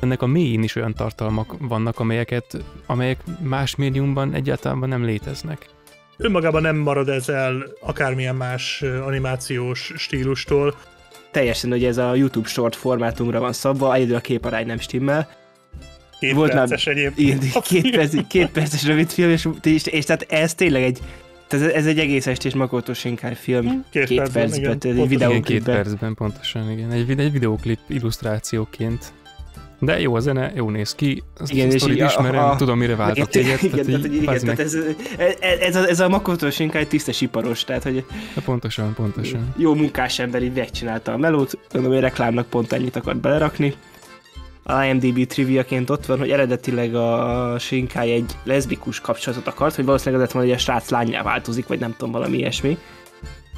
ennek a mélyén is olyan tartalmak vannak, amelyeket, amelyek más médiumban egyáltalán nem léteznek. Önmagában nem marad ez el akármilyen más animációs stílustól. Teljesen, hogy ez a YouTube short formátumra van szabva, egyedül a képarány nem stimmel, Két volt már, egyébként. két, perc, két perces rövid film, és, és, és tehát ez tényleg egy ez, ez egy egész estés Makoto Shinkai film. Két, két percben, percben igen, tehát egy Két percben, pontosan, igen. Egy, egy videóklip illusztrációként de jó a zene, jó néz ki, azt igen, és így ismerem, a, a, tudom mire a téged. Igen, tehát, így, igen, tehát ez, ez, ez, a, ez a Makoto Shinkai tisztes iparos, tehát hogy... De pontosan, pontosan. Jó munkás ember így megcsinálta a melót, gondolom, hogy reklámnak pont ennyit akart belerakni. A IMDB triviaként ott van, hogy eredetileg a Shinkai egy leszbikus kapcsolatot akart, hogy valószínűleg azért van, hogy a srác lányá változik, vagy nem tudom, valami ilyesmi.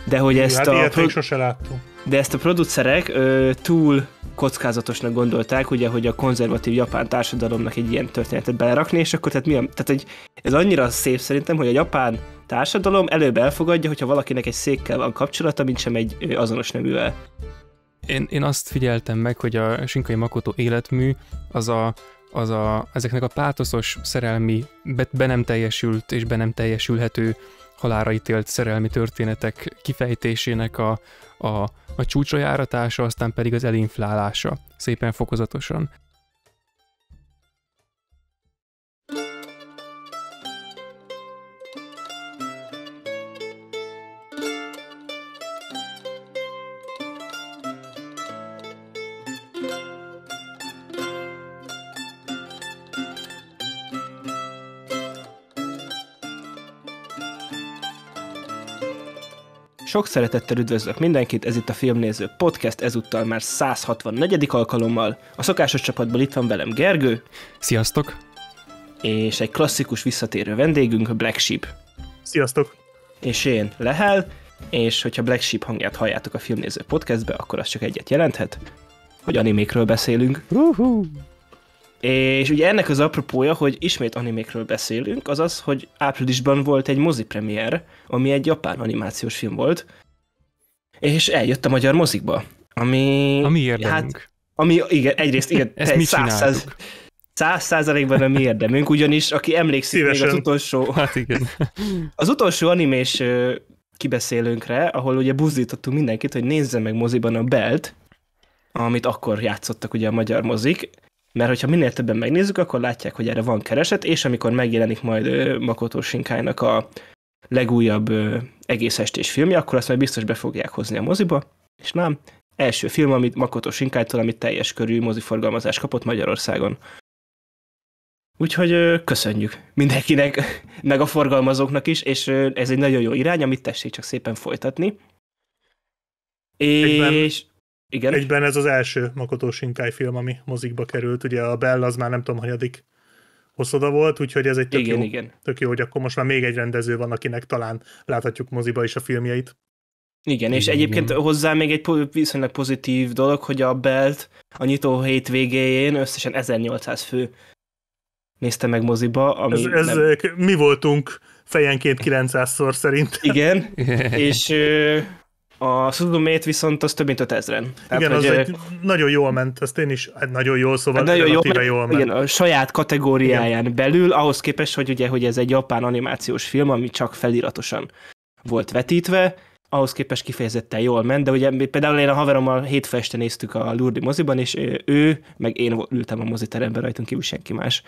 De hogy ezt hát a... Ilyet még sose láttunk de ezt a producerek ö, túl kockázatosnak gondolták, ugye, hogy a konzervatív japán társadalomnak egy ilyen történetet belerakni, és akkor tehát mi a, tehát egy, ez annyira szép szerintem, hogy a japán társadalom előbb elfogadja, hogyha valakinek egy székkel van kapcsolata, mint sem egy ö, azonos neművel. Én, én azt figyeltem meg, hogy a Shinkai Makoto életmű az a az a, ezeknek a pátoszos szerelmi, be, be nem teljesült és be nem teljesülhető halára ítélt szerelmi történetek kifejtésének a, a, a csúcsra járatása, aztán pedig az elinflálása szépen fokozatosan. Sok szeretettel üdvözlök mindenkit, ez itt a Filmnéző Podcast, ezúttal már 164. alkalommal. A szokásos csapatból itt van velem Gergő. Sziasztok! És egy klasszikus visszatérő vendégünk, Black Sheep. Sziasztok! És én, Lehel, és hogyha Black Sheep hangját halljátok a Filmnéző Podcastbe, akkor az csak egyet jelenthet, hogy animékről beszélünk. Uh-huh. És ugye ennek az apropója, hogy ismét animékről beszélünk, az az, hogy áprilisban volt egy mozipremier, ami egy japán animációs film volt, és eljött a magyar mozikba, ami... Ami érdemünk. Hát, ami, igen, egyrészt, igen, Ezt mi száz, száz százalékban a mi érdemünk, ugyanis aki emlékszik Szívesen. még az utolsó... Hát igen. Az utolsó animés kibeszélőnkre, ahol ugye buzdítottunk mindenkit, hogy nézze meg moziban a Belt, amit akkor játszottak ugye a magyar mozik, mert hogyha minél többen megnézzük, akkor látják, hogy erre van kereset, és amikor megjelenik majd Makoto Shinkai-nak a legújabb egész estés filmje, akkor azt majd biztos be fogják hozni a moziba, és nem, első film, amit Makoto Shinkai-tól, amit teljes körű moziforgalmazás kapott Magyarországon. Úgyhogy köszönjük mindenkinek, meg a forgalmazóknak is, és ez egy nagyon jó irány, amit tessék csak szépen folytatni. És... Igen. Egyben ez az első Makoto Shinkai film, ami mozikba került. Ugye a Bell az már nem tudom, hanyadik hosszoda volt, úgyhogy ez egy tök, igen, jó, igen. tök jó, hogy akkor most már még egy rendező van, akinek talán láthatjuk moziba is a filmjeit. Igen, és igen. egyébként hozzá még egy viszonylag pozitív dolog, hogy a Belt a nyitó hétvégéjén összesen 1800 fő nézte meg moziba. Ami ez, ez nem... mi voltunk fejenként 900-szor szerint. Igen, és a Suzume-t viszont az több mint 5000-en. Tehát, igen, az egy, egy nagyon jól ment, ezt én is, hát nagyon jól, szóval nagyon jól, ment, jól ment. Igen, a saját kategóriáján igen. belül, ahhoz képest, hogy ugye, hogy ez egy japán animációs film, ami csak feliratosan volt vetítve, ahhoz képest kifejezetten jól ment, de ugye például én a haverommal hétfő este néztük a Lurdi moziban, és ő, meg én ültem a moziteremben, rajtunk kívül senki más.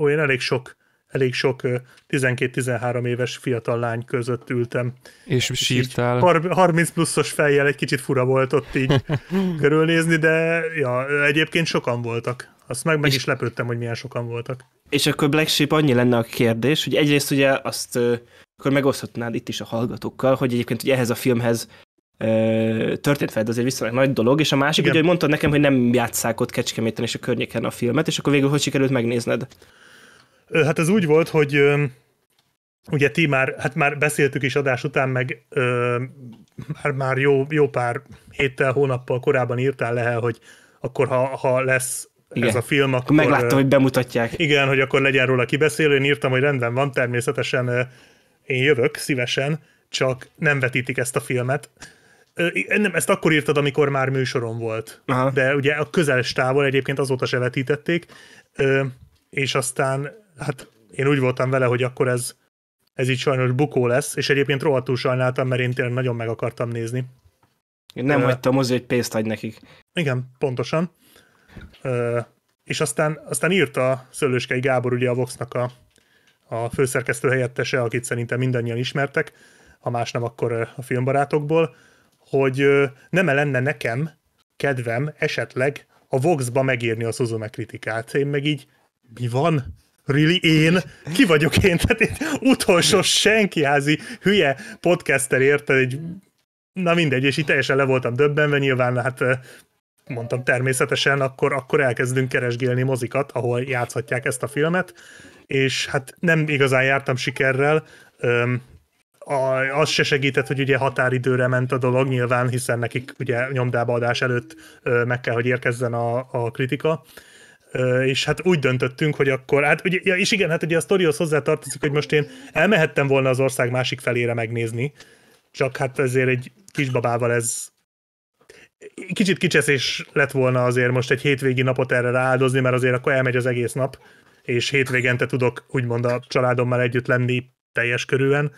Ó, én elég sok elég sok 12-13 éves fiatal lány között ültem. És, és sírtál. 30 pluszos fejjel egy kicsit fura volt ott így körülnézni, de ja, egyébként sokan voltak. Azt meg, meg is lepődtem, hogy milyen sokan voltak. És akkor Black Sheep annyi lenne a kérdés, hogy egyrészt ugye azt akkor megoszthatnád itt is a hallgatókkal, hogy egyébként ugye ehhez a filmhez történt fel, de azért viszonylag nagy dolog, és a másik, Igen. ugye, hogy mondtad nekem, hogy nem játsszák ott Kecskeméten és a környéken a filmet, és akkor végül hogy sikerült megnézned? Hát ez úgy volt, hogy ugye ti már, hát már beszéltük is adás után, meg már, már jó, jó pár héttel, hónappal korábban írtál le, hogy akkor ha, ha lesz igen. ez a film, akkor... Megláttam, hogy bemutatják. Igen, hogy akkor legyen róla kibeszélő, én írtam, hogy rendben van, természetesen én jövök szívesen, csak nem vetítik ezt a filmet. Nem, ezt akkor írtad, amikor már műsorom volt, Aha. de ugye a közeles távol egyébként azóta se vetítették, és aztán hát én úgy voltam vele, hogy akkor ez, ez így sajnos bukó lesz, és egyébként rohadtul sajnáltam, mert én tényleg nagyon meg akartam nézni. Én nem uh, hagytam hozzá, hogy pénzt adj nekik. Igen, pontosan. Uh, és aztán, aztán írta Szőlőskei Gábor, ugye a Voxnak a, a főszerkesztő helyettese, akit szerintem mindannyian ismertek, ha más nem, akkor a filmbarátokból, hogy nem -e lenne nekem kedvem esetleg a Voxba megírni a Suzume kritikát. Én meg így, mi van? really én? Ki vagyok én? Tehát egy utolsó senkiházi hülye podcaster érted, egy na mindegy, és így teljesen le voltam döbbenve, nyilván hát mondtam természetesen, akkor, akkor elkezdünk keresgélni mozikat, ahol játszhatják ezt a filmet, és hát nem igazán jártam sikerrel, Öm, a, az se segített, hogy ugye határidőre ment a dolog nyilván, hiszen nekik ugye nyomdába adás előtt ö, meg kell, hogy érkezzen a, a kritika, és hát úgy döntöttünk, hogy akkor, hát ugye, ja, és igen, hát ugye a sztorihoz hozzátartozik, hogy most én elmehettem volna az ország másik felére megnézni, csak hát ezért egy kisbabával ez kicsit kicseszés lett volna azért most egy hétvégi napot erre rááldozni, mert azért akkor elmegy az egész nap, és hétvégente tudok úgymond a családommal együtt lenni teljes körülön.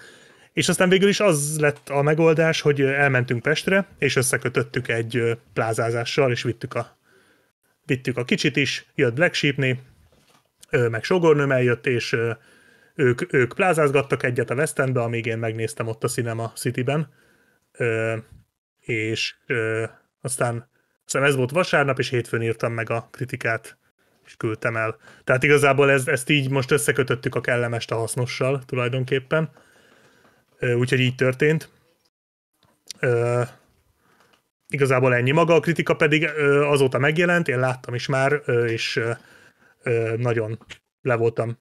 És aztán végül is az lett a megoldás, hogy elmentünk Pestre, és összekötöttük egy plázázással, és vittük a vittük a kicsit is, jött Black Sheepni, meg sogornőm eljött, és ők, ők plázázgattak egyet a West Endbe, amíg én megnéztem ott a Cinema City-ben, és aztán aztán ez volt vasárnap, és hétfőn írtam meg a kritikát, és küldtem el. Tehát igazából ez, ezt így most összekötöttük a kellemest a hasznossal tulajdonképpen, úgyhogy így történt igazából ennyi. Maga a kritika pedig azóta megjelent, én láttam is már, és nagyon le voltam,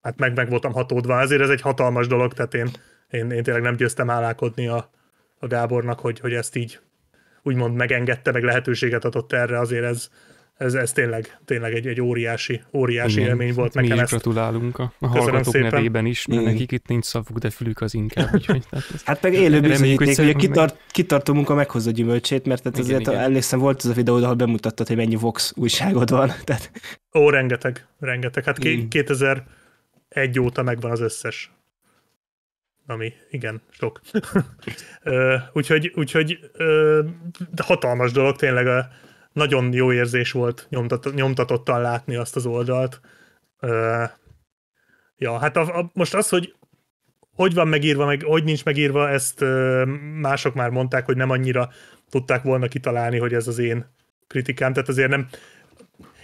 hát meg, meg voltam hatódva, ezért ez egy hatalmas dolog, tehát én, én, én tényleg nem győztem állálkodni a, a Gábornak, hogy, hogy ezt így úgymond megengedte, meg lehetőséget adott erre, azért ez, ez, ez tényleg, tényleg egy, egy óriási, óriási Igen, élmény volt nekem. Mi ezt. gratulálunk a, a hallgatók szépen. nevében is, mert Igen. nekik itt nincs szavuk, de fülük az inkább. Úgyhogy, tehát hát meg élő bizonyíték, hogy a kitart, kitartó munka meghozza gyümölcsét, mert tehát igen, azért igen. emlékszem, volt az a videó, ahol bemutattad, hogy mennyi Vox újságod van. Tehát... Ó, rengeteg, rengeteg. Hát Igen. 2001 óta megvan az összes ami igen, sok. úgyhogy úgyhogy ö, hatalmas dolog tényleg a, nagyon jó érzés volt nyomtat, nyomtatottan látni azt az oldalt. Uh, ja, hát a, a, most az, hogy hogy van megírva, meg hogy nincs megírva, ezt uh, mások már mondták, hogy nem annyira tudták volna kitalálni, hogy ez az én kritikám, tehát azért nem...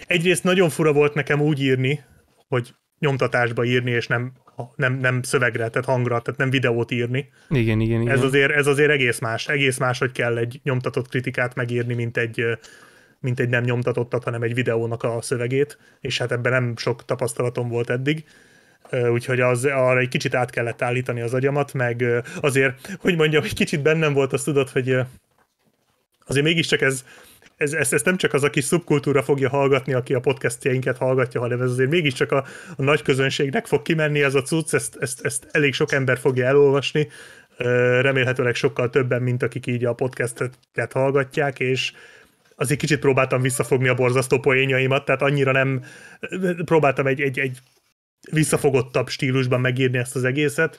Egyrészt nagyon fura volt nekem úgy írni, hogy nyomtatásba írni, és nem, nem, nem szövegre, tehát hangra, tehát nem videót írni. Igen, igen, igen. Ez azért, ez azért egész más, egész más, hogy kell egy nyomtatott kritikát megírni, mint egy mint egy nem nyomtatottat, hanem egy videónak a szövegét, és hát ebben nem sok tapasztalatom volt eddig, úgyhogy az, arra egy kicsit át kellett állítani az agyamat, meg azért, hogy mondjam, egy kicsit bennem volt, azt tudod, hogy azért mégiscsak ez, ez, ez, ez nem csak az, aki szubkultúra fogja hallgatni, aki a podcastjeinket hallgatja, hanem ez azért mégiscsak a, a nagy közönségnek fog kimenni ez a cucc, ezt, ezt, ezt elég sok ember fogja elolvasni, remélhetőleg sokkal többen, mint akik így a podcastet hallgatják, és azért kicsit próbáltam visszafogni a borzasztó poénjaimat, tehát annyira nem próbáltam egy, egy, egy visszafogottabb stílusban megírni ezt az egészet,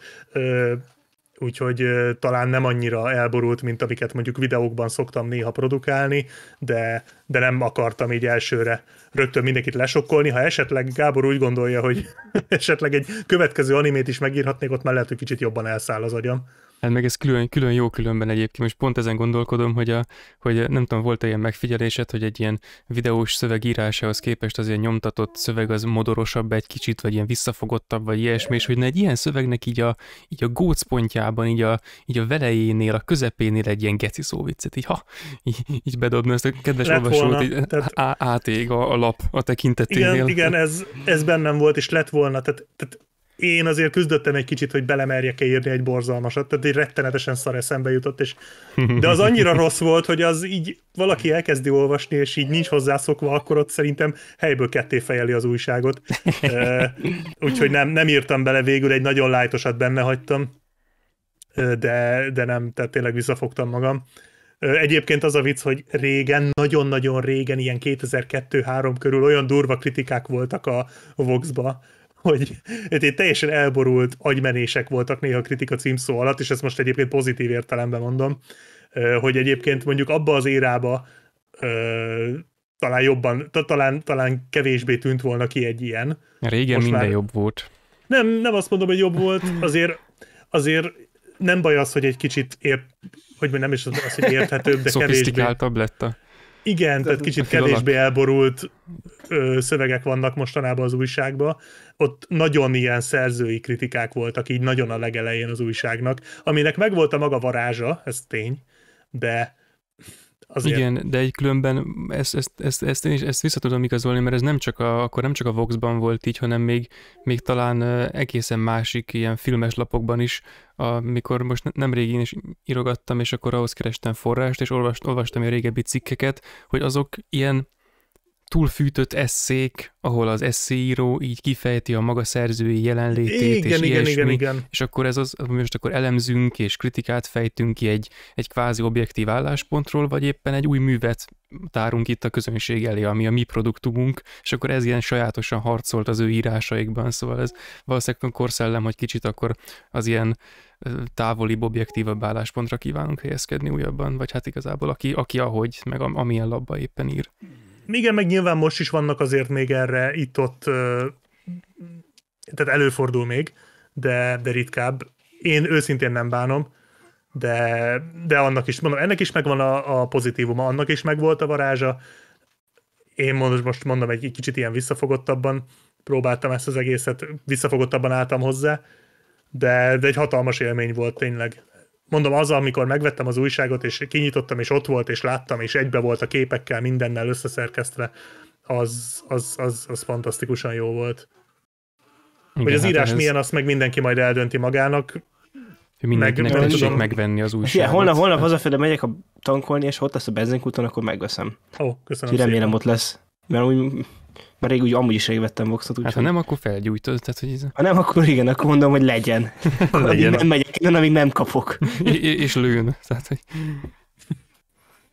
úgyhogy talán nem annyira elborult, mint amiket mondjuk videókban szoktam néha produkálni, de, de nem akartam így elsőre rögtön mindenkit lesokkolni. Ha esetleg Gábor úgy gondolja, hogy esetleg egy következő animét is megírhatnék, ott mellett, hogy kicsit jobban elszáll az agyam. Hát meg ez külön, külön jó különben egyébként. Most pont ezen gondolkodom, hogy, a, hogy nem tudom, volt-e ilyen megfigyelésed, hogy egy ilyen videós szöveg írásához képest az ilyen nyomtatott szöveg az modorosabb egy kicsit, vagy ilyen visszafogottabb, vagy ilyesmi, és hogy egy ilyen szövegnek így a, így a gócpontjában, így a, így a velejénél, a közepénél egy ilyen geci szóviccet, így ha, így, így ezt a kedves lett olvasót, volna, így tehát... á, átég a, a, lap a tekinteténél. Igen, igen ez, ez bennem volt, és lett volna, tehát, tehát én azért küzdöttem egy kicsit, hogy belemerjek-e írni egy borzalmasat, tehát egy rettenetesen szar eszembe jutott, és... de az annyira rossz volt, hogy az így valaki elkezdi olvasni, és így nincs hozzászokva, akkor ott szerintem helyből ketté fejeli az újságot. Úgyhogy nem, nem írtam bele végül, egy nagyon lájtosat benne hagytam, de, de nem, tehát tényleg visszafogtam magam. Egyébként az a vicc, hogy régen, nagyon-nagyon régen, ilyen 2002-3 körül olyan durva kritikák voltak a Voxba, hogy teljesen elborult agymenések voltak néha kritika címszó alatt, és ezt most egyébként pozitív értelemben mondom, hogy egyébként mondjuk abba az érába talán jobban, talán, talán kevésbé tűnt volna ki egy ilyen. Régen most minden már... jobb volt. Nem, nem azt mondom, hogy jobb volt, azért, azért nem baj az, hogy egy kicsit ért, hogy nem is az, hogy érthetőbb, de kevésbé. lett a... Igen, tehát kicsit kevésbé elborult ö, szövegek vannak mostanában az újságban, ott nagyon ilyen szerzői kritikák voltak így nagyon a legelején az újságnak, aminek megvolt a maga varázsa, ez tény, de Azért. Igen, de egy különben ezt, ezt, ezt, ezt, én is, ezt visszatudom igazolni, mert ez nem csak a, akkor nem csak a Voxban volt így, hanem még, még talán egészen másik ilyen filmes lapokban is, amikor most nemrég én is írogattam, és akkor ahhoz kerestem forrást, és olvast, olvastam a régebbi cikkeket, hogy azok ilyen túlfűtött eszék, ahol az eszéíró így kifejti a maga szerzői jelenlétét, igen, és igen, ilyesmi, igen, igen. és akkor ez az, most akkor elemzünk és kritikát fejtünk ki egy, egy kvázi objektív álláspontról, vagy éppen egy új művet tárunk itt a közönség elé, ami a mi produktumunk, és akkor ez ilyen sajátosan harcolt az ő írásaikban, szóval ez valószínűleg korszellem, hogy kicsit akkor az ilyen távolibb, objektívabb álláspontra kívánunk helyezkedni újabban, vagy hát igazából aki, aki ahogy, meg amilyen labba éppen ír. Igen, meg nyilván most is vannak azért még erre itt-ott, tehát előfordul még, de, de ritkább. Én őszintén nem bánom, de, de annak is, mondom, ennek is megvan a, a pozitívuma, annak is megvolt a varázsa. Én most, most mondom, egy kicsit ilyen visszafogottabban próbáltam ezt az egészet, visszafogottabban álltam hozzá, de, de egy hatalmas élmény volt tényleg mondom, az, amikor megvettem az újságot, és kinyitottam, és ott volt, és láttam, és egybe volt a képekkel, mindennel összeszerkesztve, az, az, az, az fantasztikusan jó volt. Igen, hogy az hát írás ez... milyen, azt meg mindenki majd eldönti magának. Hogy mindenkinek meg, tudom... megvenni az újságot. igen holnap, holnap hazafelé megyek a tankolni, és ott lesz a benzinkúton, akkor megveszem. Ó, köszönöm Ki remélem szépen. ott lesz. Mert úgy mert rég úgy amúgy is vettem boxot. Úgy, hát ha nem, akkor felgyújtod. Tehát, hogy ez... Ha nem, akkor igen, akkor mondom, hogy legyen. legyen. nem megyek innen, amíg nem kapok. és lőn. Tehát, hogy...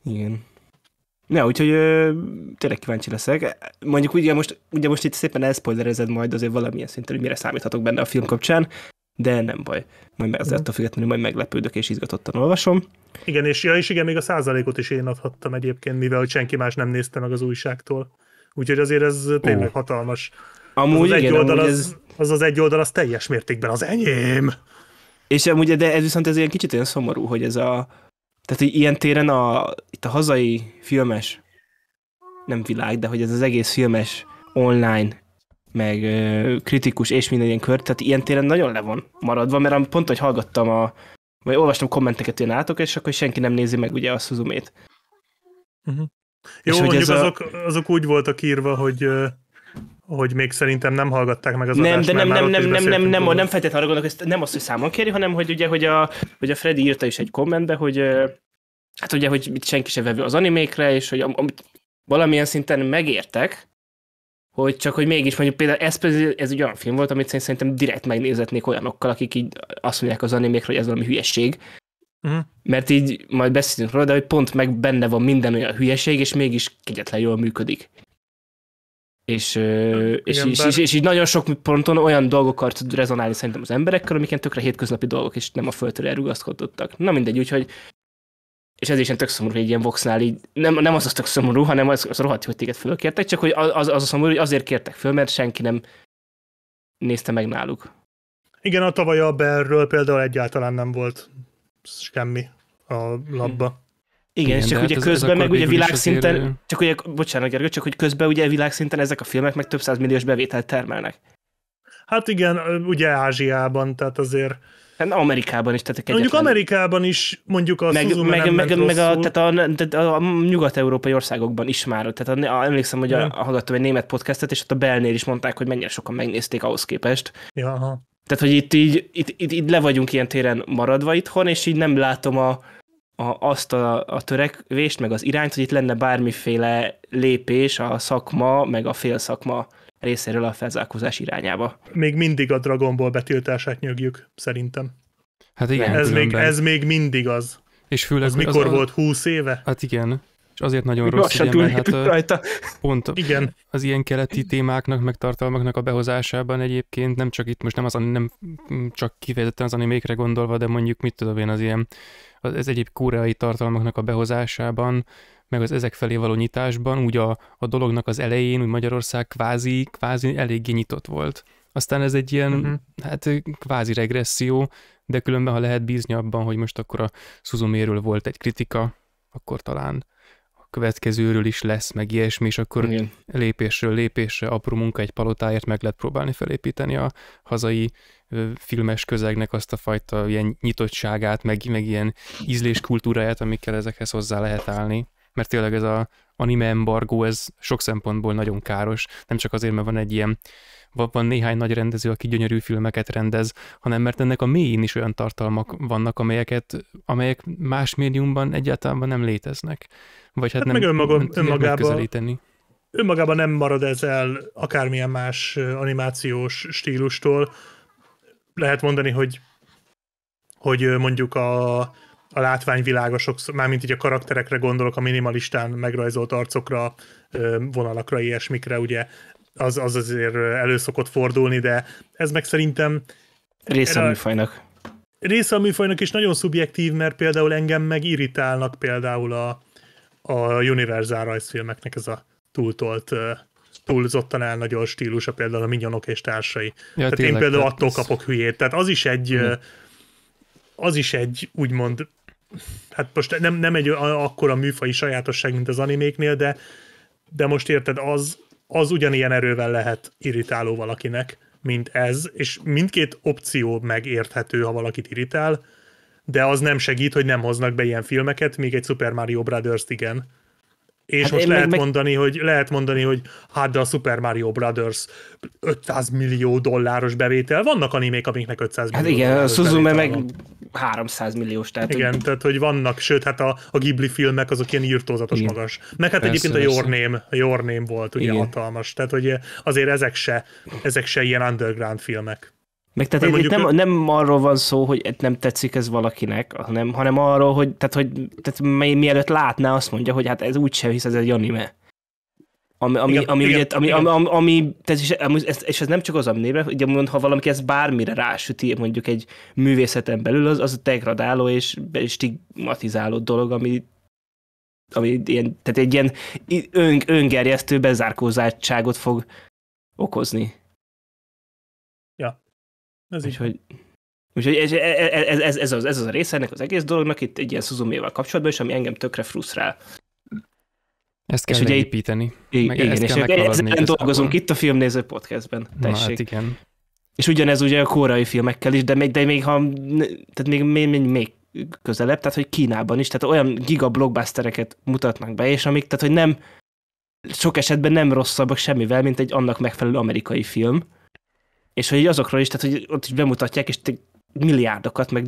igen. ne úgyhogy ö, tényleg kíváncsi leszek. Mondjuk ugye most, ugye most itt szépen elspoilerezed majd azért valamilyen szinten, hogy mire számíthatok benne a film kapcsán, de nem baj. Majd meg, a függetlenül majd meglepődök és izgatottan olvasom. Igen, és ja, és igen, még a százalékot is én adhattam egyébként, mivel senki más nem nézte meg az újságtól. Úgyhogy azért ez tényleg hatalmas. Amúgy az, az igen, egy oldal, amúgy az, az az egy oldal, az teljes mértékben az enyém. És amúgy, de ez viszont ez ilyen kicsit olyan szomorú, hogy ez a, tehát hogy ilyen téren a, itt a hazai filmes, nem világ, de hogy ez az egész filmes online meg ö, kritikus és minden ilyen kör, tehát ilyen téren nagyon le van maradva, mert pont, hogy hallgattam a, vagy olvastam kommenteket ilyen átok, és akkor senki nem nézi meg ugye a Suzumét. Uh-huh. Mhm. Jó, és mondjuk azok, a... azok azok úgy voltak írva, hogy hogy még szerintem nem hallgatták meg az nem, adást, de nem, nem, nem, nem, nem, nem, nem nem, arra gondolok, ezt nem azt, hogy számon kéri, hanem hogy ugye, hogy a, hogy a Freddy írta is egy kommentbe, hogy hát ugye, hogy itt senki se vevő az animékre, és hogy amit valamilyen szinten megértek, hogy csak hogy mégis mondjuk például ez, ez egy olyan film volt, amit szerintem direkt megnézetnék olyanokkal, akik így azt mondják az animékre, hogy ez valami hülyeség, Uh-huh. Mert így majd beszélünk róla, de hogy pont meg benne van minden olyan hülyeség, és mégis kegyetlen jól működik. És, hát, Igen, és, és, és, és így nagyon sok ponton olyan dolgokat tud rezonálni szerintem az emberekkel, amiket tökre hétköznapi dolgok, és nem a földtől elrugaszkodottak. Na mindegy, úgyhogy és ez is tök szomorú, hogy egy ilyen voxnál így, nem, nem az az tök szomorú, hanem az, az rohadt, hogy téged fölkértek, csak hogy az, az a szomorú, hogy azért kértek föl, mert senki nem nézte meg náluk. Igen, a tavaly a berről például egyáltalán nem volt semmi a labba. Igen, Igen, csak hát ugye ez, közben, ez meg ugye világszinten, azért... csak ugye, bocsánat Gergő, csak hogy közben ugye világszinten ezek a filmek meg több százmilliós bevételt termelnek. Hát igen, ugye Ázsiában, tehát azért... Hát Amerikában is, tehát egyetlen. Mondjuk Amerikában is, mondjuk a meg, Suzume meg, meg, meg a, tehát a, tehát a, nyugat-európai országokban is már, tehát a, a, emlékszem, hogy a, hallgattam egy német podcastet, és ott a Belnél is mondták, hogy mennyire sokan megnézték ahhoz képest. Ja, aha. Tehát, hogy itt így, itt, itt, itt le vagyunk ilyen téren maradva itthon, és így nem látom a, a, azt a, a törekvést, meg az irányt, hogy itt lenne bármiféle lépés a szakma, meg a félszakma részéről a felzárkózás irányába. Még mindig a Dragon Ball betiltását nyögjük, szerintem. Hát igen, ez még, ez még mindig az. És főleg, az mikor az volt, a... 20 éve? Hát igen, és azért nagyon rossz, ugye, mert hát rajta. pont Igen. az ilyen keleti témáknak, meg tartalmaknak a behozásában egyébként nem csak itt most nem, az, nem csak kifejezetten az animékre gondolva, de mondjuk mit tudom én az ilyen, az, egyéb koreai tartalmaknak a behozásában, meg az ezek felé való nyitásban, úgy a, a dolognak az elején, úgy Magyarország kvázi, kvázi eléggé nyitott volt. Aztán ez egy ilyen, uh-huh. hát kvázi regresszió, de különben, ha lehet bízni abban, hogy most akkor a Suzuméről volt egy kritika, akkor talán következőről is lesz, meg ilyesmi, és akkor Igen. lépésről lépésre apró munka egy palotáért meg lehet próbálni felépíteni a hazai filmes közegnek azt a fajta ilyen nyitottságát, meg, meg ilyen ízléskultúráját, amikkel ezekhez hozzá lehet állni. Mert tényleg ez a anime embargó, ez sok szempontból nagyon káros, nem csak azért, mert van egy ilyen van néhány nagy rendező, aki gyönyörű filmeket rendez, hanem mert ennek a mélyén is olyan tartalmak vannak, amelyeket, amelyek más médiumban egyáltalán nem léteznek. Vagy hát, hát nem, meg önmagam, nem önmagában, önmagában nem marad ez el akármilyen más animációs stílustól. Lehet mondani, hogy hogy mondjuk a, a látványvilága sokszor, mármint így a karakterekre gondolok, a minimalistán megrajzolt arcokra, vonalakra, ilyesmikre, ugye az, az azért elő szokott fordulni, de ez meg szerintem... Része a műfajnak. Része a műfajnak is nagyon szubjektív, mert például engem meg irritálnak például a, a Universal rajzfilmeknek ez a túltolt túlzottan elnagyolt stílusa, például a minyonok és társai. Ja, tehát tényleg, én például attól ez... kapok hülyét. Tehát az is egy, mm. az is egy úgymond, hát most nem, nem egy akkora műfai sajátosság, mint az animéknél, de, de most érted, az, az ugyanilyen erővel lehet irritáló valakinek, mint ez, és mindkét opció megérthető, ha valakit irritál, de az nem segít, hogy nem hoznak be ilyen filmeket, még egy Super Mario brothers igen. És hát most lehet, meg... mondani, hogy, lehet mondani, hogy hát de a Super Mario Brothers 500 millió dolláros bevétel, vannak animék, amiknek 500 hát millió Hát igen, a Suzume meg van. 300 milliós. Tehát, Igen, hogy... tehát hogy vannak, sőt, hát a, a Ghibli filmek azok ilyen írtózatos Igen. magas. Meg hát persze, egyébként persze. a Your Name, a Your Name volt ugye Igen. hatalmas, tehát hogy azért ezek se, ezek se ilyen underground filmek. Meg tehát mondjuk... nem, nem arról van szó, hogy nem tetszik ez valakinek, hanem, hanem arról, hogy, tehát, hogy tehát mielőtt látná, azt mondja, hogy hát ez úgyse, hisz ez egy anime. Ami, ami, igen, ami, igen, ugye, ami, igen. ami, ami, ami ez és ez nem csak az a névre, ugye mond, ha valaki ezt bármire rásüti, mondjuk egy művészeten belül, az, az degradáló és stigmatizáló dolog, ami ami ilyen, tehát egy ilyen ön, öngerjesztő bezárkózátságot fog okozni. Ja. Ez így. Úgyhogy ez, ez, e- e- ez, ez, az, ez az a része ennek az egész dolognak, itt egy ilyen szuzuméval kapcsolatban, és ami engem tökre frusztrál. Ezt kell és ugye építeni. Meg igen, ezt és kell és ezen dolgozunk itt a Filmnéző Podcastben. Tessék. Na, hát igen. És ugyanez ugye a kórai filmekkel is, de még, de még ha, tehát még, még, még, még közelebb, tehát hogy Kínában is, tehát olyan giga blockbustereket mutatnak be, és amik, tehát hogy nem, sok esetben nem rosszabbak semmivel, mint egy annak megfelelő amerikai film. És hogy azokról is, tehát hogy ott is bemutatják, és milliárdokat, meg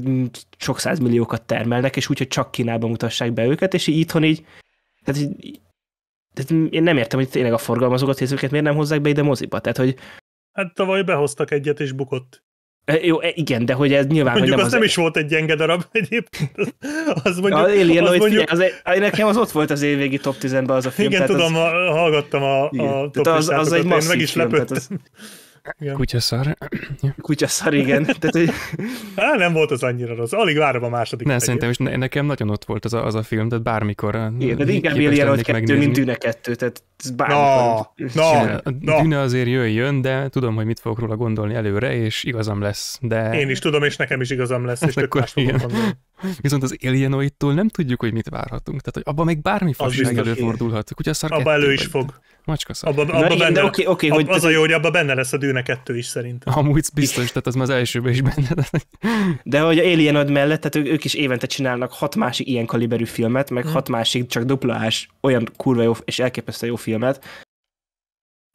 sok százmilliókat termelnek, és úgy, hogy csak Kínában mutassák be őket, és így itthon így, tehát így de én nem értem, hogy tényleg a forgalmazókat, hogy miért nem hozzák be ide moziba. Tehát, hogy... Hát tavaly behoztak egyet, és bukott. E, jó, e, igen, de hogy ez nyilván... Mondjuk hogy nem az, az nem is volt egy gyenge darab egyébként. Az mondjuk... Az Alien, az mondjuk... Az, az, nekem az ott volt az évvégi top 10-ben az a film. Igen, tudom, az... hallgattam a, igen. a top tehát az, az egy én meg is lepődtem. Az... Igen. Kutyaszar. Kutyaszar, igen. Tehát, hogy... Há, nem volt az annyira rossz. Alig várom a második. Nem, szerintem is ne, nekem nagyon ott volt az a, az a film, tehát bármikor. Igen, de mm, inkább Alien hogy kettő, megnézni. mint Düne kettő, tehát bármikor. No, no, no. Düne azért jön, jön, de tudom, hogy mit fogok róla gondolni előre, és igazam lesz. De... Én is tudom, és nekem is igazam lesz, és akkor más igen. Viszont az Alienoidtól nem tudjuk, hogy mit várhatunk. Tehát, hogy abban még bármi fogság előfordulhat. Kutyaszar abban elő is fog. Macska szar. Abba, abba Na, benne, de oké, oké, hogy... Az a jó, hogy abban benne lesz a dűne kettő is szerintem. Amúgy biztos, tehát az már az elsőben is benne lesz. De hogy a Alien ad mellett, tehát ők, ők is évente csinálnak hat másik ilyen kaliberű filmet, meg hmm. hat másik csak duplaás, olyan kurva jó és elképesztő jó filmet,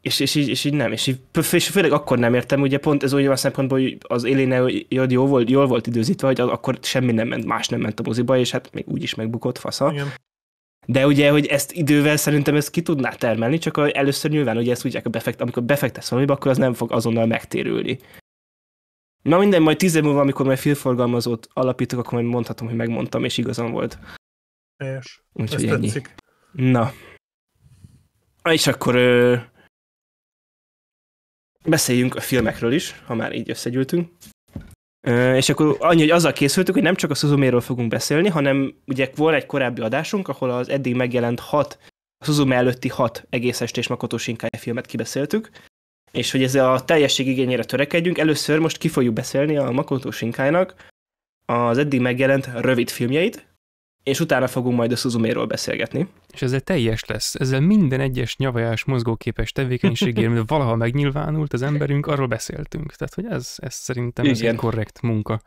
és, és, így, és így nem, és, így, és főleg akkor nem értem, ugye pont ez olyan szempontból, hogy az Eléne jó volt, jól volt időzítve, hogy akkor semmi nem ment, más nem ment a moziba, és hát még úgy is megbukott fasza. Igen. De ugye, hogy ezt idővel szerintem ezt ki tudná termelni, csak először nyilván hogy ezt úgy, befekt, amikor befektesz valamibe, akkor az nem fog azonnal megtérülni. Na minden, majd tíz év múlva, amikor majd filforgalmazót alapítok, akkor majd mondhatom, hogy megmondtam, és igazam volt. És Úgyhogy ennyi. Tetszik. Na. És akkor ö, beszéljünk a filmekről is, ha már így összegyűltünk. És akkor annyi, hogy azzal készültük, hogy nem csak a Suzuméről fogunk beszélni, hanem ugye volt egy korábbi adásunk, ahol az eddig megjelent hat, a Suzumi előtti hat egész estés Makoto Shinkai filmet kibeszéltük, és hogy ez a teljesség igényére törekedjünk, először most ki fogjuk beszélni a Makoto Shinkai-nak az eddig megjelent rövid filmjeit, és utána fogunk majd a Suzuméről beszélgetni. És ez egy teljes lesz, ezzel minden egyes nyavajás mozgóképes tevékenységéről, mert valaha megnyilvánult az emberünk, arról beszéltünk. Tehát, hogy ez, ez szerintem Igen. ez egy korrekt munka.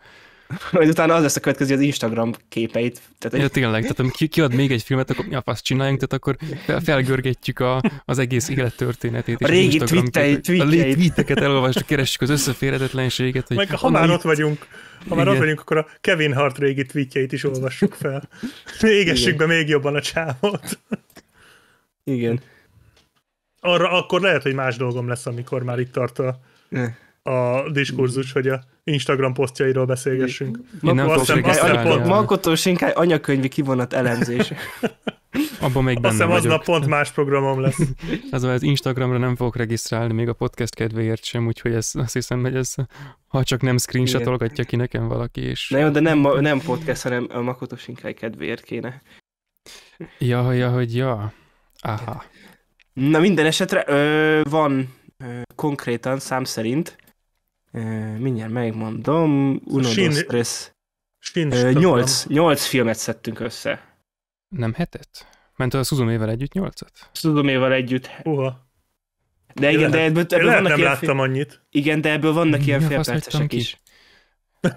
Majd utána az lesz a következő, az Instagram képeit. Tehát, ja, tényleg, tehát amikor kiad még egy filmet, akkor a fasz csináljunk, tehát akkor felgörgetjük a, az egész élettörténetét. A régi tweeteit. A tweeteket elolvasjuk, keressük az összeférhetetlenséget. Meg ha már ott vagyunk, ha már ott vagyunk, akkor a Kevin Hart régi tweetjeit is olvassuk fel. Égessük Igen. be még jobban a csávot. Igen. Arra akkor lehet, hogy más dolgom lesz, amikor már itt tart a, ne a diskurzus, hogy a Instagram posztjairól beszélgessünk. Malkotó Sinkály anyakönyvi kivonat elemzés. Abban még benne Azt aznap pont más programom lesz. az, az Instagramra nem fogok regisztrálni, még a podcast kedvéért sem, úgyhogy ez, azt hiszem, hogy ez, ha csak nem screenshotolgatja ki nekem valaki. És... Na jó, de nem, nem podcast, hanem a Makoto Sinkály kedvéért kéne. Ja, ja, hogy ja. Aha. Na minden esetre ö, van ö, konkrétan szám szerint mindjárt megmondom, Uno Sin... dos tres. Sin nyolc, nyolc filmet szedtünk össze. Nem hetet? Ment a Suzumével együtt nyolcat? Suzumével együtt. Uha. De igen, de ebből, hát ebből vannak nem láttam fél... annyit. Igen, de ebből vannak ilyen félpercesek is.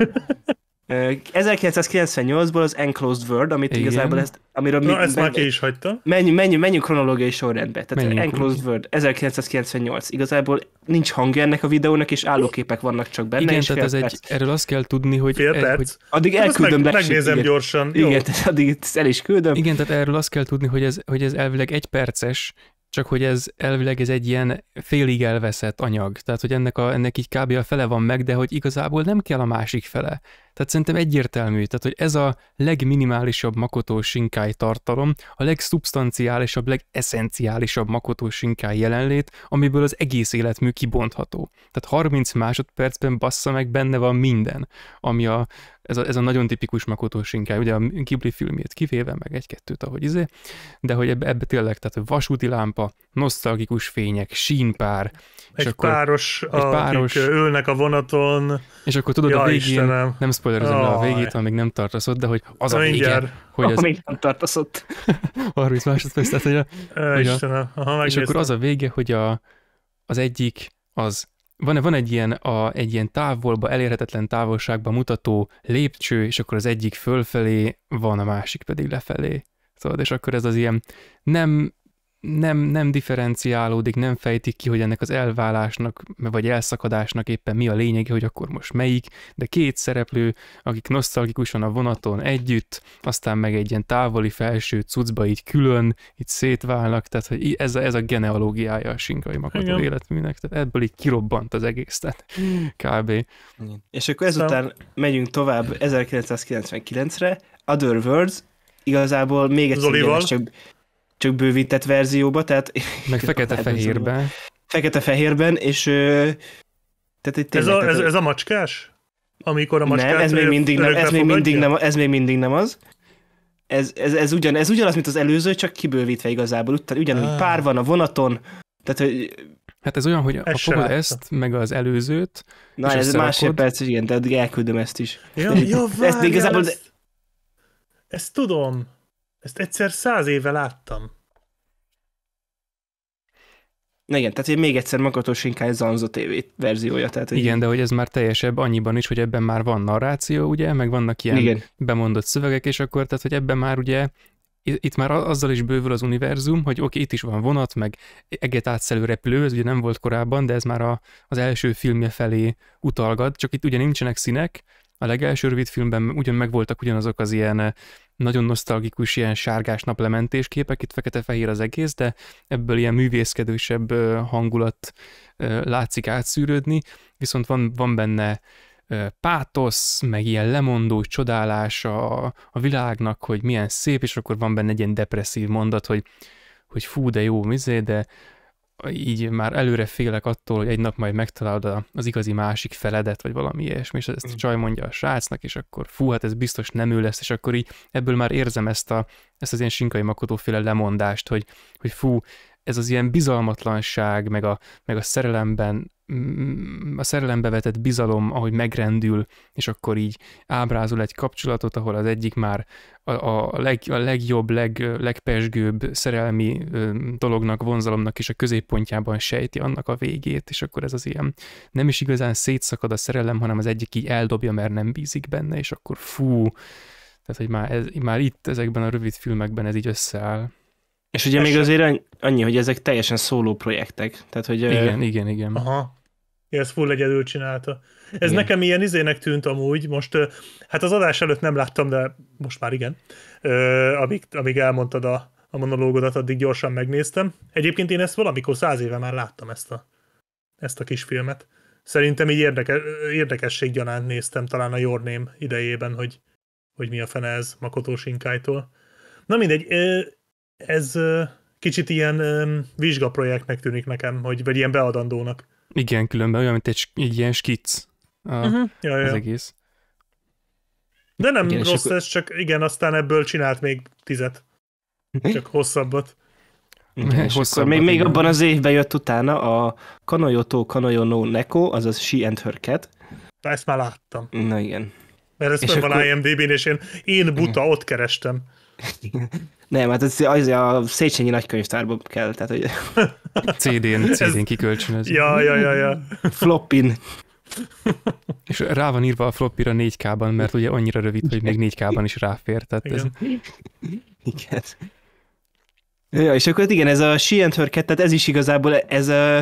1998-ból az Enclosed World, amit Igen. igazából ezt, amiről Na, mi, ezt már ki is hagyta. Menjünk, menjünk, menjünk kronológiai sorrendbe. Tehát menjünk Enclosed World, 1998. Igazából nincs hangja ennek a videónak, és állóképek vannak csak benne. Igen, és tehát ez egy, erről azt kell tudni, hogy... Fél perc. Eh, perc? Hogy... Addig hát elküldöm meg, Megnézem igen. gyorsan. Igen, tehát addig ezt el is küldöm. Igen, tehát erről azt kell tudni, hogy ez, hogy ez elvileg egy perces, csak hogy ez elvileg ez egy ilyen félig elveszett anyag. Tehát, hogy ennek, a, ennek így kb. a fele van meg, de hogy igazából nem kell a másik fele. Tehát szerintem egyértelmű, tehát hogy ez a legminimálisabb makotó Shinkai tartalom, a legszubstanciálisabb, legeszenciálisabb makotó Shinkai jelenlét, amiből az egész életmű kibontható. Tehát 30 másodpercben bassza meg benne van minden, ami a, ez a, ez a nagyon tipikus makotó Shinkai, ugye a Ghibli filmét kivéve, meg egy-kettőt, ahogy izé, de hogy ebbe, ebbe tényleg, tehát vasúti lámpa, nosztalgikus fények, sínpár. Egy és páros, akkor, egy páros, akik ülnek a vonaton. És akkor tudod, ja, a végén, Istenem. nem spoilerozom le a végét, amíg nem tartasz ott, de hogy az a vége, hogy az... Amíg nem tartasz ott. 30 másodperc, tehát hogy a, hogy Istenem, aha, És akkor az a vége, hogy a, az egyik az van, van egy, ilyen, a, egy ilyen távolba, elérhetetlen távolságba mutató lépcső, és akkor az egyik fölfelé van, a másik pedig lefelé. szóval és akkor ez az ilyen nem nem, nem differenciálódik, nem fejtik ki, hogy ennek az elválásnak, vagy elszakadásnak éppen mi a lényege, hogy akkor most melyik, de két szereplő, akik nosztalgikusan a vonaton együtt, aztán meg egy ilyen távoli felső cuccba így külön, így szétválnak, tehát hogy ez a, ez a genealógiája a Sinkai Makató életműnek, tehát ebből így kirobbant az egész, tehát kb. Igen. És akkor szóval- ezután megyünk tovább 1999-re, Other Worlds, igazából még egyszer csak csak bővített verzióba, tehát... Meg fekete-fehérben. Fekete-fehérben, és... Tehát egy tényleg, ez, a, ez, ez a macskás? Amikor a macskás... Nem, ez még mindig nem, ez még mindig nem, ez még mindig nem az. Ez, ez, ez, ugyan, ez ugyanaz, mint az előző, csak kibővítve igazából. Utána ugyanúgy ah. pár van a vonaton, tehát hogy Hát ez olyan, hogy ez a fogod ezt, meg az előzőt. Na, ez másfél perc, igen, de elküldöm ezt is. Ja, ja várjál, ezt igazából... ezt, ezt tudom. Ezt egyszer száz éve láttam. Na igen, tehát még egyszer Makoto Shinkai Zanzo TV verziója. Tehát, hogy... Igen, de hogy ez már teljesebb annyiban is, hogy ebben már van narráció, ugye, meg vannak ilyen igen. bemondott szövegek, és akkor tehát, hogy ebben már ugye itt már azzal is bővül az univerzum, hogy oké, okay, itt is van vonat, meg eget átszelő repülő, ez ugye nem volt korábban, de ez már a, az első filmje felé utalgat, csak itt ugye nincsenek színek, a legelső rövid filmben ugyan megvoltak ugyanazok az ilyen nagyon nosztalgikus ilyen sárgás naplementés képek, itt fekete-fehér az egész, de ebből ilyen művészkedősebb hangulat látszik átszűrődni, viszont van, van benne pátosz, meg ilyen lemondó csodálás a, a világnak, hogy milyen szép, és akkor van benne egy ilyen depresszív mondat, hogy, hogy fú, de jó, mizé, de így már előre félek attól, hogy egy nap majd megtalálod az igazi másik feledet, vagy valami ilyesmi, és ezt a mm. csaj mondja a srácnak, és akkor fú, hát ez biztos nem ő lesz, és akkor így ebből már érzem ezt, a, ezt az ilyen sinkai makotóféle lemondást, hogy, hogy fú, ez az ilyen bizalmatlanság, meg a, meg a szerelemben Mm, a szerelembe vetett bizalom, ahogy megrendül, és akkor így ábrázol egy kapcsolatot, ahol az egyik már a, a, leg, a legjobb, leg, legpesgőbb szerelmi dolognak, vonzalomnak is a középpontjában sejti annak a végét, és akkor ez az ilyen nem is igazán szétszakad a szerelem, hanem az egyik így eldobja, mert nem bízik benne, és akkor fú, tehát hogy már, ez, már itt ezekben a rövid filmekben ez így összeáll. És ugye Persze. még azért annyi, hogy ezek teljesen szóló projektek. Tehát, hogy, igen, ö... igen, igen. Aha ezt full egyedül csinálta. Ez igen. nekem ilyen izének tűnt amúgy, most, hát az adás előtt nem láttam, de most már igen. Amíg, amíg elmondtad a, a monológodat, addig gyorsan megnéztem. Egyébként én ezt valamikor száz éve már láttam ezt a, ezt a kis filmet. Szerintem így érdeke, érdekesség néztem talán a Your Name idejében, hogy, hogy mi a fene ez Makoto Shinkai-tól. Na mindegy, ez kicsit ilyen vizsgaprojektnek tűnik nekem, hogy, vagy ilyen beadandónak. Igen, különben olyan, mint egy, egy ilyen skic uh-huh. ja, mhm. ja. az egész. De nem igen, rossz akkor... ez, csak igen, aztán ebből csinált még tizet. Csak hosszabbat. Igen, hosszabbat még, még abban az évben jött utána a Kanoyoto Kanoyono Neko, azaz She and Her Cat. De ezt már láttam. Na igen. Mert ez fönn van akkor... IMDb-n, és én, én buta igen. Mhm. ott kerestem. Nem, hát ez az a Széchenyi nagykönyvtárban kell, tehát hogy... CD-n, CD-n kikölcsönöz. Ja, ja, ja, ja. Floppin. És rá van írva a floppira 4K-ban, mert ugye annyira rövid, hogy még 4K-ban is ráfér. Tehát igen. Ez... igen. Ja, és akkor igen, ez a She and Her Cat, tehát ez is igazából, ez, a,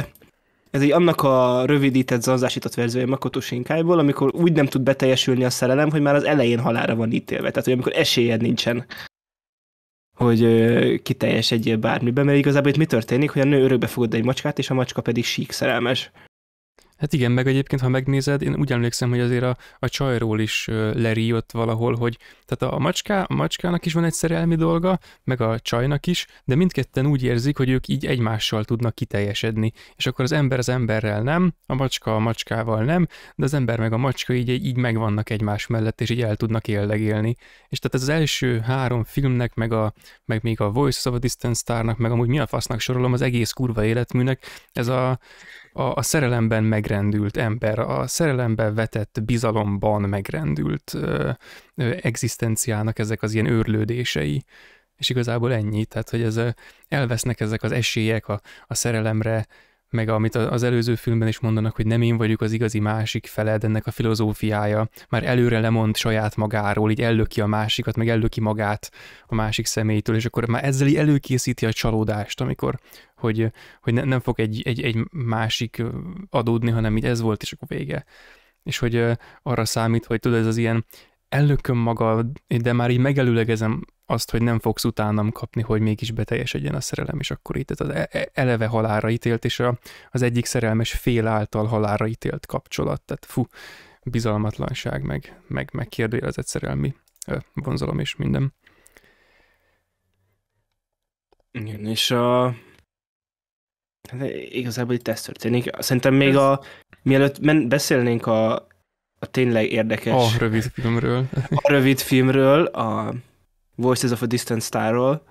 ez egy annak a rövidített, zanzásított verziója Makoto Shinkai-ból, amikor úgy nem tud beteljesülni a szerelem, hogy már az elején halára van ítélve, tehát hogy amikor esélyed nincsen hogy kiteljesedjél bármiben, mert igazából itt mi történik, hogy a nő örökbe fogod egy macskát, és a macska pedig sík szerelmes. Hát igen, meg egyébként, ha megnézed, én úgy emlékszem, hogy azért a, a csajról is Leri valahol, hogy tehát a, a, macská, a macskának is van egy szerelmi dolga, meg a csajnak is, de mindketten úgy érzik, hogy ők így egymással tudnak kiteljesedni. És akkor az ember az emberrel nem, a macska a macskával nem, de az ember meg a macska így, így megvannak egymás mellett, és így el tudnak éldegélni. És tehát ez az első három filmnek, meg, a, meg még a Voice of a Distant Starnak, meg amúgy mi a fasznak sorolom, az egész kurva életműnek, ez a a, a szerelemben megrendült ember, a szerelemben vetett bizalomban megrendült ö, ö, egzisztenciának ezek az ilyen őrlődései. És igazából ennyi, tehát hogy ez elvesznek ezek az esélyek a, a szerelemre, meg amit az előző filmben is mondanak, hogy nem én vagyok az igazi másik feled, ennek a filozófiája, már előre lemond saját magáról, így ellöki a másikat, meg ellöki magát a másik személytől, és akkor már ezzel előkészíti a csalódást, amikor, hogy, hogy ne, nem fog egy, egy, egy másik adódni, hanem így ez volt, és akkor vége. És hogy arra számít, hogy tudod, ez az ilyen ellököm magad, de már így megelőlegezem azt, hogy nem fogsz utánam kapni, hogy mégis beteljesedjen a szerelem, és akkor itt az e- e- eleve halára ítélt, és a, az egyik szerelmes fél által halára ítélt kapcsolat, tehát fú, bizalmatlanság, meg, meg, meg kérdőjelezett szerelmi ö, vonzalom és minden. Igen, és a... Hát igazából itt ez történik. Szerintem még ez... a... Mielőtt men, beszélnénk a, a tényleg érdekes... A rövid filmről. A rövid filmről, a Voices of a Distant Starról.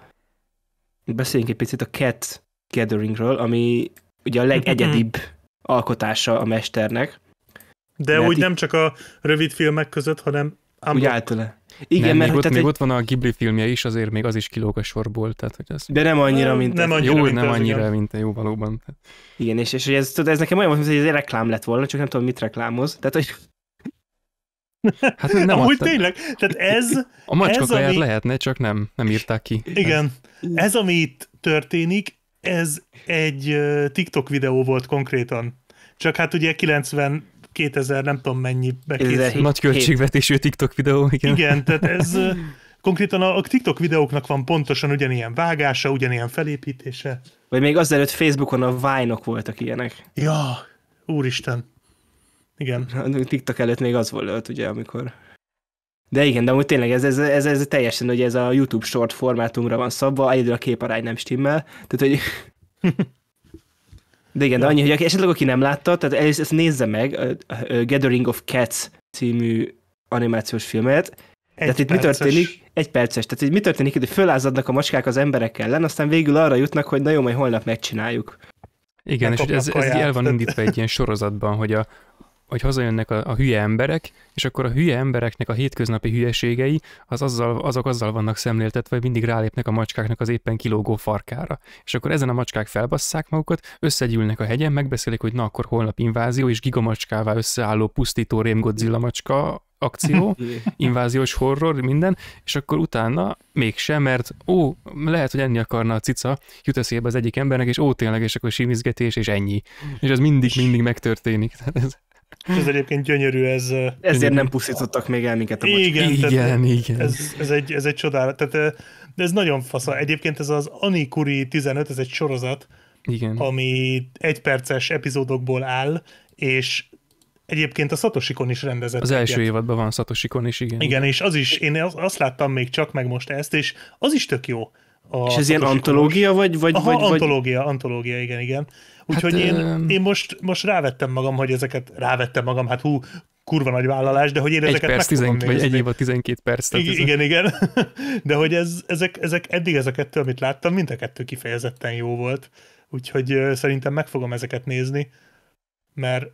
Beszéljünk egy picit a Cat Gatheringről, ami ugye a legegyedibb alkotása a mesternek. De mert úgy nem csak a rövid filmek között, hanem Unblock. Úgy általa. Igen, nem, mert még, ott, még egy... ott van a Ghibli filmje is, azért még az is kilóg a sorból. Tehát, hogy az. De nem annyira, mint nem annyira, jó, mint nem annyira, az, mint jó valóban. Igen, és, és ez, tudod, ez nekem olyan, hogy ez egy reklám lett volna, csak nem tudom, mit reklámoz. Tehát, hogy Hát nem Amúgy adta. tényleg, tehát ez... A macska ez, ami... lehetne, csak nem, nem írták ki. Igen, ez ami itt történik, ez egy TikTok videó volt konkrétan. Csak hát ugye 90 2000, nem tudom mennyi bekészült. Nagy költségvetésű TikTok videó, igen. Igen, tehát ez konkrétan a TikTok videóknak van pontosan ugyanilyen vágása, ugyanilyen felépítése. Vagy még azelőtt Facebookon a Vine-ok -ok voltak ilyenek. Ja, úristen. Igen. A TikTok előtt még az volt, ugye, amikor... De igen, de amúgy tényleg ez, ez, ez, ez teljesen, hogy ez a YouTube short formátumra van szabva, egyedül a képarány nem stimmel, tehát hogy... De igen, ja. de annyi, hogy esetleg aki nem látta, tehát ezt, ezt nézze meg, a Gathering of Cats című animációs filmet, egy tehát itt perces. mi történik? Egy perces. Tehát itt mi történik, hogy fölázadnak a macskák az emberek ellen, aztán végül arra jutnak, hogy na jó, majd holnap megcsináljuk. Igen, és ez, ez el van indítva egy ilyen sorozatban, hogy a, hogy hazajönnek a, a hülye emberek, és akkor a hülye embereknek a hétköznapi hülyeségei az azzal, azok azzal vannak szemléltetve, hogy mindig rálépnek a macskáknak az éppen kilógó farkára. És akkor ezen a macskák felbasszák magukat, összegyűlnek a hegyen, megbeszélik, hogy na akkor holnap invázió, és gigamacskává összeálló pusztító rémgodzilla macska akció, inváziós horror, minden, és akkor utána mégsem, mert ó, lehet, hogy enni akarna a cica, jut eszébe az egyik embernek, és ó, tényleg, és akkor simizgetés, és ennyi. És ez mindig, mindig megtörténik. Tehát ez... És ez egyébként gyönyörű, ez... Ezért nem pusztítottak még el minket a igen, Igen, igen. Ez, ez, egy, ez egy csodálat. Tehát ez nagyon fasz. Egyébként ez az Anikuri 15, ez egy sorozat, igen. ami egyperces epizódokból áll, és Egyébként a Szatosikon is rendezett. Az első egyet. évadban van Szatosikon is, igen. Igen, és az is, én azt láttam még csak meg most ezt, és az is tök jó. A és ez ilyen antológia, vagy? vagy, Aha, vagy antológia, vagy... antológia, igen, igen. Úgyhogy hát, én, öm... én most, most rávettem magam, hogy ezeket rávettem magam, hát hú, kurva nagy vállalás, de hogy én egy ezeket perc, meg tudom Vagy egy év a 12 perc. Tehát igen, ez... igen, de hogy ez, ezek, ezek, eddig ez a kettő, amit láttam, mind a kettő kifejezetten jó volt. Úgyhogy szerintem meg fogom ezeket nézni, mert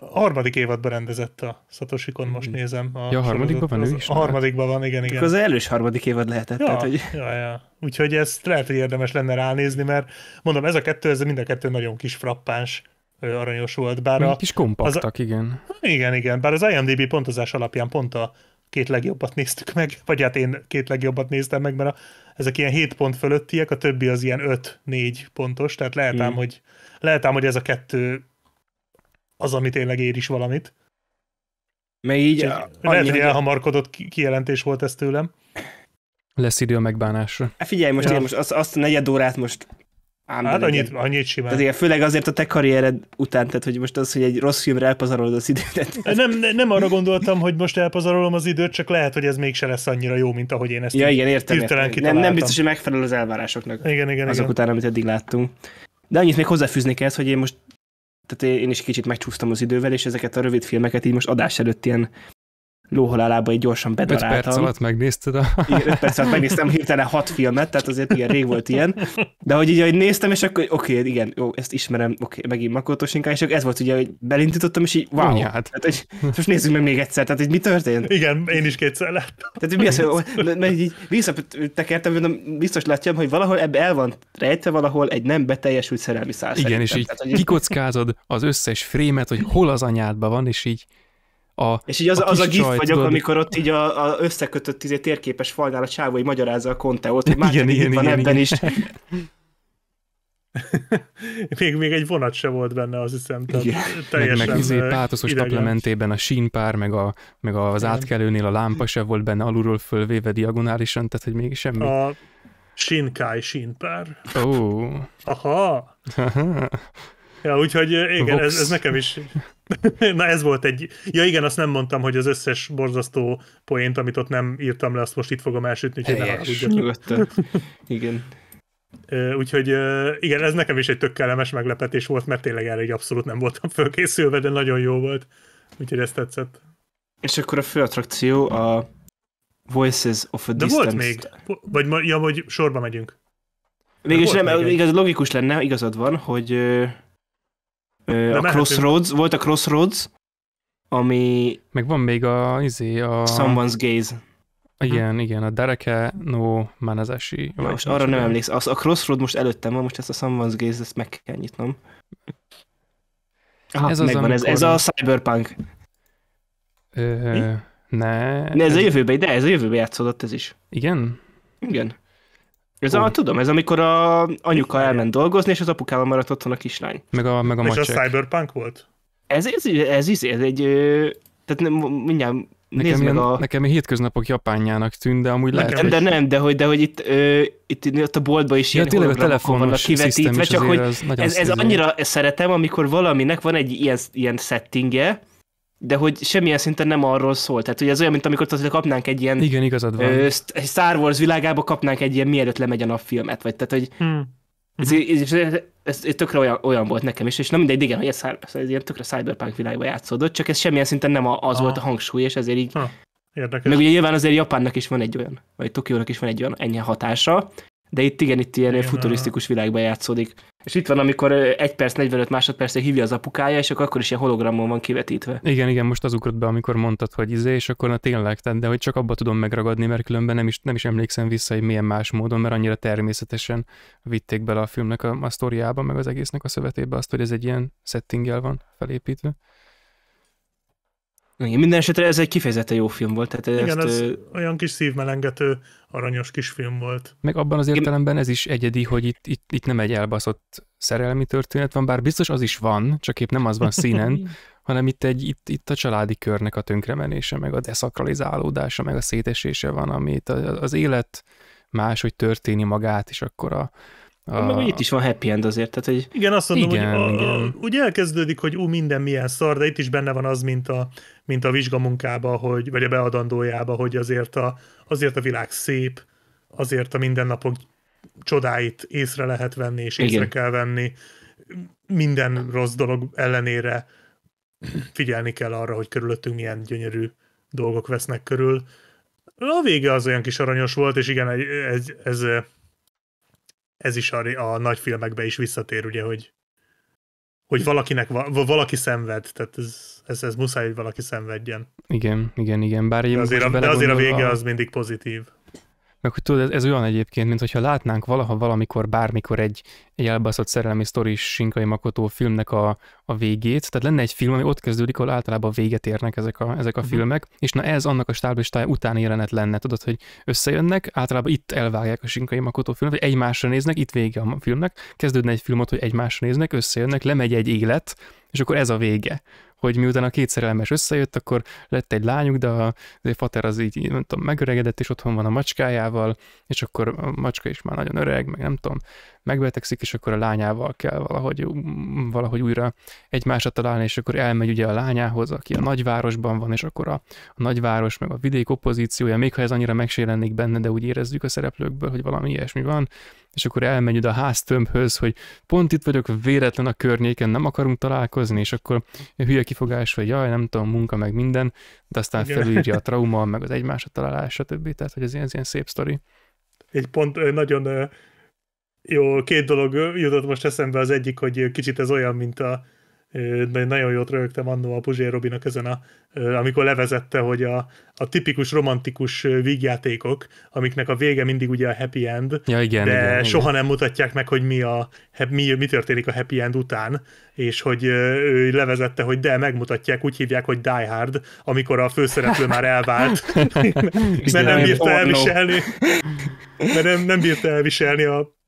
a harmadik évadban rendezett a Szatosikon, Kon, most mm. nézem. A ja, a harmadikban van ő is? A harmadikban van, igen, igen. Az elős harmadik évad lehetett. Ja, tehát, hogy... ja, ja. Úgyhogy ezt lehet, hogy érdemes lenne ránézni, mert mondom, ez a kettő, ez mind a kettő nagyon kis frappáns aranyos volt. Bár a, kis kompaktak, az, igen. Igen, igen. Bár az IMDb pontozás alapján pont a két legjobbat néztük meg, vagy hát én két legjobbat néztem meg, mert a, ezek ilyen 7 pont fölöttiek, a többi az ilyen 5-4 pontos, tehát lehet hmm. ám, hogy, lehet ám, hogy ez a kettő az, amit tényleg ér is valamit. Mert így... Lehet, hogy elhamarkodott kijelentés volt ez tőlem. Lesz idő a megbánásra. Hát figyelj, most ja. én most azt, azt a negyed órát most Ám hát annyit, annyit simán. Tehát főleg azért a te karriered után, tehát hogy most az, hogy egy rossz filmre elpazarolod az időt. Nem, nem arra gondoltam, hogy most elpazarolom az időt, csak lehet, hogy ez mégse lesz annyira jó, mint ahogy én ezt ja, igen, értem, értem. Nem, nem biztos, hogy megfelel az elvárásoknak. Igen, igen, azok igen. után, amit eddig láttunk. De annyit még hozzáfűznék ehhez, hogy én most tehát én is kicsit megcsúsztam az idővel, és ezeket a rövid filmeket így most adás előtt ilyen lóhalálába egy gyorsan bedaráltam. 5 perc alatt megnézted a... Igen, 5 perc alatt megnéztem hirtelen hat filmet, tehát azért igen, rég volt ilyen. De hogy így, hogy néztem, és akkor oké, okay, igen, jó, ezt ismerem, oké, okay, megint Makoto inkább, és ez volt ugye, hogy belintítottam, és így wow. Hát, Tehát, hogy, most nézzük meg még egyszer, tehát hogy mi történt? Igen, én is kétszer láttam. Tehát mi az, hogy így visszatekertem, mondom, biztos látjam, hogy valahol ebbe el van rejtve valahol egy nem beteljesült szerelmi szál. Igen, szerintem. és így tehát, így kikockázod az összes frémet, hogy hol az anyádban van, és így a És így az a, az a gif vagyok, tudod. amikor ott így a, a összekötött izé, térképes falnál a csávó, hogy magyarázza a konteót, hogy már igen, igen, van igen, ebben igen. is. még, még egy vonat se volt benne, azt hiszem. Tehát Igen. Teljesen meg, meg izé, pátoszos taplementében a sínpár, meg, a, meg az Igen. átkelőnél a lámpa se volt benne alulról fölvéve diagonálisan, tehát hogy még semmi. A sínkáj sínpár. Ó. Oh. Aha. Aha. Ja, úgyhogy igen, ez, ez nekem is Na ez volt egy... Ja igen, azt nem mondtam, hogy az összes borzasztó poént, amit ott nem írtam le, azt most itt fogom elsütni, úgyhogy Helyes, ne haragudjatok. Igen. Úgyhogy igen, ez nekem is egy tök kellemes meglepetés volt, mert tényleg erre egy abszolút nem voltam fölkészülve, de nagyon jó volt. Úgyhogy ez tetszett. És akkor a főattrakció a Voices of a Distance. De volt még, vagy, ja, vagy sorba megyünk. Végülis nem, igaz, logikus lenne, igazad van, hogy de a Crossroads, volt a Crossroads, ami... Meg van még a, izé, a... Someone's Gaze. Igen, hm? igen, a Dereke no Manazashi. Na, most arra nem emléksz. emlékszem. A, a Crossroad most előttem van, most ezt a Someone's Gaze, ezt meg kell nyitnom. Aha, ez megvan, az, amikor... ez, ez a Cyberpunk. Ö, ne. Ne, ez, ez a jövőbe, de ez a jövőbe játszódott ez is. Igen? Igen. Ez a, tudom, ez amikor a anyuka elment dolgozni, és az apukával maradt otthon a kislány. Meg a, meg a És a cyberpunk volt? Ez, ez, ez, ez, izé, ez egy... Tehát nem, mindjárt Nekem, Nézd ilyen, a... nekem egy hétköznapok japánjának tűnt, de amúgy lehet, nekem, hogy... De nem, de hogy, de hogy itt, ö, itt, itt a boltban is ja, ilyen a vannak kivetítve, csak hogy ez, ez, ez annyira szeretem, amikor valaminek van egy ilyen, ilyen settingje, de hogy semmilyen szinten nem arról szól. Tehát ugye ez olyan, mint amikor az, hogy kapnánk egy ilyen... Igen, igazad van. Ö, Star Wars világába kapnánk egy ilyen mielőtt lemegy a napfilmet, vagy tehát, hogy... Hmm. Ez, ez, mhm. ez, ez, ez tökre olyan, olyan volt nekem is, és nem mindegy, igen, hogy ez, ez ilyen tökre cyberpunk világba játszódott, csak ez semmilyen szinten nem az ah. volt a hangsúly, és ezért így... Ah. Érdekes. Meg ugye nyilván azért Japánnak is van egy olyan, vagy Tokiónak is van egy olyan ennyi hatása, de itt igen, itt ilyen igen. futurisztikus világban játszódik. És itt van, amikor 1 perc 45 másodpercre hívja az apukája, és akkor is ilyen hologramon van kivetítve. Igen, igen, most az ugrott be, amikor mondtad, hogy izé, és akkor na tényleg, tehát, de hogy csak abba tudom megragadni, mert különben nem is, nem is emlékszem vissza, hogy milyen más módon, mert annyira természetesen vitték bele a filmnek a, a sztoriába, meg az egésznek a szövetébe azt, hogy ez egy ilyen settinggel van felépítve. Igen, minden esetre ez egy kifejezetten jó film volt. Tehát Igen, ezt, ez ö... olyan kis szívmelengető, aranyos kis film volt. Meg abban az értelemben ez is egyedi, hogy itt, itt, itt nem egy elbaszott szerelmi történet van, bár biztos az is van, csak épp nem az van színen, hanem itt, egy, itt, itt a családi körnek a tönkremenése, meg a deszakralizálódása, meg a szétesése van, amit az élet máshogy történi magát, és akkor a, a... Meg itt is van happy end azért, tehát hogy... Igen, azt mondom, igen, hogy a, igen. A, ugye elkezdődik, hogy ú, minden milyen szar, de itt is benne van az, mint a, mint a vizsgamunkába, hogy, vagy a beadandójába, hogy azért a, azért a világ szép, azért a mindennapok csodáit észre lehet venni, és észre igen. kell venni. Minden rossz dolog ellenére figyelni kell arra, hogy körülöttünk milyen gyönyörű dolgok vesznek körül. A vége az olyan kis aranyos volt, és igen, ez, ez ez is a, a nagy filmekbe is visszatér, ugye, hogy hogy valakinek, valaki szenved, tehát ez, ez, ez muszáj, hogy valaki szenvedjen. Igen, igen, igen, bár de azért, a, de azért a vége az mindig pozitív. Meg hogy tudod, ez, ez olyan egyébként, mint hogyha látnánk valaha valamikor, bármikor egy, egy elbaszott szerelmi sztori Sinkai Makotó filmnek a, a végét. Tehát lenne egy film, ami ott kezdődik, ahol általában véget érnek ezek a, ezek a uh-huh. filmek, és na ez annak a stáblistája utáni jelenet lenne. Tudod, hogy összejönnek, általában itt elvágják a Sinkai Makotó filmet, vagy egymásra néznek, itt vége a filmnek, kezdődne egy filmot, hogy egymásra néznek, összejönnek, lemegy egy élet, és akkor ez a vége hogy miután a két szerelmes összejött, akkor lett egy lányuk, de a fater az így, nem tudom, megöregedett, és otthon van a macskájával, és akkor a macska is már nagyon öreg, meg nem tudom, megbetegszik, és akkor a lányával kell valahogy, valahogy újra egymásra találni, és akkor elmegy ugye a lányához, aki a nagyvárosban van, és akkor a, a nagyváros meg a vidék opozíciója, még ha ez annyira megsérlennék benne, de úgy érezzük a szereplőkből, hogy valami ilyesmi van, és akkor elmegy oda a háztömbhöz, hogy pont itt vagyok, véletlen a környéken, nem akarunk találkozni, és akkor hülye kifogás, hogy jaj, nem tudom, munka, meg minden, de aztán Igen. felírja a trauma, meg az egymásra találás, stb. Tehát, hogy ez ilyen, ez ilyen szép sztori. Egy pont nagyon jó, két dolog jutott most eszembe, az egyik, hogy kicsit ez olyan, mint a nagyon jót rögtem annó a Puzsé Robinak ezen a, amikor levezette, hogy a, a tipikus romantikus vígjátékok, amiknek a vége mindig ugye a happy end, ja, igen, de igen, soha igen. nem mutatják meg, hogy mi, a, mi, mi történik a happy end után, és hogy ő levezette, hogy de, megmutatják, úgy hívják, hogy Die Hard, amikor a főszereplő már elvált, mert nem bírta elviselni, mert nem, nem bírta elviselni a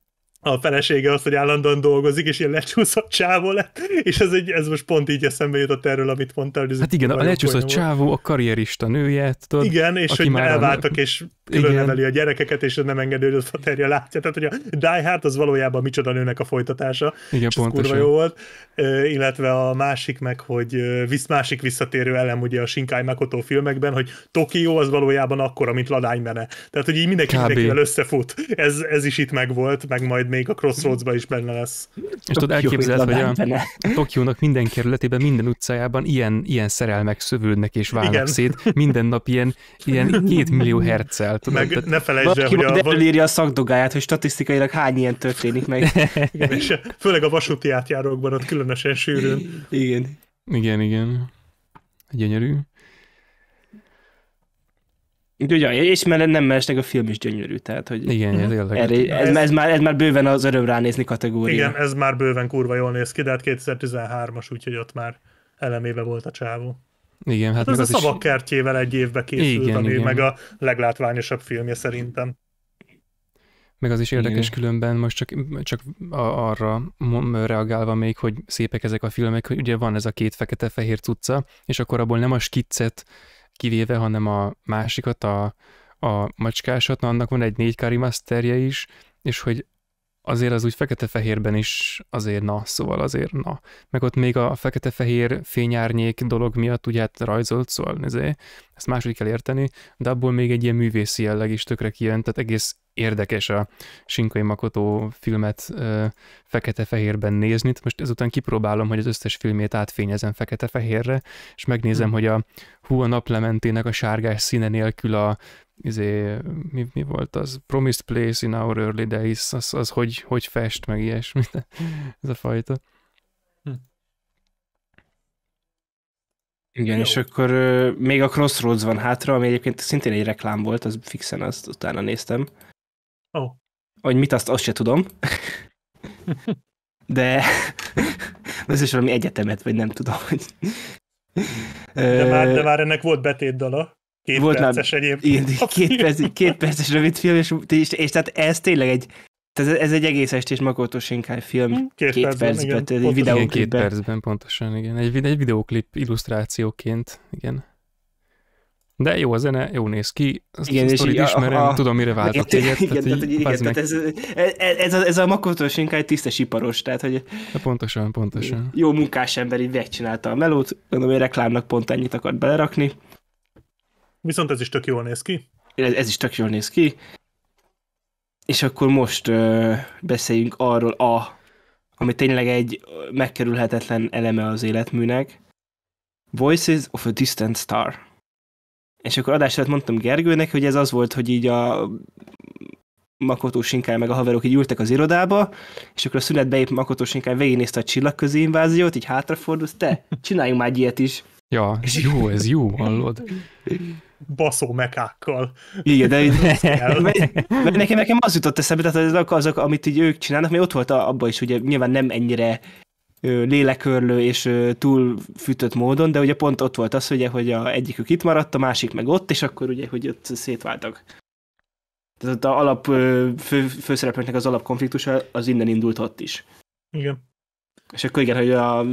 a felesége az, hogy állandóan dolgozik, és ilyen lecsúszott csávó lett, és ez, egy, ez most pont így eszembe jutott erről, amit mondtál. Hogy ez hát igen, a lecsúszott csávó a karrierista nője, tudod? Igen, és hogy már elváltak, és neveli a gyerekeket, és nem engedődött hogy a terje látja. Tehát, hogy a Die Hard az valójában micsoda nőnek a folytatása. Igen, és pontosan. kurva jó volt. E, illetve a másik meg, hogy visz, másik visszatérő elem ugye a Shinkai Makoto filmekben, hogy Tokió az valójában akkora, mint Ladánymene. Tehát, hogy így mindenki összefut. Ez, ez is itt megvolt, meg majd még a Crossroads-ba is benne lesz. És tudod, elképzeled, hogy a Tokiónak minden kerületében, minden utcájában ilyen, ilyen szerelmek szövődnek és válnak Igen. szét, minden nap ilyen, ilyen két millió herccel. Tudom, meg tehát... ne felejtsd el, hogy a... elírja a szakdogáját, hogy statisztikailag hány ilyen történik meg. Igen, és főleg a vasúti átjárókban ott különösen sűrűn. Igen. Igen, igen. Gyönyörű. Ugye, és mellett nem mellesleg a film is gyönyörű, tehát hogy Igen, ez, mhm. erre, ez, ez, már, ez már bőven az öröm ránézni kategória. Igen, ez már bőven kurva jól néz ki, de hát 2013-as, úgyhogy ott már elemébe volt a csávó. Igen, hát, hát ez a szavak is... kertjével egy évbe készült, igen, ami igen. meg a leglátványosabb filmje szerintem. Meg az is érdekes Igen. különben, most csak, csak arra reagálva még, hogy szépek ezek a filmek, hogy ugye van ez a két fekete-fehér cucca, és akkor abból nem a skiccet kivéve, hanem a másikat, a, a macskásat, na annak van egy 4K remasterje is, és hogy azért az úgy fekete-fehérben is azért na, szóval azért na. Meg ott még a fekete-fehér fényárnyék dolog miatt ugye hát rajzolt, szóval nézé, ezt máshogy kell érteni, de abból még egy ilyen művészi jelleg is tökre kijön, tehát egész érdekes a Sinkai Makoto filmet ö, fekete-fehérben nézni. Most ezután kipróbálom, hogy az összes filmét átfényezem fekete-fehérre, és megnézem, hmm. hogy a Hú a naplementének a sárgás színe nélkül a izé, mi, mi volt az? Promised Place in Our Early Days, az, az hogy, hogy fest, meg ilyesmi. Ez a fajta. Hm. Igen, Jó. és akkor euh, még a Crossroads van hátra, ami egyébként szintén egy reklám volt, az fixen azt utána néztem. Oh. Hogy mit azt, azt se tudom. De ez is valami egyetemet, vagy nem tudom, hogy... De már, de már ennek volt dala. Két volt perces már, egyébként. két, perc, két perces rövid film, és, és, és tehát ez tényleg egy, tehát ez egy egész estés Makoto Shinkai film. Hm, két, két percben, percben igen, tehát egy Két percben, pontosan, igen. Egy, egy videóklip illusztrációként, igen. De jó a zene, jó néz ki, azt igen, a sztorit ismerem, a, a, tudom, mire váltott téged. Igen, tehát, így, igen, tehát ez, ez, a, ez a Makoto Shinkai tisztes iparos, tehát hogy... De pontosan, pontosan. Jó munkás ember így megcsinálta a melót, gondolom, hogy reklámnak pont ennyit akart belerakni. Viszont ez is tök jól néz ki. Ez, ez is tök jól néz ki. És akkor most ö, beszéljünk arról a, ami tényleg egy megkerülhetetlen eleme az életműnek. Voices of a Distant Star. És akkor adás alatt mondtam Gergőnek, hogy ez az volt, hogy így a Makotó Sinkály meg a haverok így ültek az irodába, és akkor a szünetbe épp Makotó Sinkály végignézte a csillagközi inváziót, így hátrafordult, te, csináljunk már egy ilyet is. Ja, ez jó, ez jó, hallod. Baszó mekákkal. Igen, de mert, mert nekem, nekem az jutott eszembe, tehát azok, azok, amit így ők csinálnak, mert ott volt abban is, ugye nyilván nem ennyire lélekörlő és túlfűtött módon, de ugye pont ott volt az, ugye, hogy a egyikük itt maradt, a másik meg ott, és akkor ugye, hogy ott szétváltak. Tehát ott a alap fő, főszereplőknek az alapkonfliktusa az innen indult ott is. Igen. És akkor igen, hogy a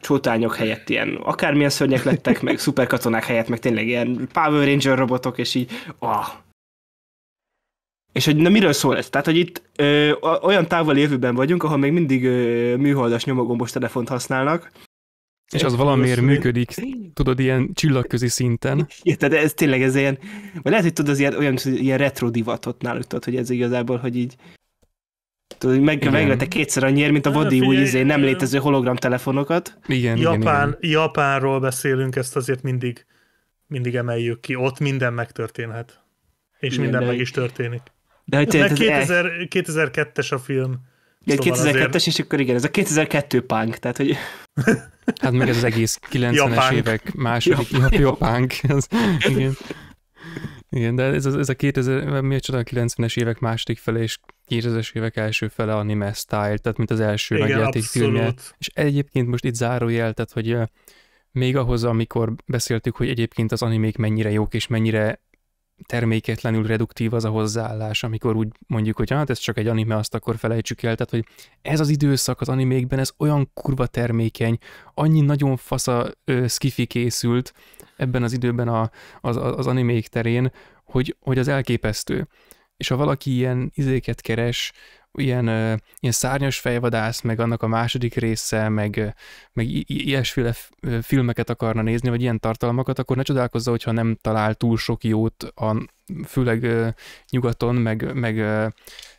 csótányok helyett ilyen akármilyen szörnyek lettek, meg szuperkatonák helyett, meg tényleg ilyen Power Ranger robotok, és így, ah, és hogy na, miről szól ez? Tehát, hogy itt ö, olyan távol jövőben vagyunk, ahol még mindig ö, műholdas nyomogombos telefont használnak. És az valamiért működik, tudod, ilyen csillagközi szinten. Ja, tehát ez tényleg ez ilyen, vagy lehet, hogy tudod, az ilyen, olyan, ilyen retro divatot náluk, tudod, hogy ez igazából, hogy így Tudod, meg, megvette kétszer annyiért, mint a hát, vadi új izé, nem létező hologram telefonokat. Igen, Japán, igen, igen. Japánról beszélünk, ezt azért mindig, mindig emeljük ki. Ott minden megtörténhet. És igen, minden meg is történik. De hogy tényleg, 2000, 2002-es a film. Igen, szóval 2002-es, azért... és akkor igen, ez a 2002 punk, tehát hogy... Hát meg ez az egész 90-es évek második punk. Az, igen. igen, de ez, ez a 2000, mi a csoda a 90-es évek második fele és 2000-es évek első fele anime style, tehát mint az első igen, filmje. És egyébként most itt zárójel, tehát hogy még ahhoz, amikor beszéltük, hogy egyébként az animék mennyire jók és mennyire terméketlenül reduktív az a hozzáállás, amikor úgy mondjuk, hogy ah, hát ez csak egy anime, azt akkor felejtsük el, tehát hogy ez az időszak az animékben, ez olyan kurva termékeny, annyi nagyon fasz a skifi készült ebben az időben a, az, az animék terén, hogy, hogy az elképesztő. És ha valaki ilyen izéket keres, ilyen, ilyen szárnyas fejvadász, meg annak a második része, meg, meg ilyesféle filmeket akarna nézni, vagy ilyen tartalmakat, akkor ne csodálkozza, hogyha nem talál túl sok jót, a, főleg nyugaton, meg, meg,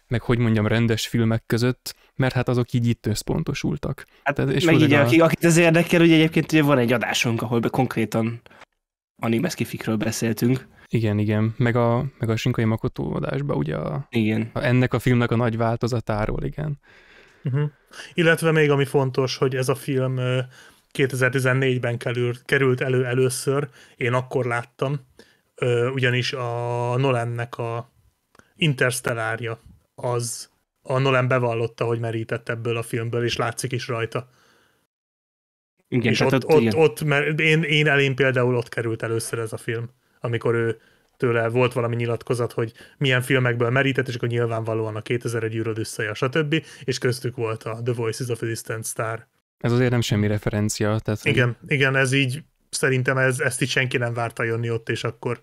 meg hogy mondjam, rendes filmek között, mert hát azok így itt összpontosultak. Hát és meg így, a... akik, akit ez érdekel, ugye egyébként ugye van egy adásunk, ahol be konkrétan anime skifikről beszéltünk, igen, igen. Meg a, meg a Sinkai Makoto adásban ugye a, igen. A, ennek a filmnek a nagy változatáról, igen. Uh-huh. Illetve még ami fontos, hogy ez a film 2014-ben került, került elő először, én akkor láttam, ugyanis a Nolannek a interstellárja az a Nolan bevallotta, hogy merített ebből a filmből, és látszik is rajta. Igen, és ott, ott, ott, ott, mert én, én elém például ott került először ez a film amikor ő tőle volt valami nyilatkozat, hogy milyen filmekből merített, és akkor nyilvánvalóan a 2001 űrod összeje, stb. És köztük volt a The Voices of a Distant Star. Ez azért nem semmi referencia. Tehát, igen, hogy... igen, ez így szerintem ez, ezt itt senki nem várta jönni ott, és akkor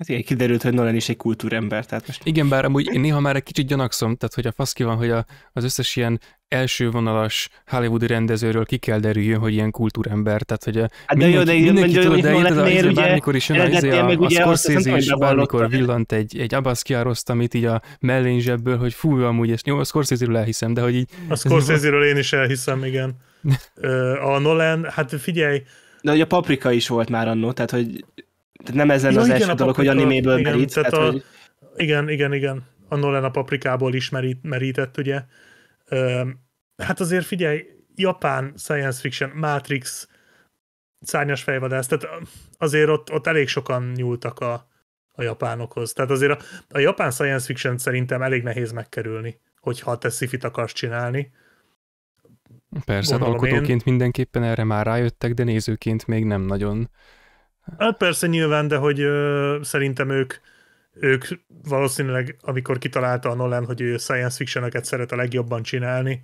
Hát igen, kiderült, hogy Nolan is egy kultúrember, tehát most... Igen, bár amúgy én néha már egy kicsit gyanakszom, tehát hogy a fasz ki van, hogy a, az összes ilyen első vonalas hollywoodi rendezőről ki kell derüljön, hogy ilyen kultúrember, tehát hogy a hát mindenki, de jó, de mindenki tudod, de itt az, az, bármikor is jön az, a, izé a Scorsese is bármikor villant egy, egy abasz kiároszt, amit így a mellén zsebből, hogy fú, amúgy ezt jó, a Scorsese-ről elhiszem, de hogy így... A Scorsese-ről én is elhiszem, igen. A Nolan, hát figyelj, de ugye a paprika is volt már annó, tehát hogy tehát nem ezen ja, az első dolog, hogy animéből igen, merít. Tehát a, hogy... Igen, igen, igen. A Nolan a paprikából is merít, merített, ugye. hát azért figyelj, japán science fiction, Matrix, szárnyas fejvadász, tehát azért ott, ott elég sokan nyúltak a, a japánokhoz. Tehát azért a, a japán science fiction szerintem elég nehéz megkerülni, hogyha te szifit akarsz csinálni. Persze, Gondolom alkotóként én... mindenképpen erre már rájöttek, de nézőként még nem nagyon Hát persze nyilván, de hogy ö, szerintem ők, ők valószínűleg, amikor kitalálta a Nolan, hogy ő science fiction szeret a legjobban csinálni,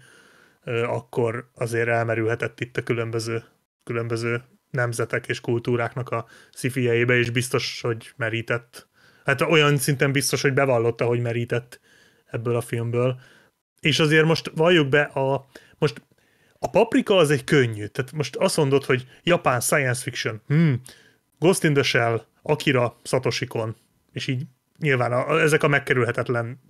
ö, akkor azért elmerülhetett itt a különböző, különböző nemzetek és kultúráknak a szifijeibe, és biztos, hogy merített. Hát olyan szinten biztos, hogy bevallotta, hogy merített ebből a filmből. És azért most valljuk be, a, most a paprika az egy könnyű. Tehát most azt mondod, hogy japán science fiction. Hmm, Ghost in the Shell, Akira, Kon, és így nyilván a, ezek a megkerülhetetlen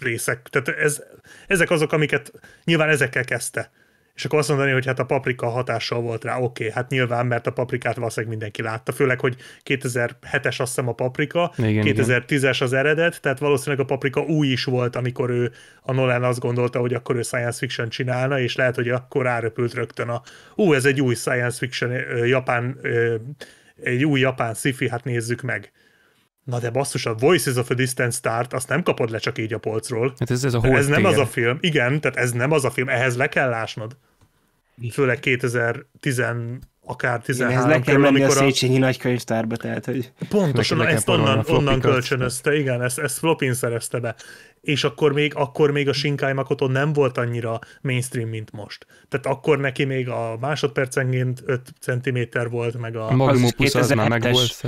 részek. Tehát ez, ezek azok, amiket nyilván ezekkel kezdte. És akkor azt mondani, hogy hát a paprika hatással volt rá, oké, okay, hát nyilván, mert a paprikát valószínűleg mindenki látta, főleg, hogy 2007-es azt hiszem a paprika, igen, 2010-es az eredet, tehát valószínűleg a paprika új is volt, amikor ő, a Nolan azt gondolta, hogy akkor ő science fiction csinálna, és lehet, hogy akkor ráröpült rögtön a, ú, ez egy új science fiction, japán egy új japán sci hát nézzük meg. Na de basszus, a Voices of a Distant Start, azt nem kapod le csak így a polcról. Hát ez, ez, a ez nem az a film. Igen, tehát ez nem az a film, ehhez le kell lásnod. Főleg 2010 akár 13 ez nekem körül, amikor a Széchenyi a... nagy könyvtárba, tehát hogy... Pontosan, nekem ezt onnan, onnan kölcsönözte, igen, ezt, ezt flopin szerezte be. És akkor még, akkor még a Shinkai Makoto nem volt annyira mainstream, mint most. Tehát akkor neki még a másodpercenként 5 cm volt, meg a... A Magnumopus az, az már meg volt.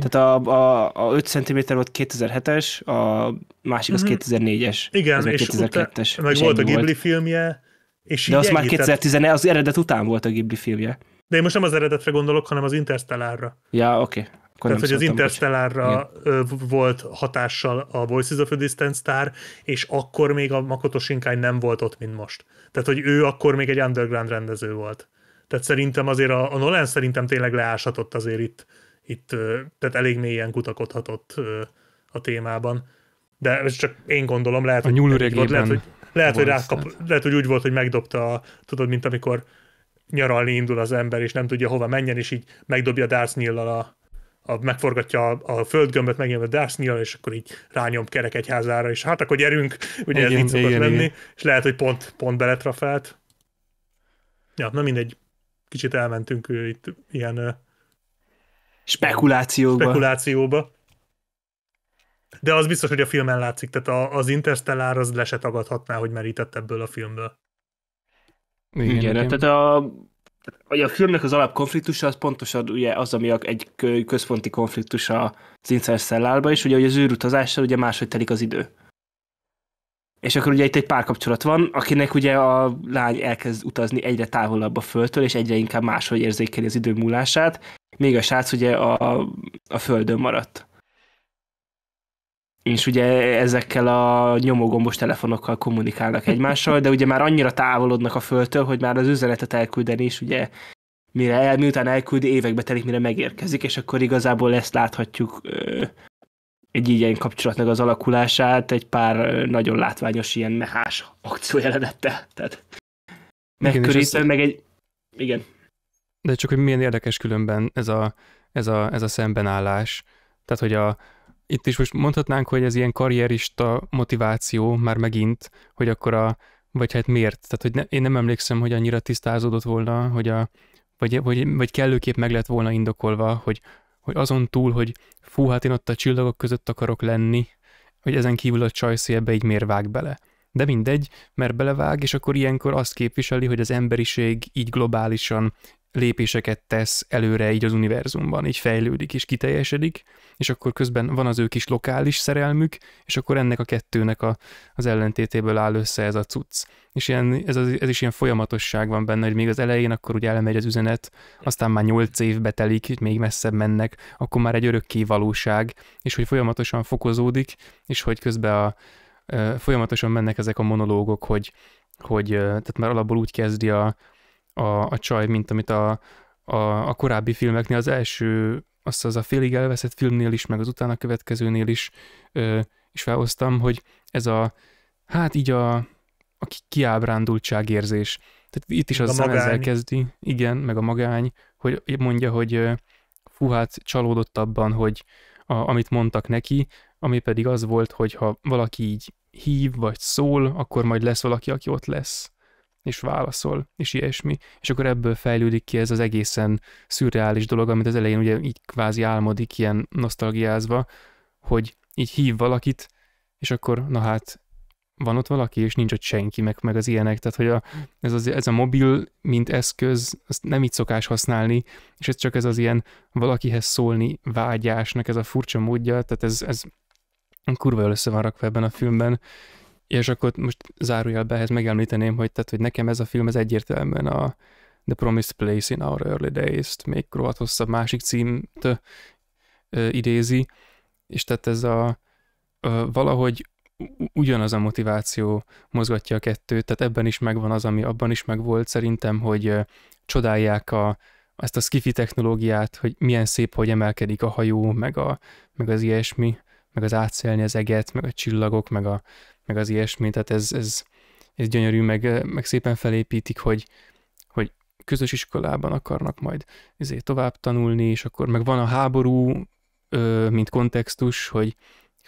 Tehát a, a, a 5 cm volt 2007-es, a másik az mm-hmm. 2004-es. Igen, és, utána, meg és volt a Ghibli volt. filmje, és De az már 2010, az eredet után volt a Ghibli filmje. De én most nem az eredetre gondolok, hanem az Interstellárra. Ja, oké. Okay. Tehát, hogy az Interstellárra volt hatással a Voices of a Distance Star, és akkor még a Makoto Shinkai nem volt ott, mint most. Tehát, hogy ő akkor még egy underground rendező volt. Tehát szerintem azért a, a Nolan szerintem tényleg leáshatott azért itt, itt, tehát elég mélyen kutakodhatott a témában. De ez csak én gondolom, lehet, a hogy, volt, lehet, hogy, lehet, volt, hogy, rákap, lehet, hogy úgy volt, hogy megdobta, a, tudod, mint amikor nyaralni indul az ember, és nem tudja hova menjen, és így megdobja a darts a, a, megforgatja a, a földgömböt, megnyom a darts és akkor így rányom kerek házára és hát akkor gyerünk, ugye igen, ez így szokott lenni, igen. és lehet, hogy pont, pont beletrafált. Ja, na mindegy, kicsit elmentünk itt ilyen spekulációba. spekulációba. De az biztos, hogy a filmen látszik, tehát az Interstellar az le se tagadhatná, hogy merített ebből a filmből. Igen, igen, igen. tehát a, ugye a filmnek az alapkonfliktusa az pontosan ugye az, ami egy központi konfliktus az szellálba, is, ugye hogy az űrutazással ugye máshogy telik az idő. És akkor ugye itt egy párkapcsolat van, akinek ugye a lány elkezd utazni egyre távolabb a földtől, és egyre inkább máshogy érzékeli az idő múlását, még a srác ugye a, a földön maradt és ugye ezekkel a nyomógombos telefonokkal kommunikálnak egymással, de ugye már annyira távolodnak a földtől, hogy már az üzenetet elküldeni is ugye mire el, miután elküldi, évekbe telik, mire megérkezik, és akkor igazából ezt láthatjuk egy ilyen kapcsolatnak az alakulását egy pár nagyon látványos ilyen mehás akciójelenettel. Tehát megkörítő, meg egy... Igen. De csak, hogy milyen érdekes különben ez a, ez a, ez a szembenállás. Tehát, hogy a, itt is most mondhatnánk, hogy ez ilyen karrierista motiváció már megint, hogy akkor a, vagy hát miért? Tehát, hogy ne, én nem emlékszem, hogy annyira tisztázódott volna, hogy a, vagy, vagy, vagy kellőképp meg lett volna indokolva, hogy, hogy azon túl, hogy fú, hát én ott a csillagok között akarok lenni, hogy ezen kívül a csajszé ebbe így miért vág bele. De mindegy, mert belevág, és akkor ilyenkor azt képviseli, hogy az emberiség így globálisan lépéseket tesz előre így az univerzumban, így fejlődik és kiteljesedik, és akkor közben van az ő kis lokális szerelmük, és akkor ennek a kettőnek a, az ellentétéből áll össze ez a cucc. És ilyen, ez, az, ez is ilyen folyamatosság van benne, hogy még az elején akkor ugye elmegy az üzenet, aztán már nyolc év betelik, még messzebb mennek, akkor már egy örökké valóság, és hogy folyamatosan fokozódik, és hogy közben a, folyamatosan mennek ezek a monológok, hogy, hogy tehát már alapból úgy kezdi a, a, a csaj, mint amit a, a, a korábbi filmeknél, az első, azt az a félig elveszett filmnél is, meg az utána következőnél is, ö, is felhoztam, hogy ez a, hát így a, a kiábrándultságérzés. érzés. Tehát itt is az ezzel kezdi, igen, meg a magány, hogy mondja, hogy fú, hát csalódott abban, hogy a, amit mondtak neki, ami pedig az volt, hogy ha valaki így hív vagy szól, akkor majd lesz valaki, aki ott lesz és válaszol, és ilyesmi. És akkor ebből fejlődik ki ez az egészen szürreális dolog, amit az elején ugye így kvázi álmodik, ilyen nosztalgiázva, hogy így hív valakit, és akkor na hát van ott valaki, és nincs ott senki, meg, meg az ilyenek. Tehát, hogy a, ez, az, ez a mobil, mint eszköz, azt nem így szokás használni, és ez csak ez az ilyen valakihez szólni vágyásnak ez a furcsa módja, tehát ez, ez kurva jól össze van rakva ebben a filmben, és akkor most zárójelbe ehhez megemlíteném, hogy, tehát, hogy nekem ez a film ez egyértelműen a The Promised Place in Our Early Days-t, még rohadt hosszabb másik címt ö, idézi, és tehát ez a ö, valahogy ugyanaz a motiváció mozgatja a kettőt, tehát ebben is megvan az, ami abban is megvolt szerintem, hogy ö, csodálják a, ezt a skifi technológiát, hogy milyen szép, hogy emelkedik a hajó, meg, a, meg az ilyesmi, meg az átszelni az eget, meg a csillagok, meg a, meg az ilyesmi, tehát ez, ez, ez gyönyörű, meg, eh, meg szépen felépítik, hogy, hogy közös iskolában akarnak majd ezért tovább tanulni, és akkor meg van a háború, mint kontextus, hogy,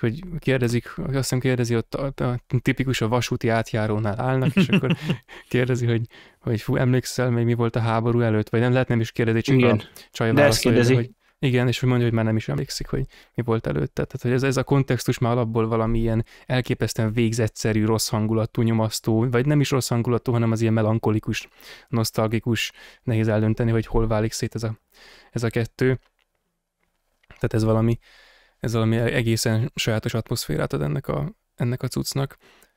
hogy kérdezik, azt hiszem kérdezi, ott a, a, tipikus a vasúti átjárónál állnak, és akkor kérdezi, hogy, hogy fú, emlékszel még mi volt a háború előtt, vagy nem lehet nem is kérdezni, csak Igen. a csaj hogy igen, és hogy mondja, hogy már nem is emlékszik, hogy mi volt előtte. Tehát, hogy ez, ez a kontextus már alapból valamilyen elképesztően végzetszerű, rossz hangulatú, nyomasztó, vagy nem is rossz hangulatú, hanem az ilyen melankolikus, nosztalgikus, nehéz eldönteni, hogy hol válik szét ez a, ez a kettő. Tehát ez valami, ez valami egészen sajátos atmoszférát ad ennek a, ennek a cuccnak.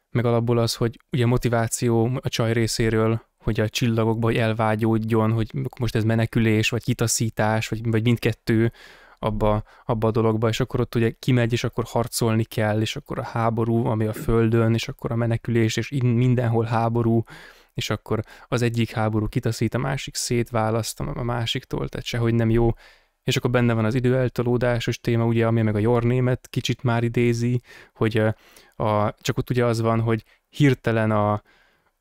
Meg alapból az, hogy ugye motiváció a csaj részéről hogy a csillagokba hogy elvágyódjon, hogy most ez menekülés, vagy kitaszítás, vagy, vagy mindkettő abba, abba a dologba, és akkor ott ugye kimegy, és akkor harcolni kell, és akkor a háború, ami a földön, és akkor a menekülés, és mindenhol háború, és akkor az egyik háború kitaszít, a másik szétválaszt a másiktól, tehát sehogy nem jó. És akkor benne van az időeltolódásos téma, ugye, ami meg a Jornémet kicsit már idézi, hogy a, a, csak ott ugye az van, hogy hirtelen a,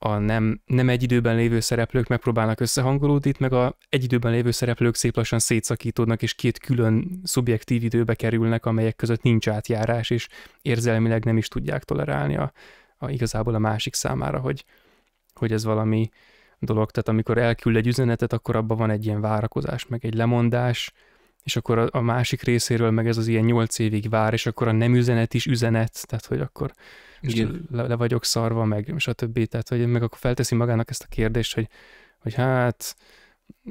a nem, nem egy időben lévő szereplők megpróbálnak összehangolódni, itt meg a egy időben lévő szereplők szép lassan szétszakítódnak, és két külön szubjektív időbe kerülnek, amelyek között nincs átjárás, és érzelmileg nem is tudják tolerálni a, a igazából a másik számára, hogy, hogy ez valami dolog. Tehát amikor elküld egy üzenetet, akkor abban van egy ilyen várakozás, meg egy lemondás, és akkor a, a másik részéről meg ez az ilyen nyolc évig vár, és akkor a nem üzenet is üzenet, tehát hogy akkor és Igen. le, le vagyok szarva, meg stb. Tehát, hogy meg akkor felteszi magának ezt a kérdést, hogy, hogy hát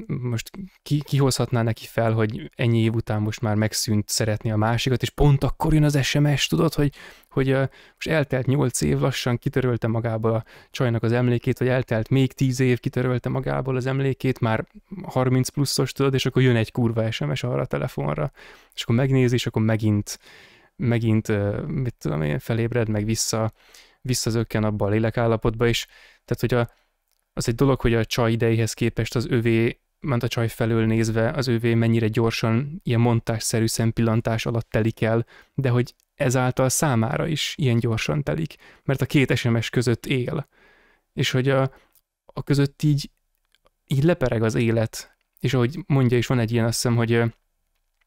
most ki, ki hozhatná neki fel, hogy ennyi év után most már megszűnt szeretni a másikat, és pont akkor jön az SMS, tudod, hogy, hogy most eltelt nyolc év, lassan kitörölte magából a csajnak az emlékét, vagy eltelt még tíz év, kitörölte magából az emlékét, már 30 pluszos, tudod, és akkor jön egy kurva SMS arra a telefonra, és akkor megnézi, és akkor megint megint, mit tudom én, felébred, meg vissza, visszazökken abba a lélekállapotba is. Tehát, hogy a, az egy dolog, hogy a csaj idejéhez képest az övé, ment a csaj felől nézve, az övé mennyire gyorsan ilyen montásszerű szempillantás alatt telik el, de hogy ezáltal számára is ilyen gyorsan telik, mert a két SMS között él. És hogy a, a között így, így lepereg az élet. És ahogy mondja is, van egy ilyen, azt hiszem, hogy,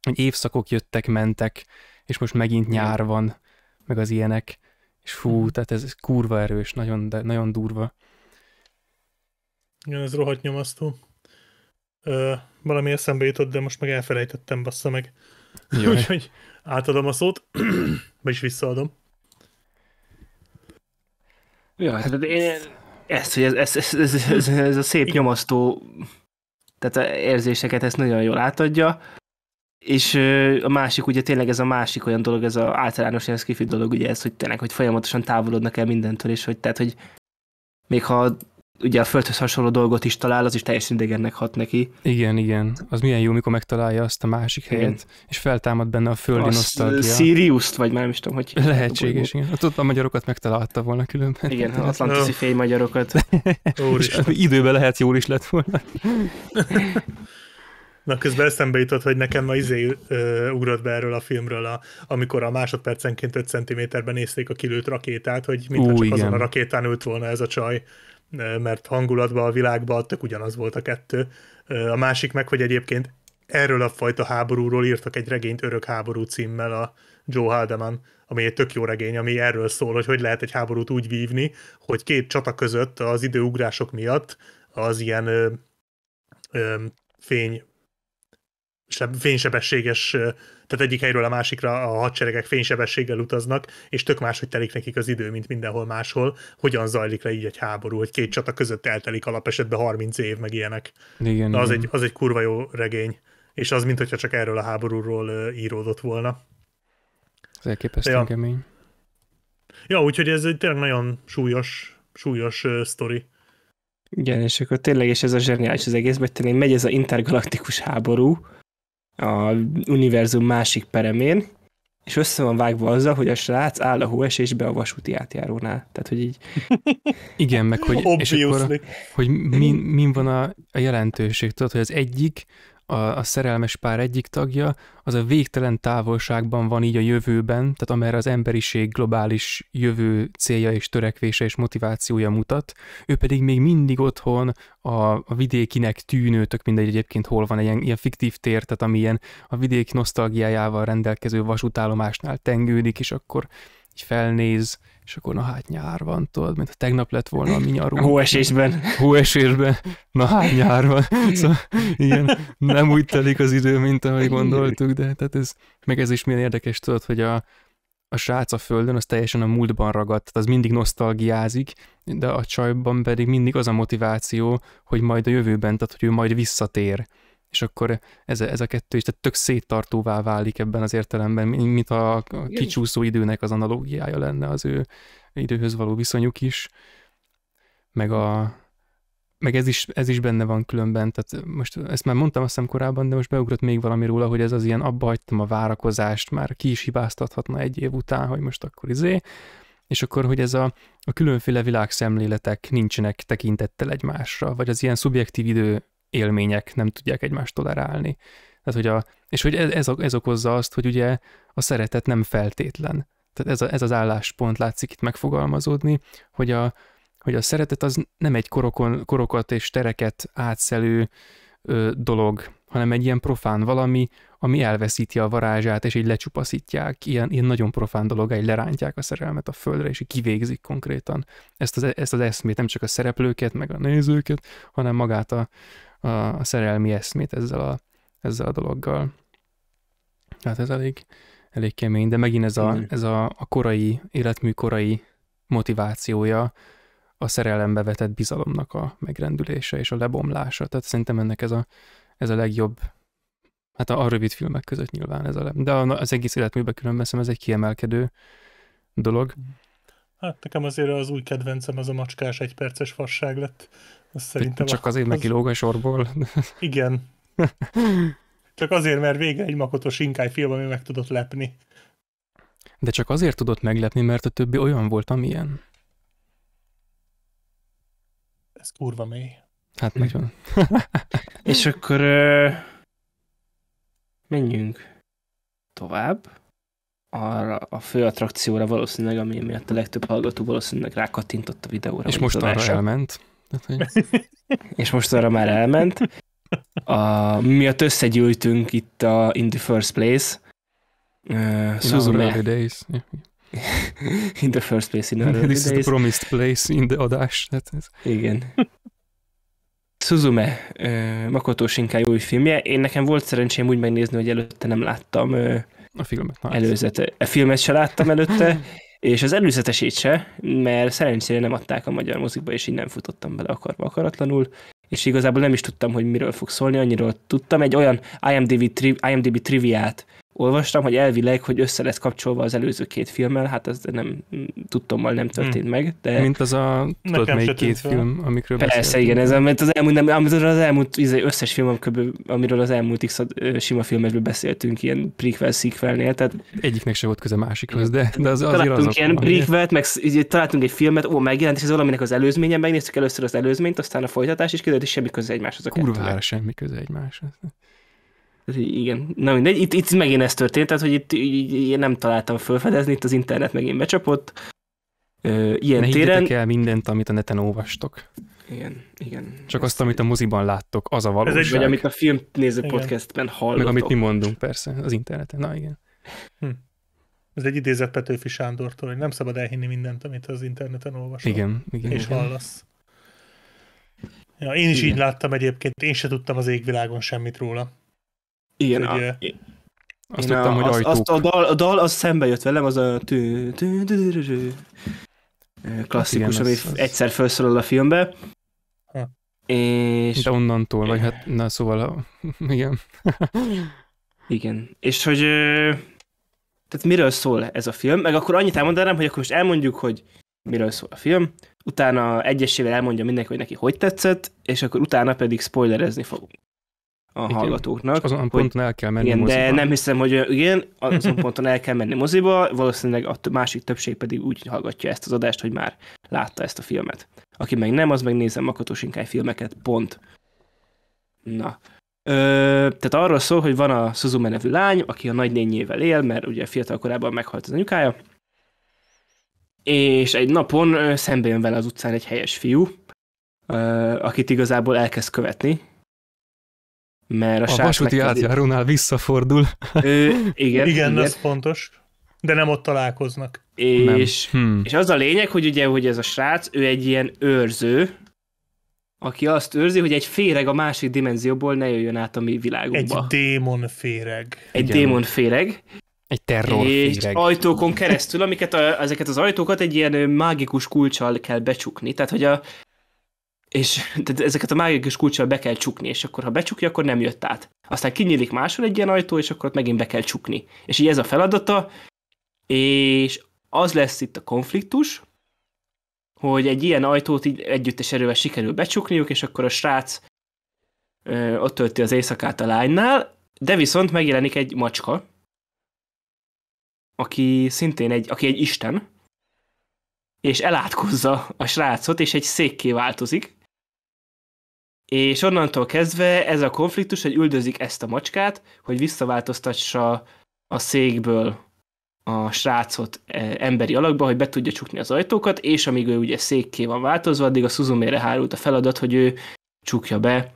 hogy évszakok jöttek, mentek, és most megint nyár van, meg az ilyenek, és fú, mhm. tehát ez, kurva erős, nagyon, de, nagyon durva. Igen, ez rohadt nyomasztó. Ö, valami eszembe jutott, de most meg elfelejtettem, bassza meg. Úgyhogy átadom a szót, vagyis visszaadom. Ja, hát én ezt, hogy ez, ez, ez, ez, ez, ez a szép nyomasztó tehát a érzéseket ezt nagyon jól átadja és a másik, ugye tényleg ez a másik olyan dolog, ez a általános ilyen skifi dolog, ugye ez, hogy tényleg, hogy folyamatosan távolodnak el mindentől, és hogy tehát, hogy még ha ugye a földhöz hasonló dolgot is talál, az is teljesen idegennek hat neki. Igen, igen. Az milyen jó, mikor megtalálja azt a másik helyet, igen. és feltámad benne a földi nosztalgia. sirius vagy már nem is tudom, hogy Lehetséges, igen. Ott, ott a magyarokat megtalálta volna különben. Igen, az atlantiszi fény magyarokat. Úristen. Időben lehet jól is lett volna. Na közben eszembe jutott, hogy nekem ma izé ö, ugrott be erről a filmről, a, amikor a másodpercenként 5 cm-ben nézték a kilőtt rakétát, hogy mintha csak igen. azon a rakétán ült volna ez a csaj, mert hangulatban, a világban tök ugyanaz volt a kettő. A másik meg, hogy egyébként erről a fajta háborúról írtak egy regényt örök háború címmel a Joe Haldeman, ami egy tök jó regény, ami erről szól, hogy hogy lehet egy háborút úgy vívni, hogy két csata között az időugrások miatt az ilyen ö, ö, fény fénysebességes, tehát egyik helyről a másikra a hadseregek fénysebességgel utaznak, és tök más, hogy telik nekik az idő, mint mindenhol máshol. Hogyan zajlik le így egy háború, hogy két csata között eltelik alapesetben 30 év, meg ilyenek. Igen, Na, az, igen. Egy, az egy kurva jó regény, és az, mintha csak erről a háborúról íródott volna. Ez elképesztően ja. kemény. Ja, úgyhogy ez egy tényleg nagyon súlyos, súlyos uh, sztori. Igen, és akkor tényleg, és ez a zseniális az egész, mert tényleg megy ez a intergalaktikus háború, a univerzum másik peremén, és össze van vágva azzal, hogy a srác áll a hóesésbe a vasúti átjárónál. Tehát, hogy így... Igen, meg hogy, és akkor, hogy min, min van a, a jelentőség, tudod, hogy az egyik a, a szerelmes pár egyik tagja, az a végtelen távolságban van így a jövőben, tehát amerre az emberiség globális jövő célja és törekvése és motivációja mutat, ő pedig még mindig otthon a, a vidékinek tűnőtök, mindegy egyébként hol van, egy ilyen, ilyen fiktív tér, tehát ami ilyen a vidék nosztalgiájával rendelkező vasútállomásnál tengődik, és akkor így felnéz, és akkor na hát nyár van, tudod, mint a tegnap lett volna a mi nyarunk. Hóesésben. Hóesésben. Na hát nyár van. Szóval igen, nem úgy telik az idő, mint ahogy gondoltuk, de tehát ez, meg ez is milyen érdekes, tudod, hogy a, a srác a földön, az teljesen a múltban ragadt, tehát az mindig nosztalgiázik, de a csajban pedig mindig az a motiváció, hogy majd a jövőben, tehát hogy ő majd visszatér és akkor ez, ez a kettő is tehát tök széttartóvá válik ebben az értelemben, mint a kicsúszó időnek az analógiája lenne az ő időhöz való viszonyuk is, meg a, meg ez is, ez is benne van különben, tehát most ezt már mondtam azt hiszem korábban, de most beugrott még valami róla, hogy ez az ilyen abba hagytam a várakozást, már ki is hibáztathatna egy év után, hogy most akkor izé, és akkor, hogy ez a, a különféle világszemléletek nincsenek tekintettel egymásra, vagy az ilyen szubjektív idő élmények nem tudják egymást tolerálni. Tehát, hogy a, és hogy ez, ez, ez okozza azt, hogy ugye a szeretet nem feltétlen. Tehát ez, a, ez az álláspont látszik itt megfogalmazódni, hogy a, hogy a szeretet az nem egy korokon, korokat és tereket átszelő ö, dolog, hanem egy ilyen profán valami, ami elveszíti a varázsát, és így lecsupaszítják. Ilyen, ilyen nagyon profán dolog, így lerántják a szerelmet a földre, és így kivégzik konkrétan ezt az, ezt az eszmét, nem csak a szereplőket, meg a nézőket, hanem magát a, a szerelmi eszmét ezzel a, ezzel a dologgal. Hát ez elég, elég kemény, de megint ez a, ez a, a korai, életmű korai motivációja a szerelembe vetett bizalomnak a megrendülése és a lebomlása. Tehát szerintem ennek ez a, ez a legjobb, hát a, a rövid filmek között nyilván ez a le, de az egész életműbe különben ez egy kiemelkedő dolog. Hát nekem azért az új kedvencem az a macskás egyperces fasság lett. Szerintem Csak azért az... kilóg a sorból. Igen. Csak azért, mert végre egy makotos inkáj film, ami meg tudott lepni. De csak azért tudott meglepni, mert a többi olyan volt, amilyen. Ez kurva mély. Hát hm. nagyon. És akkor menjünk tovább arra a fő attrakcióra valószínűleg, ami miatt a legtöbb hallgató valószínűleg rákattintott a videóra. És most arra elment. és most arra már elment. A, miatt összegyűjtünk itt a In the First Place. Uh, Suzume. Days. in the first place, in the early This days. is the promised place in the adás. Igen. Suzume, uh, Makoto Shinkai új filmje. Én nekem volt szerencsém úgy megnézni, hogy előtte nem láttam uh, a filmet. Előzete. A filmet se láttam előtte, és az előzetesét se, mert szerencsére nem adták a magyar mozikba, és így nem futottam bele akarva akaratlanul, és igazából nem is tudtam, hogy miről fog szólni, annyiról tudtam. Egy olyan IMDb, tri- IMDb triviát olvastam, hogy elvileg, hogy össze lesz kapcsolva az előző két filmmel, hát ez nem tudtommal nem történt hmm. meg. De... Mint az a, tudod melyik két fel. film, amikről Persze, beszéltünk. igen, ez mert az elmúlt, nem, az elmúlt összes film, amiről az elmúlt X sima filmesből beszéltünk, ilyen prequel, sequelnél, tehát... Egyiknek se volt köze másikhoz, de, de az, azért Találtunk ilyen prequelt, meg így, találtunk egy filmet, ó, megjelent, és ez valaminek az előzménye, megnéztük először az előzményt, aztán a folytatás, és kiderült, semmi köze egymáshoz. A Kurvára semmi köze egymáshoz. Igen, na mindegy, itt, itt megint ez történt, tehát hogy itt így, így nem találtam felfedezni, itt az internet megint becsapott. Ö, ilyen ne téren... el mindent, amit a neten olvastok. Igen, igen. Csak azt, amit a moziban láttok, az a valóság. Ez egy, vagy amit a film igen. podcastben hallottok. Meg amit mi mondunk, persze, az interneten. Na igen. Hm. Ez egy idézett Petőfi Sándortól, hogy nem szabad elhinni mindent, amit az interneten olvasol. Igen, igen. És igen. hallasz. Ja, én is igen. így láttam egyébként, én se tudtam az égvilágon semmit róla. Igen, hogy, a, azt én tudtam, a, hogy az, azt a, dal, a dal az szembe jött velem, az a tű, tű, tű, tű, tű, klasszikus, hát igen, ami az, egyszer felszólal a filmbe. És... De onnantól, vagy hát, na szóval, igen. igen, és hogy tehát miről szól ez a film, meg akkor annyit elmondanám, hogy akkor most elmondjuk, hogy miről szól a film, utána egyesével elmondja mindenki, hogy neki hogy tetszett, és akkor utána pedig spoilerezni fogunk a igen. hallgatóknak. És azon hogy ponton el kell menni igen, moziba. De nem hiszem, hogy igen, azon ponton el kell menni moziba, valószínűleg a másik többség pedig úgy hallgatja ezt az adást, hogy már látta ezt a filmet. Aki meg nem, az meg nézem Makoto filmeket, pont. Na. Ö, tehát arról szól, hogy van a Suzume nevű lány, aki a nagynényével él, mert ugye fiatal korában meghalt az anyukája, és egy napon szembe jön vele az utcán egy helyes fiú, akit igazából elkezd követni, mert a, a vasúti legközi... átjárónál visszafordul. Ö, igen, igen, igen, ez fontos. De nem ott találkoznak. És, hmm. és az a lényeg, hogy ugye, hogy ez a srác, ő egy ilyen őrző, aki azt őrzi, hogy egy féreg a másik dimenzióból ne jöjjön át a mi világunkba. Egy démon féreg. Egy Igen. démon féreg. Egy terror És ajtókon keresztül, amiket a, ezeket az ajtókat egy ilyen mágikus kulcsal kell becsukni. Tehát, hogy a, és ezeket a mágikus kulcsal be kell csukni, és akkor ha becsukja, akkor nem jött át. Aztán kinyílik máshol egy ilyen ajtó, és akkor ott megint be kell csukni. És így ez a feladata, és az lesz itt a konfliktus, hogy egy ilyen ajtót így együttes erővel sikerül becsukniuk, és akkor a srác ö, ott tölti az éjszakát a lánynál, de viszont megjelenik egy macska, aki szintén egy, aki egy isten, és elátkozza a srácot, és egy székké változik, és onnantól kezdve ez a konfliktus, hogy üldözik ezt a macskát, hogy visszaváltoztassa a székből a srácot e, emberi alakba, hogy be tudja csukni az ajtókat, és amíg ő ugye székké van változva, addig a Suzumére hárult a feladat, hogy ő csukja be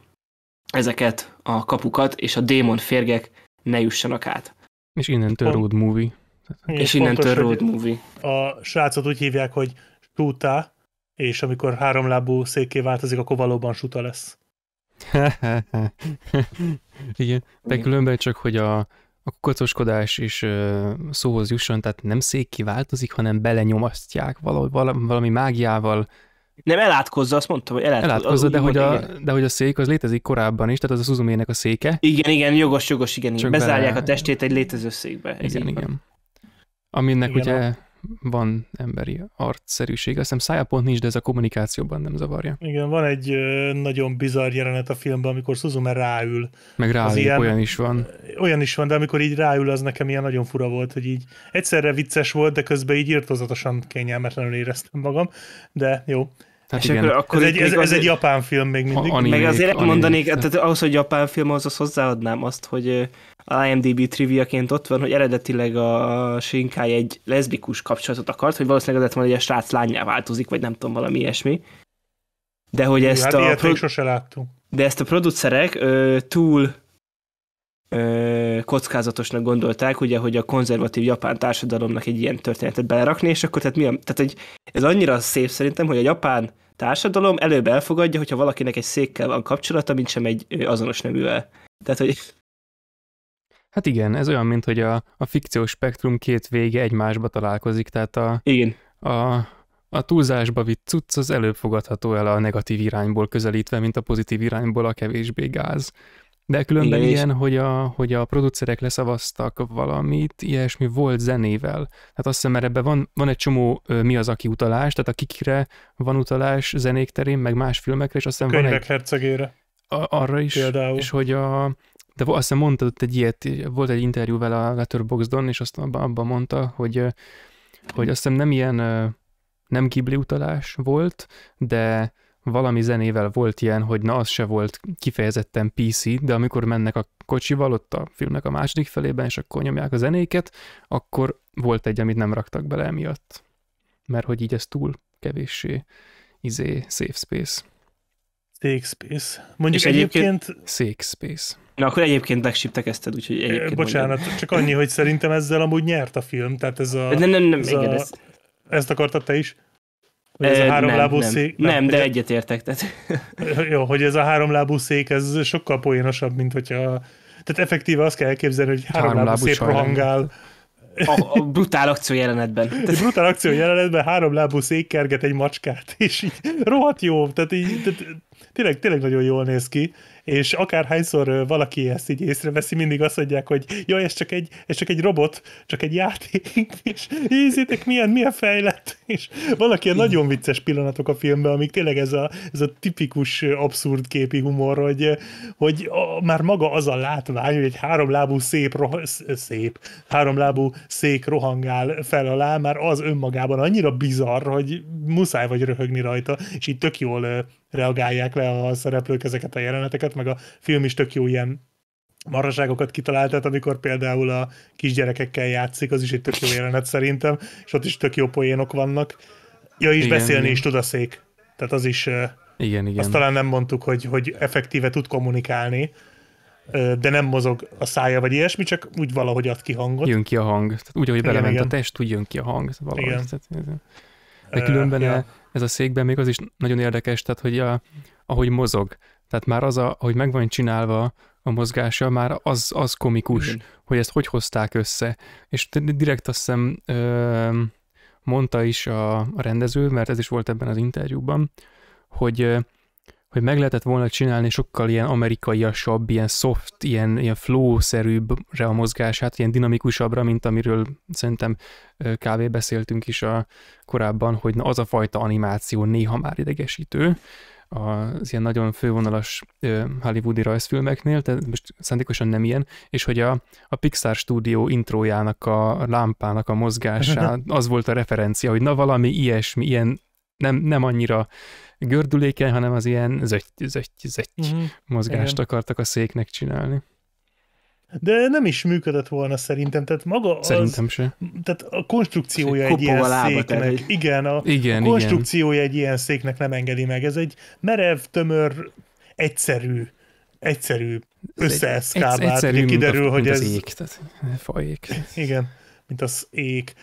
ezeket a kapukat, és a démon férgek ne jussanak át. És innentől road movie. Igen, és innentől road movie. A srácot úgy hívják, hogy súta, és amikor háromlábú székké változik, akkor valóban suta lesz. Igen, de különben csak, hogy a, a kocoskodás is uh, szóhoz jusson, tehát nem széki változik, hanem belenyomasztják valahogy valami mágiával. Nem elátkozza, azt mondtam, hogy elátkozza. elátkozza de, hogy a, de hogy a szék az létezik korábban is, tehát az a Suzumének a széke. Igen, igen, jogos, jogos, igen. igen. Csak Bezárják bele... a testét egy létező székbe. Igen, igen. igen. Aminek igen, ugye... A van emberi arcszerűség. Azt hiszem szájapont nincs, de ez a kommunikációban nem zavarja. Igen, van egy nagyon bizarr jelenet a filmben, amikor Suzume ráül. Meg ráül, ilyen, olyan is van. Olyan is van, de amikor így ráül, az nekem ilyen nagyon fura volt, hogy így egyszerre vicces volt, de közben így írtozatosan kényelmetlenül éreztem magam, de jó. Tehát és igen. Akkor, akkor ez, egy, ez, ez egy japán film még mindig. Animék, Meg azért animék. mondanék, tehát ahhoz, hogy japán film, ahhoz hozzáadnám azt, hogy a IMDb triviaként ott van, hogy eredetileg a Shinkai egy leszbikus kapcsolatot akart, hogy valószínűleg azért van, hogy a srác lányá változik, vagy nem tudom, valami ilyesmi. De hogy ezt hát a... Ilyet pro... sose láttunk. De ezt a producerek ö, túl ö, kockázatosnak gondolták, ugye, hogy a konzervatív japán társadalomnak egy ilyen történetet belerakni, és akkor tehát mi a, tehát egy, ez annyira szép szerintem, hogy a japán társadalom előbb elfogadja, hogyha valakinek egy székkel van kapcsolata, mint sem egy azonos neművel. Tehát, hogy... Hát igen, ez olyan, mint hogy a, a fikciós spektrum két vége egymásba találkozik, tehát a, igen. a, a túlzásba vitt cucc az előbb fogadható el a negatív irányból közelítve, mint a pozitív irányból a kevésbé gáz. De különben Igen, ilyen, és... hogy a, hogy a producerek leszavaztak valamit, ilyesmi volt zenével. hát azt hiszem, mert ebben van, van egy csomó mi az, aki utalás, tehát a kikre van utalás zenék terén, meg más filmekre, és azt hiszem van egy... hercegére. A, arra is. Például. És hogy a, de azt hiszem mondtad ott egy ilyet, volt egy interjú vele a Letterboxdon, és azt abban, abban mondta, hogy, hogy azt hiszem nem ilyen nem Ghibli utalás volt, de valami zenével volt ilyen, hogy na az se volt kifejezetten PC, de amikor mennek a kocsival, ott a filmnek a második felében, és akkor nyomják a zenéket, akkor volt egy, amit nem raktak bele emiatt. Mert hogy így ez túl kevéssé izé, safe space. Safe space. Mondjuk és egyébként... egyébként... Safe space. Na akkor egyébként ezt úgyhogy egyébként... Bocsánat, mondjam. csak annyi, hogy szerintem ezzel amúgy nyert a film, tehát ez a... Nem, nem, nem, ez igen, a... ez... Ezt akartad te is? Hogy ez a háromlábú nem, nem, szék... Nem, nem de ugye... egyetértek. Tehát. Jó, hogy ez a háromlábú szék, ez sokkal poénosabb, mint hogyha... Tehát effektíve azt kell elképzelni, hogy háromlábú, háromlábú szép rohangál. A, a brutál akció jelenetben. Tehát... Egy brutál akció jelenetben háromlábú szék kerget egy macskát, és így rohadt jó. Tehát így, tehát tényleg, tényleg nagyon jól néz ki, és akárhányszor valaki ezt így észreveszi, mindig azt mondják, hogy jaj, ez csak egy, ez csak egy robot, csak egy játék, és ízitek, milyen, milyen fejlett, és valaki ilyen nagyon vicces pillanatok a filmben, amik tényleg ez a, ez a tipikus abszurd képi humor, hogy, hogy a, már maga az a látvány, hogy egy háromlábú szép, roh- szép, háromlábú szék rohangál fel alá, már az önmagában annyira bizarr, hogy muszáj vagy röhögni rajta, és így tök jól reagálják le a szereplők ezeket a jeleneteket, meg a film is tök jó ilyen maraságokat kitalált, tehát amikor például a kisgyerekekkel játszik, az is egy tök jó jelenet szerintem, és ott is tök jó poénok vannak. Ja, is igen, beszélni igen. is tud a szék. Tehát az is... Igen, igen. Azt talán nem mondtuk, hogy, hogy effektíve tud kommunikálni, de nem mozog a szája, vagy ilyesmi, csak úgy valahogy ad ki hangot. Jön ki a hang. Tehát úgy, ahogy igen, belement igen. a test, úgy jön ki a hang. Valahogy. Szóval igen. Tehát, de különben uh, ja ez a székben még az is nagyon érdekes, tehát hogy a, ahogy mozog, tehát már az, a, hogy meg van csinálva a mozgása, már az, az komikus, Igen. hogy ezt hogy hozták össze. És direkt azt hiszem mondta is a, a rendező, mert ez is volt ebben az interjúban, hogy hogy meg lehetett volna csinálni sokkal ilyen amerikaiasabb, ilyen soft, ilyen, ilyen flow-szerűbbre a mozgását, ilyen dinamikusabbra, mint amiről szerintem kávé beszéltünk is a korábban, hogy na az a fajta animáció néha már idegesítő, az ilyen nagyon fővonalas hollywoodi rajzfilmeknél, tehát most szándékosan nem ilyen, és hogy a, a Pixar stúdió intrójának, a lámpának a mozgása, az volt a referencia, hogy na valami ilyesmi, ilyen nem, nem annyira gördülékeny, hanem az ilyen zöty, zöty, zöty uh-huh. Mhm, mozgást Igen. akartak a széknek csinálni. De nem is működött volna szerintem, tehát maga az, Szerintem se. Tehát a konstrukciója egy, egy ilyen széknek. Igen, a, igen, konstrukciója igen. egy ilyen széknek nem engedi meg. Ez egy merev, tömör, egyszerű, egyszerű összeeszkábált, kiderül, mint a, hogy mint ez... Az ég, tehát Igen, mint az ég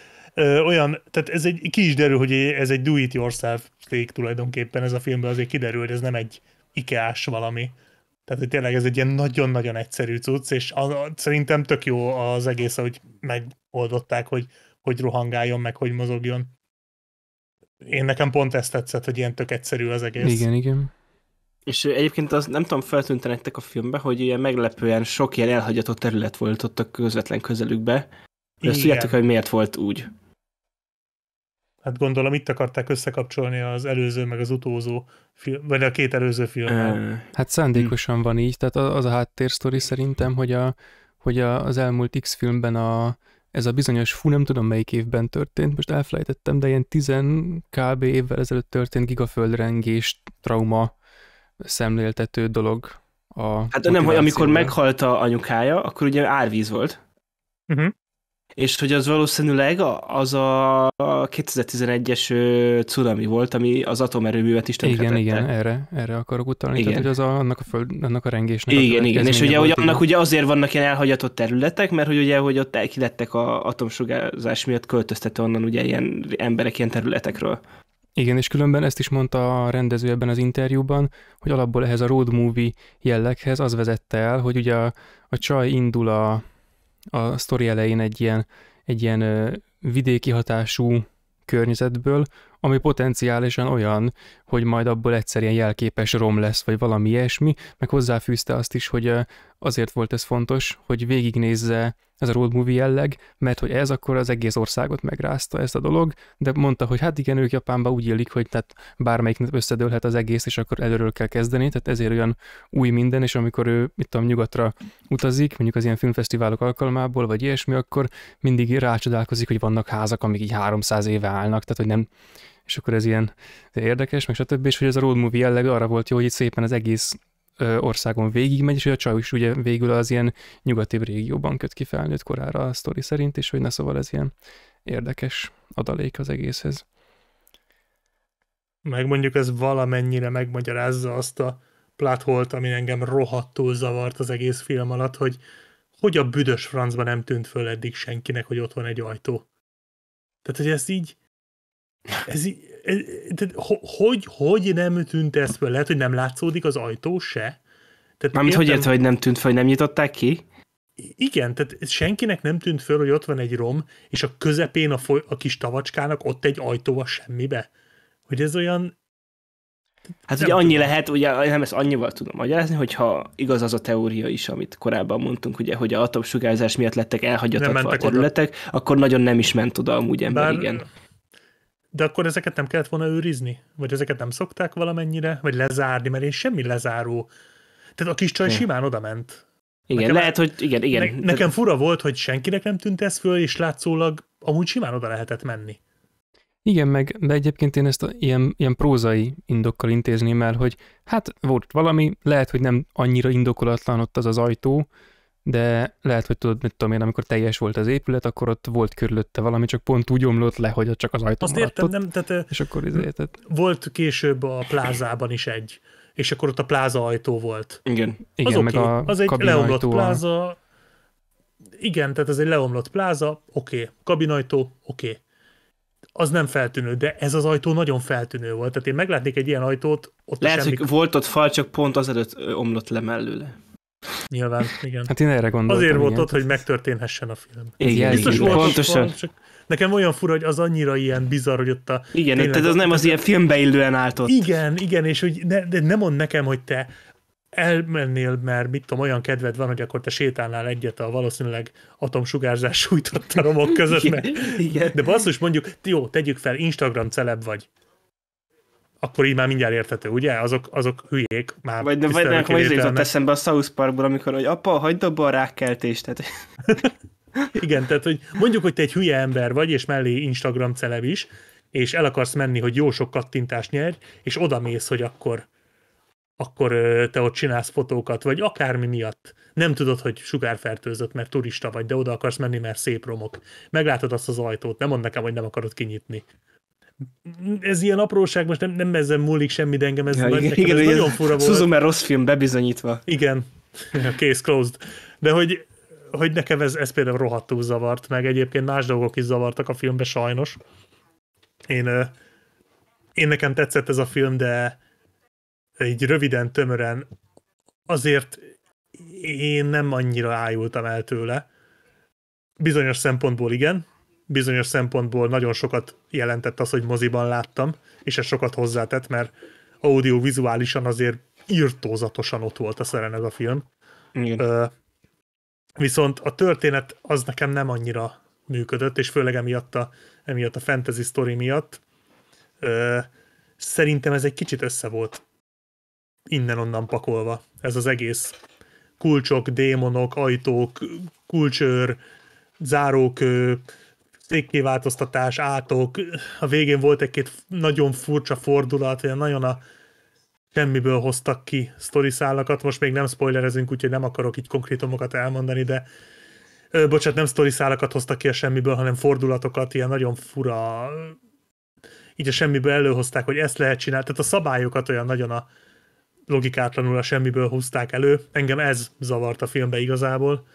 ö, olyan, tehát ez egy, ki is derül, hogy ez egy do it yourself steak tulajdonképpen ez a filmben, azért kiderül, hogy ez nem egy ikea valami. Tehát hogy tényleg ez egy ilyen nagyon-nagyon egyszerű cucc, és az, szerintem tök jó az egész, hogy megoldották, hogy hogy rohangáljon, meg hogy mozogjon. Én nekem pont ezt tetszett, hogy ilyen tök egyszerű az egész. Igen, igen. És egyébként az, nem tudom, feltűnte nektek a filmbe, hogy ilyen meglepően sok ilyen elhagyatott terület volt ott a közvetlen közelükbe. De tudjátok, hogy miért volt úgy? Hát gondolom itt akarták összekapcsolni az előző, meg az utózó film, vagy a két előző film. Hát szándékosan hm. van így, tehát az a háttérsztori szerintem, hogy, a, hogy a, az elmúlt X filmben a, ez a bizonyos, fú, nem tudom melyik évben történt, most elfelejtettem, de ilyen 10 kb. évvel ezelőtt történt gigaföldrengés trauma szemléltető dolog. A hát nem, hogy amikor meghalt a anyukája, akkor ugye árvíz volt. Uh-huh és hogy az valószínűleg az a 2011-es cunami volt, ami az atomerőművet is tönkretette. Igen, igen, erre, erre akarok utalni, igen. tehát hogy az a, annak a föld, annak a rengésnek Igen, a igen, és ugye, hogy annak ugye azért vannak ilyen elhagyatott területek, mert hogy ugye, hogy ott elkilettek a atomsugárzás miatt költöztető onnan ugye ilyen emberek ilyen területekről. Igen, és különben ezt is mondta a rendező ebben az interjúban, hogy alapból ehhez a road movie jelleghez az vezette el, hogy ugye a, a csaj indul a, a sztori elején egy ilyen, egy ilyen vidéki hatású környezetből, ami potenciálisan olyan, hogy majd abból egyszer ilyen jelképes rom lesz, vagy valami ilyesmi, meg hozzáfűzte azt is, hogy azért volt ez fontos, hogy végignézze ez a road movie jelleg, mert hogy ez akkor az egész országot megrázta ezt a dolog, de mondta, hogy hát igen, ők Japánban úgy élik, hogy tehát bármelyik összedőlhet az egész, és akkor előről kell kezdeni, tehát ezért olyan új minden, és amikor ő, mit tudom, nyugatra utazik, mondjuk az ilyen filmfesztiválok alkalmából, vagy ilyesmi, akkor mindig rácsodálkozik, hogy vannak házak, amik így 300 éve állnak, tehát hogy nem, és akkor ez ilyen érdekes, meg stb. És hogy ez a road movie jelleg arra volt jó, hogy itt szépen az egész országon végigmegy, és a csaj is ugye végül az ilyen nyugati régióban köt ki felnőtt korára a sztori szerint, és hogy ne szóval ez ilyen érdekes adalék az egészhez. Megmondjuk ez valamennyire megmagyarázza azt a plátholt, ami engem rohadtul zavart az egész film alatt, hogy hogy a büdös francba nem tűnt föl eddig senkinek, hogy ott van egy ajtó. Tehát, hogy ez így, ez így, tehát, hogy, hogy nem tűnt ez fel, Lehet, hogy nem látszódik az ajtó se? Tehát Mármint értem, hogy értve, hogy nem tűnt fel, hogy nem nyitották ki? Igen, tehát senkinek nem tűnt föl, hogy ott van egy rom, és a közepén a, foly, a kis tavacskának ott egy ajtó a semmibe. Hogy ez olyan... Hát ugye annyi tudom. lehet, ugye nem ezt annyival tudom magyarázni, hogyha igaz az a teória is, amit korábban mondtunk, ugye, hogy a atomsugárzás miatt lettek elhagyatatva a területek, oda. akkor nagyon nem is ment oda amúgy ember, Bár igen. De akkor ezeket nem kellett volna őrizni? Vagy ezeket nem szokták valamennyire? Vagy lezárni? Mert én semmi lezáró. Tehát a kis csaj hmm. simán odament. Igen, nekem, lehet, hogy igen, igen. Ne, nekem fura volt, hogy senkinek nem tűnt ez föl, és látszólag amúgy simán oda lehetett menni. Igen, meg de egyébként én ezt a, ilyen, ilyen prózai indokkal intézném el, hogy hát volt valami, lehet, hogy nem annyira indokolatlan ott az az ajtó, de lehet, hogy tudod, mit tudom én, amikor teljes volt az épület, akkor ott volt körülötte valami, csak pont úgy omlott le, hogy csak az ajtó Azt értem, ott, nem, tehát, és akkor izé, tehát... Volt később a plázában is egy, és akkor ott a pláza ajtó volt. Igen. Igen, oké meg a Az egy leomlott ajtó, pláza, igen, tehát ez egy leomlott pláza, oké, okay. kabinajtó, oké. Okay. Az nem feltűnő, de ez az ajtó nagyon feltűnő volt. Tehát én meglátnék egy ilyen ajtót, ott Lehet, semmi... hogy volt ott fal, csak pont azelőtt omlott le mellőle. Nyilván, igen. Hát én erre gondoltam. Azért volt igen. ott, hogy megtörténhessen a film. Igen, Biztos igen. Volt, pontosan. Van, csak nekem olyan fura, hogy az annyira ilyen bizarr, hogy ott a... Igen, tényleg, tehát az nem az ilyen filmbe illően állt ott. Igen, igen, és hogy ne, de nem mond nekem, hogy te elmennél, mert mit tudom, olyan kedved van, hogy akkor te sétálnál egyet a valószínűleg atomsugárzás sújtott a romok között. Mert... Igen. De basszus, mondjuk, jó, tegyük fel, Instagram celeb vagy akkor így már mindjárt érthető, ugye? Azok, azok hülyék már. Vagy, de, vagy nekem az jutott eszembe a South Parkból, amikor, hogy apa, hagyd abba a rákkeltést. Tehát... Igen, tehát hogy mondjuk, hogy te egy hülye ember vagy, és mellé Instagram celeb is, és el akarsz menni, hogy jó sok kattintást nyerj, és oda mész, hogy akkor akkor te ott csinálsz fotókat, vagy akármi miatt. Nem tudod, hogy sugárfertőzött, mert turista vagy, de oda akarsz menni, mert szép romok. Meglátod azt az ajtót, nem mond nekem, hogy nem akarod kinyitni ez ilyen apróság, most nem, nem ezzel múlik semmi, de engem ez, ja, igen, igen, igen, ez igen, nagyon fura volt. Suzume rossz film bebizonyítva. Igen, case closed. De hogy, hogy nekem ez, ez például rohadtul zavart, meg egyébként más dolgok is zavartak a filmbe sajnos. Én, én nekem tetszett ez a film, de így röviden, tömören azért én nem annyira ájultam el tőle. Bizonyos szempontból igen, bizonyos szempontból nagyon sokat jelentett az, hogy moziban láttam, és ez sokat hozzátett, mert audiovizuálisan azért írtózatosan ott volt a szeren ez a film. Igen. Ö, viszont a történet az nekem nem annyira működött, és főleg emiatt a, emiatt a fantasy story miatt. Ö, szerintem ez egy kicsit össze volt innen-onnan pakolva. Ez az egész kulcsok, démonok, ajtók, kulcsőr, zárókő, székkéváltoztatás, átok, a végén volt egy-két nagyon furcsa fordulat, olyan nagyon a semmiből hoztak ki sztoriszálakat, most még nem spoilerezünk, úgyhogy nem akarok így konkrétumokat elmondani, de ö, bocsánat, nem sztoriszálakat hoztak ki a semmiből, hanem fordulatokat, ilyen nagyon fura, így a semmiből előhozták, hogy ezt lehet csinálni, tehát a szabályokat olyan nagyon a logikátlanul a semmiből húzták elő, engem ez zavart a filmbe igazából.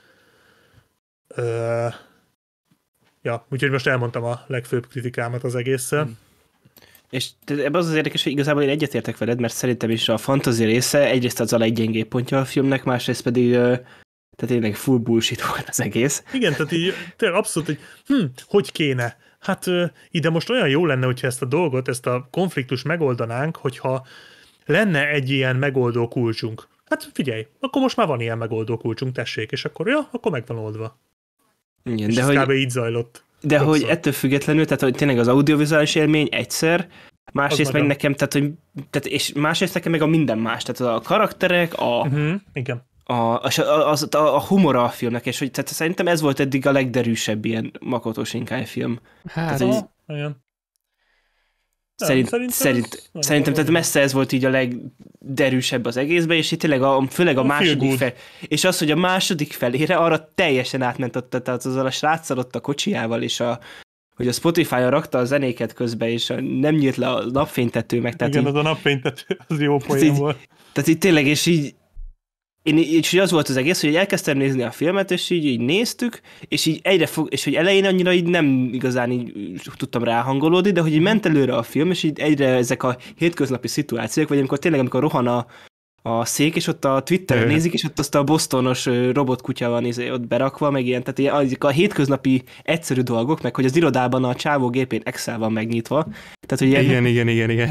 Ö- Ja, úgyhogy most elmondtam a legfőbb kritikámat az egésszel. Hmm. És ebben az az érdekes, hogy igazából én egyetértek veled, mert szerintem is a fantazi része egyrészt az a leggyengébb pontja a filmnek, másrészt pedig tehát tényleg full bullshit volt az egész. Igen, tehát így tényleg abszolút, hogy hm, hogy kéne? Hát ide most olyan jó lenne, hogyha ezt a dolgot, ezt a konfliktust megoldanánk, hogyha lenne egy ilyen megoldó kulcsunk. Hát figyelj, akkor most már van ilyen megoldó kulcsunk, tessék, és akkor ja, akkor megvan oldva. Igen, és de hogy, kb. így zajlott. De Többször. hogy ettől függetlenül, tehát hogy tényleg az audiovizuális élmény egyszer, Másrészt meg nekem, tehát, hogy, tehát, és másrészt nekem meg a minden más, tehát a karakterek, a, uh-huh, igen. A, a, az, a, a humora a filmnek, és hogy tehát szerintem ez volt eddig a legderűsebb ilyen Makoto Shinkai film. Hát, tehát, igen. Szerint, szerintem, szerint, szerintem tehát messze ez volt így a legderűsebb az egészben, és itt tényleg a, főleg a, a második fel, és az, hogy a második felére arra teljesen átment ott, tehát azzal a sráccal ott a kocsijával, és a, hogy a Spotify-on rakta a zenéket közben és a, nem nyílt le a napfénytető meg. Tehát Igen, így, az a napfénytető, az jó poén így, volt. Tehát így tényleg, és így én és az volt az egész, hogy elkezdtem nézni a filmet, és így, így néztük, és így egyre fog, és hogy elején annyira így nem igazán így tudtam ráhangolódni, de hogy így ment előre a film, és így egyre ezek a hétköznapi szituációk, vagy amikor tényleg, amikor rohan a, a szék, és ott a Twitteren nézik, és ott azt a bostonos robotkutya van izé, ott berakva, meg ilyen, tehát ilyen, azok a hétköznapi egyszerű dolgok, meg hogy az irodában a csávó gépén Excel van megnyitva. Tehát, hogy ilyen, igen, igen, igen, igen.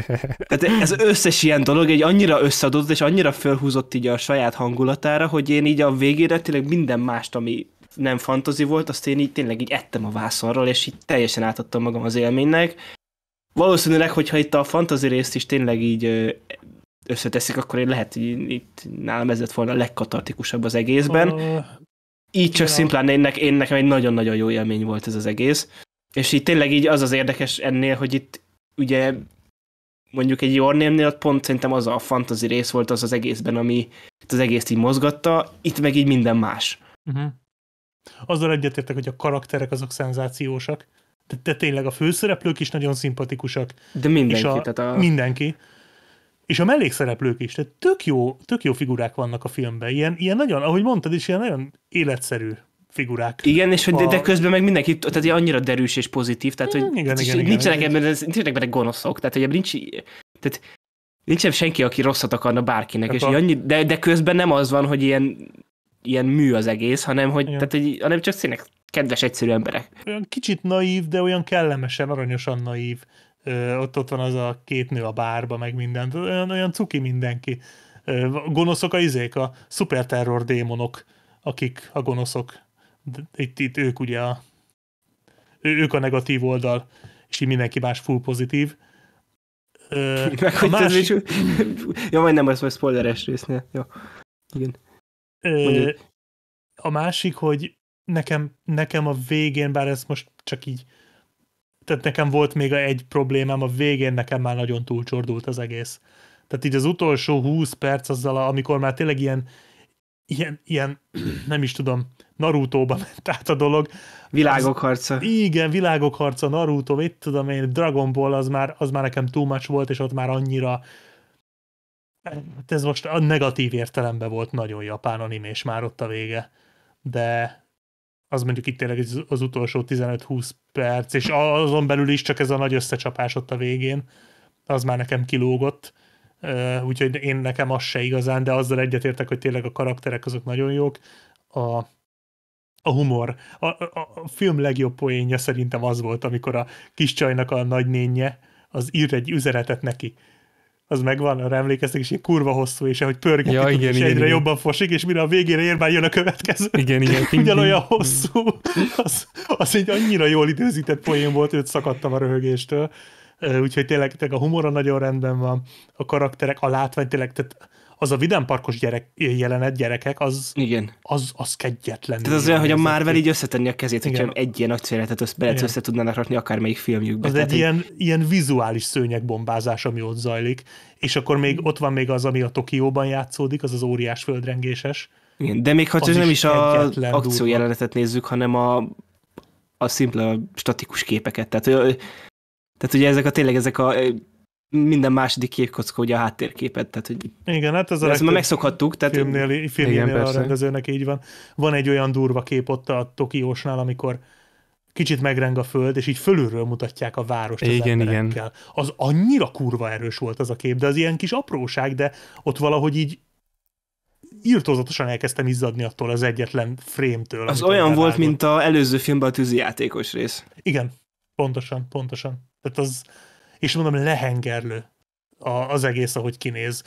tehát ez összes ilyen dolog egy annyira összeadott, és annyira fölhúzott így a saját hangulatára, hogy én így a végére tényleg minden mást, ami nem fantazi volt, azt én így tényleg így ettem a vászonról, és így teljesen átadtam magam az élménynek. Valószínűleg, hogyha itt a fantazi részt is tényleg így összeteszik, akkor én lehet, hogy itt nálam ez lett volna a legkatartikusabb az egészben. Uh, így csak ja. szimplán én, én nekem egy nagyon-nagyon jó élmény volt ez az egész. És így tényleg így az az érdekes ennél, hogy itt ugye mondjuk egy Your Name-nél pont szerintem az a fantasy rész volt az az egészben, ami az egész így mozgatta, itt meg így minden más. Uh-huh. Azzal egyetértek, hogy a karakterek azok szenzációsak, de, de tényleg a főszereplők is nagyon szimpatikusak. De mindenki. És a, tehát a... Mindenki és a mellékszereplők is, tehát tök jó, tök jó figurák vannak a filmben, ilyen, ilyen nagyon, ahogy mondtad is, ilyen nagyon életszerű figurák. Igen, és hogy a... de, de közben meg mindenki, tehát annyira derűs és pozitív, tehát hogy igen, mm, igen, igen, nincsenek, igen. Ebben, nincsenek benne gonoszok, tehát hogy ebben nincs, tehát nincsen senki, aki rosszat akarna bárkinek, hát és a... annyi, de, de közben nem az van, hogy ilyen, ilyen mű az egész, hanem hogy, igen. tehát, hogy hanem csak színek kedves, egyszerű emberek. Olyan kicsit naív, de olyan kellemesen, aranyosan naív ott ott van az a két nő a bárba, meg minden olyan, olyan cuki mindenki. Gonoszok a izék, a szuperterror démonok, akik a gonoszok. Itt, itt ők ugye a, ők a negatív oldal, és így mindenki más full pozitív. meg, a másik... Is... ja, majd nem, az hogy spoileres résznél. Ja. Igen. a másik, hogy nekem, nekem a végén, bár ez most csak így tehát nekem volt még egy problémám, a végén nekem már nagyon túlcsordult az egész. Tehát így az utolsó 20 perc azzal, amikor már tényleg ilyen, ilyen, ilyen nem is tudom, Naruto-ba ment át a dolog. Világok harca. Az, igen, világok harca, Naruto, itt tudom én, Dragon Ball, az már, az már nekem too much volt, és ott már annyira ez most a negatív értelemben volt nagyon japán animés már ott a vége. De, az mondjuk itt tényleg az utolsó 15-20 perc, és azon belül is csak ez a nagy összecsapás ott a végén, az már nekem kilógott, úgyhogy én nekem az se igazán, de azzal egyetértek, hogy tényleg a karakterek azok nagyon jók, a, a humor. A, a, a film legjobb poénja szerintem az volt, amikor a kis csajnak a nagynénje az ír egy üzenetet neki, az megvan, arra emlékeztek, és ilyen kurva hosszú, és ahogy pörgetik, ja, igen, és igen, egyre igen. jobban fosik, és mire a végére ér, már jön a következő. Igen, igen. Ugyanolyan hosszú. Az, az egy annyira jól időzített poén volt, őt szakadtam a röhögéstől. Úgyhogy tényleg, tényleg a humora nagyon rendben van, a karakterek, a látvány tényleg, tehát az a vidámparkos gyerek, jelenet gyerekek, az, Igen. az, az kegyetlen. Tehát az olyan, hogy a Marvel így összetenni a kezét, hogy egy ilyen akciójeletet össze, össze tudnának rakni akármelyik filmjükbe. Az egy így... ilyen, ilyen vizuális szőnyegbombázás, ami ott zajlik, és akkor még ott van még az, ami a Tokióban játszódik, az az óriás földrengéses. Igen, de még ha az nem is az akciójelenetet nézzük, hanem a, a szimpla statikus képeket. Tehát, tehát ugye ezek a tényleg ezek a minden második képkocka ugye a háttérképet, tehát hogy igen, hát ez a ezt már megszokhattuk. Tehát... Filmnél, filmnél igen, a rendezőnek így van. Van egy olyan durva kép ott a Tokiósnál, amikor kicsit megreng a föld, és így fölülről mutatják a várost az igen, Igen. Az annyira kurva erős volt az a kép, de az ilyen kis apróság, de ott valahogy így írtózatosan elkezdtem izzadni attól az egyetlen frame-től. Az olyan elvágott. volt, mint a előző filmben a játékos rész. Igen, pontosan, pontosan. Tehát az, és mondom, lehengerlő a, az egész, ahogy kinéz.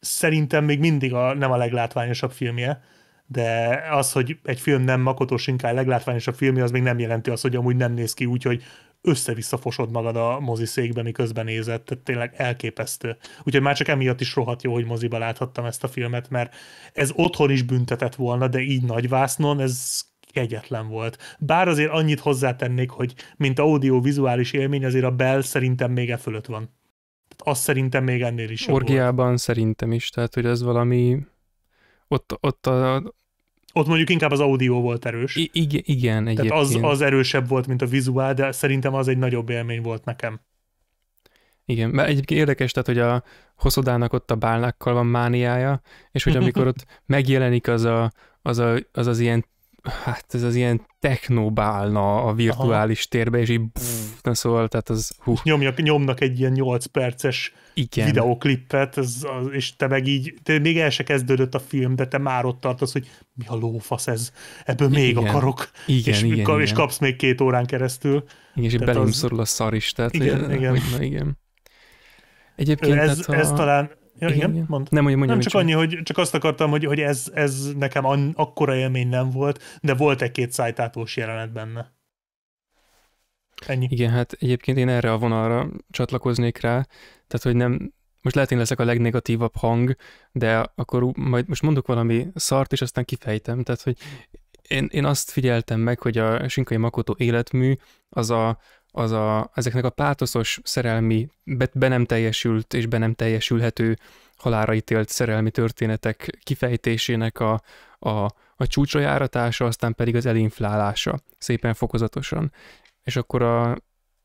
Szerintem még mindig a, nem a leglátványosabb filmje, de az, hogy egy film nem makotos, inkább leglátványosabb filmje, az még nem jelenti azt, hogy amúgy nem néz ki úgy, hogy össze-vissza fosod magad a mozi székbe, miközben nézett, tehát tényleg elképesztő. Úgyhogy már csak emiatt is rohadt jó, hogy moziba láthattam ezt a filmet, mert ez otthon is büntetett volna, de így nagy vásznon, ez kegyetlen volt. Bár azért annyit hozzátennék, hogy mint audio-vizuális élmény, azért a Bell szerintem még e fölött van. Tehát az szerintem még ennél is Orgiában volt. szerintem is, tehát hogy ez valami... Ott, ott a, ott mondjuk inkább az audio volt erős. I- igen, igen egyébként. Tehát az, az erősebb volt, mint a vizuál, de szerintem az egy nagyobb élmény volt nekem. Igen, mert egyébként érdekes, tehát, hogy a hosszodának ott a bálnákkal van mániája, és hogy amikor ott megjelenik az a, az, a, az, az ilyen hát ez az ilyen technobálna a virtuális Aha. térbe, és így pff, mm. na szóval, tehát az... Hú. Nyomjak, nyomnak egy ilyen 8 perces Igen. videoklippet, az, az, és te meg így, te még el se kezdődött a film, de te már ott tartasz, hogy mi a lófasz ez, ebből még igen. akarok. Igen, és, igen, kap, igen. és kapsz még két órán keresztül. Igen, és belém az... szorul a szar is, tehát... Igen, igen. igen. Egyébként ez, tehát ha... ez talán Ja, igen, igen. Mond. Nem, mondjam, mondjam, nem csak annyi, hogy csak azt akartam, hogy, hogy ez, ez nekem an, akkora élmény nem volt, de volt egy-két szájtátós jelenet benne. Ennyi. Igen, hát egyébként én erre a vonalra csatlakoznék rá, tehát hogy nem, most lehet én leszek a legnegatívabb hang, de akkor majd most mondok valami szart, és aztán kifejtem, tehát hogy én, én azt figyeltem meg, hogy a Sinkai Makoto életmű az a az a, ezeknek a pátoszos szerelmi, be, be nem teljesült és be nem teljesülhető halára ítélt szerelmi történetek kifejtésének a, a, a csúcsajáratása, aztán pedig az elinflálása szépen fokozatosan. És akkor a,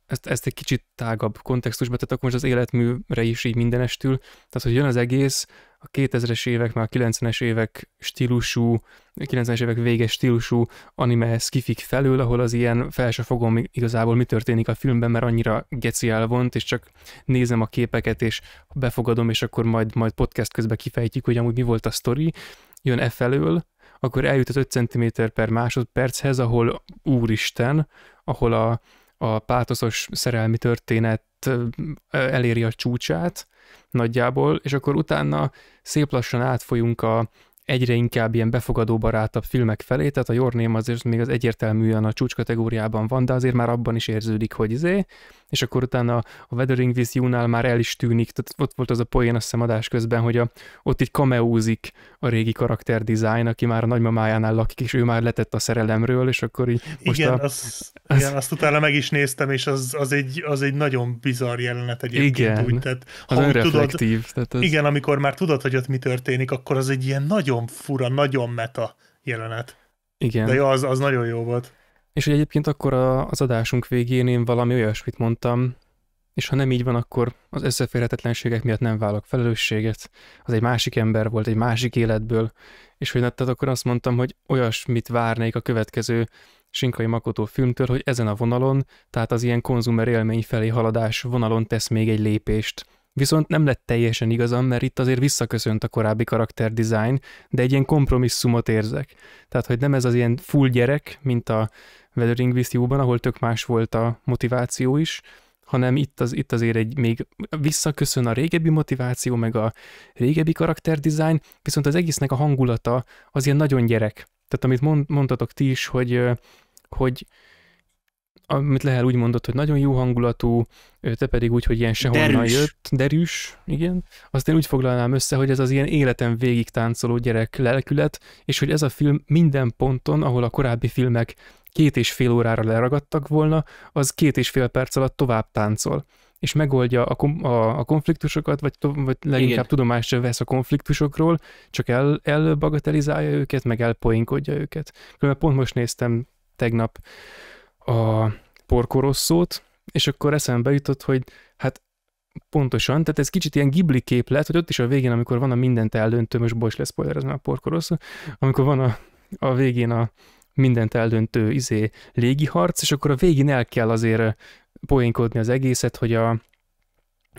ezt, ezt egy kicsit tágabb kontextusba, tehát akkor most az életműre is így mindenestül, tehát hogy jön az egész, a 2000-es évek, már a 90-es évek stílusú, 90-es évek vége stílusú anime skifik felül, ahol az ilyen fel se fogom igazából mi történik a filmben, mert annyira geci elvont, és csak nézem a képeket, és befogadom, és akkor majd, majd podcast közben kifejtjük, hogy amúgy mi volt a sztori, jön e felől, akkor eljut az 5 cm per másodperchez, ahol úristen, ahol a, a pátoszos szerelmi történet eléri a csúcsát, nagyjából, és akkor utána szép lassan átfolyunk a, egyre inkább ilyen befogadó barátabb filmek felé, tehát a Your Name azért még az egyértelműen a csúcs kategóriában van, de azért már abban is érződik, hogy izé, és akkor utána a Weathering with You-nál már el is tűnik, tehát ott volt az a poén a szemadás közben, hogy a, ott így kameózik a régi karakter design, aki már a nagymamájánál lakik, és ő már letett a szerelemről, és akkor így most igen, a, az, az... igen, azt utána meg is néztem, és az, az, egy, az egy nagyon bizarr jelenet egyébként. Igen, úgy, tehát, az ha, tudod, tehát az... igen, amikor már tudod, hogy ott mi történik, akkor az egy ilyen nagyon nagyon fura, nagyon meta jelenet. Igen. De jó, az, az nagyon jó volt. És hogy egyébként akkor a, az adásunk végén én valami olyasmit mondtam, és ha nem így van, akkor az összeférhetetlenségek miatt nem válok felelősséget, az egy másik ember volt, egy másik életből, és hogy tehát akkor azt mondtam, hogy olyasmit várnék a következő Sinkai Makoto filmtől, hogy ezen a vonalon, tehát az ilyen konzumer élmény felé haladás vonalon tesz még egy lépést, Viszont nem lett teljesen igazam, mert itt azért visszaköszönt a korábbi karakterdesign, de egy ilyen kompromisszumot érzek. Tehát, hogy nem ez az ilyen full gyerek, mint a Weathering with You-ban, ahol tök más volt a motiváció is, hanem itt, az, itt azért egy még visszaköszön a régebbi motiváció, meg a régebbi karakterdesign, viszont az egésznek a hangulata az ilyen nagyon gyerek. Tehát amit mond, mondtatok ti is, hogy, hogy amit Lehel úgy mondott, hogy nagyon jó hangulatú, te pedig úgy, hogy ilyen sehonnan derűs. jött, derűs, igen, azt én úgy foglalnám össze, hogy ez az ilyen életem végig táncoló gyerek lelkület, és hogy ez a film minden ponton, ahol a korábbi filmek két és fél órára leragadtak volna, az két és fél perc alatt tovább táncol és megoldja a, kom- a, a konfliktusokat, vagy, to- vagy leginkább Igen. tudomást vesz a konfliktusokról, csak el, elbagatelizálja őket, meg elpoinkodja őket. Különben pont most néztem tegnap a porkorosszót, és akkor eszembe jutott, hogy hát pontosan, tehát ez kicsit ilyen gibli kép lett, hogy ott is a végén, amikor van a mindent eldöntő, most bocs, lesz spoiler, ez már porkorosszó, amikor van a, a végén a mindent eldöntő izé légiharc, és akkor a végén el kell azért poénkodni az egészet, hogy a,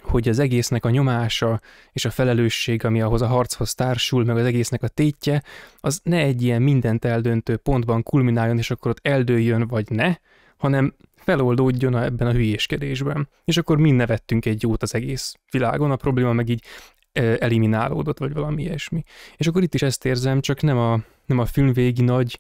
hogy az egésznek a nyomása és a felelősség, ami ahhoz a harchoz társul, meg az egésznek a tétje, az ne egy ilyen mindent eldöntő pontban kulmináljon, és akkor ott eldőljön, vagy ne, hanem feloldódjon ebben a hülyéskedésben. És akkor mind nevettünk egy jót az egész világon, a probléma meg így e, eliminálódott, vagy valami ilyesmi. És akkor itt is ezt érzem, csak nem a, nem a film végi nagy,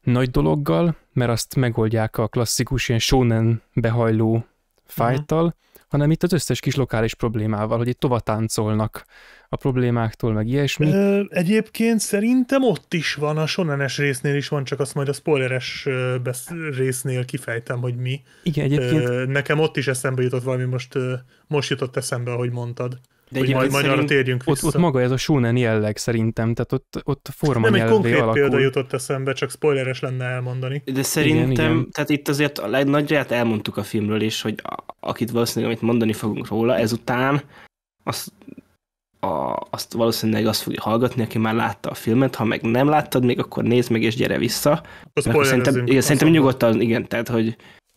nagy dologgal, mert azt megoldják a klasszikus ilyen shonen behajló mhm. fájtal, uh-huh. hanem itt az összes kis lokális problémával, hogy itt tovatáncolnak a problémáktól, meg ilyesmi. Ö, egyébként szerintem ott is van, a sonenes résznél is van, csak azt majd a spoileres résznél kifejtem, hogy mi. Igen, egyébként. Ö, nekem ott is eszembe jutott valami, most, most jutott eszembe, ahogy mondtad. De hogy majd, majd arra térjünk vissza. Ott, ott maga ez a shonen jelleg szerintem, tehát ott, ott forma Nem egy konkrét alakul. példa jutott eszembe, csak spoileres lenne elmondani. De szerintem, igen, igen. tehát itt azért a legnagyját elmondtuk a filmről is, hogy akit valószínűleg amit mondani fogunk róla, ezután azt a, azt valószínűleg azt fogja hallgatni, aki már látta a filmet, ha meg nem láttad még, akkor nézd meg és gyere vissza. Akkor szerintem, igen, szerintem nyugodtan, igen, tehát, hogy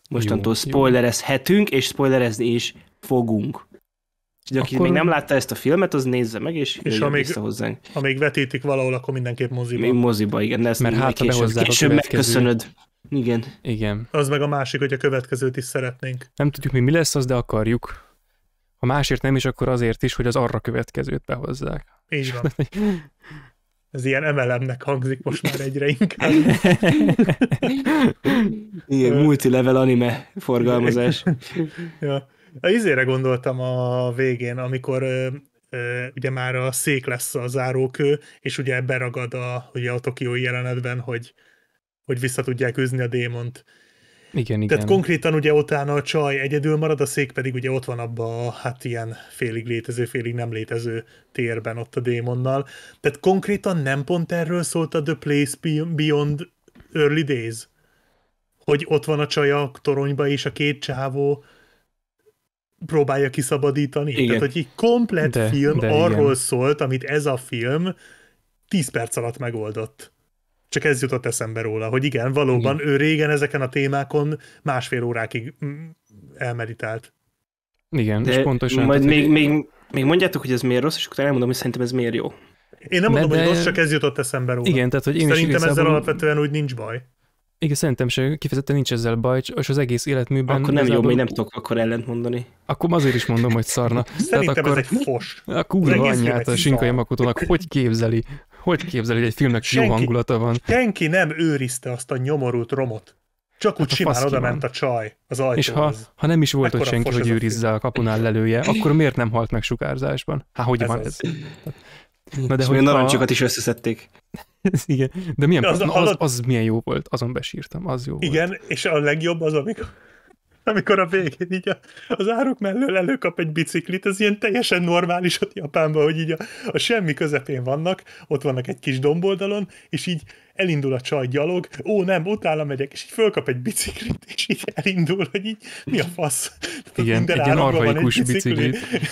mostantól jó, spoilerezhetünk, jó. és spoilerezni is fogunk. De aki akkor... még nem látta ezt a filmet, az nézze meg, és, és ha még, hozzánk. Ha még vetítik valahol, akkor mindenképp moziba. Még moziba, igen, de ezt Mert hát később, később megköszönöd. Igen. Igen. Az meg a másik, hogy a következőt is szeretnénk. Nem tudjuk mi mi lesz az, de akarjuk. Ha másért nem is, akkor azért is, hogy az arra következőt behozzák. Így van. Ez ilyen emelemnek hangzik most már egyre inkább. Igen, multilevel anime forgalmazás. ja. A izére gondoltam a végén, amikor ugye már a szék lesz a zárókő, és ugye beragad a, ugye a tokiói jelenetben, hogy, hogy vissza tudják üzni a démont igen, igen. Tehát konkrétan ugye utána a csaj egyedül marad, a szék pedig ugye ott van abban a hát ilyen félig létező, félig nem létező térben ott a démonnal. Tehát konkrétan nem pont erről szólt a The Place Beyond Early Days? Hogy ott van a csaj a toronyba, és a két csávó próbálja kiszabadítani. Igen. Tehát, hogy egy komplet de, film de arról igen. szólt, amit ez a film 10 perc alatt megoldott. Csak ez jutott eszembe róla, hogy igen, valóban igen. ő régen ezeken a témákon másfél órákig mm, elmeditált. Igen, De és pontosan. Majd tehát, még, hogy... még, még mondjátok, hogy ez miért rossz, és akkor elmondom, hogy szerintem ez miért jó. Én nem mondom, de... hogy rossz, csak ez jutott eszembe róla. Igen, tehát, hogy én Szerintem is igazából... ezzel alapvetően úgy nincs baj. Igen, szerintem se kifejezetten nincs ezzel baj, és az egész életműben... Akkor nem jó, hogy nem tudok akkor ellent mondani. Akkor azért is mondom, hogy szarna. Szerintem tehát akkor... ez egy fos. A kurva anyját a Sinkai hogy képzeli, hogy képzeli, hogy egy filmnek senki, jó hangulata van? Senki nem őrizte azt a nyomorult romot. Csak hát úgy hát simán oda ment a csaj az ajtóhoz. És ha, ha nem is volt Ekkora ott senki, hogy őrizze a kapunál lelője, akkor miért nem halt meg sugárzásban? Hát hogy ez van ez? Na de hogy a narancsokat is összeszedték. Igen, de milyen, az, az, az, az milyen jó volt, azon besírtam, az jó Igen, volt. és a legjobb az, amikor amikor a végén így a, az áruk mellől előkap egy biciklit, ez ilyen teljesen normális ott Japánban, hogy így a, a semmi közepén vannak, ott vannak egy kis domboldalon, és így elindul a csaj gyalog, ó nem, utána megyek, és így fölkap egy biciklit, és így elindul, hogy így mi a fasz. Igen, Minden egy arhaikus bicikli. biciklit.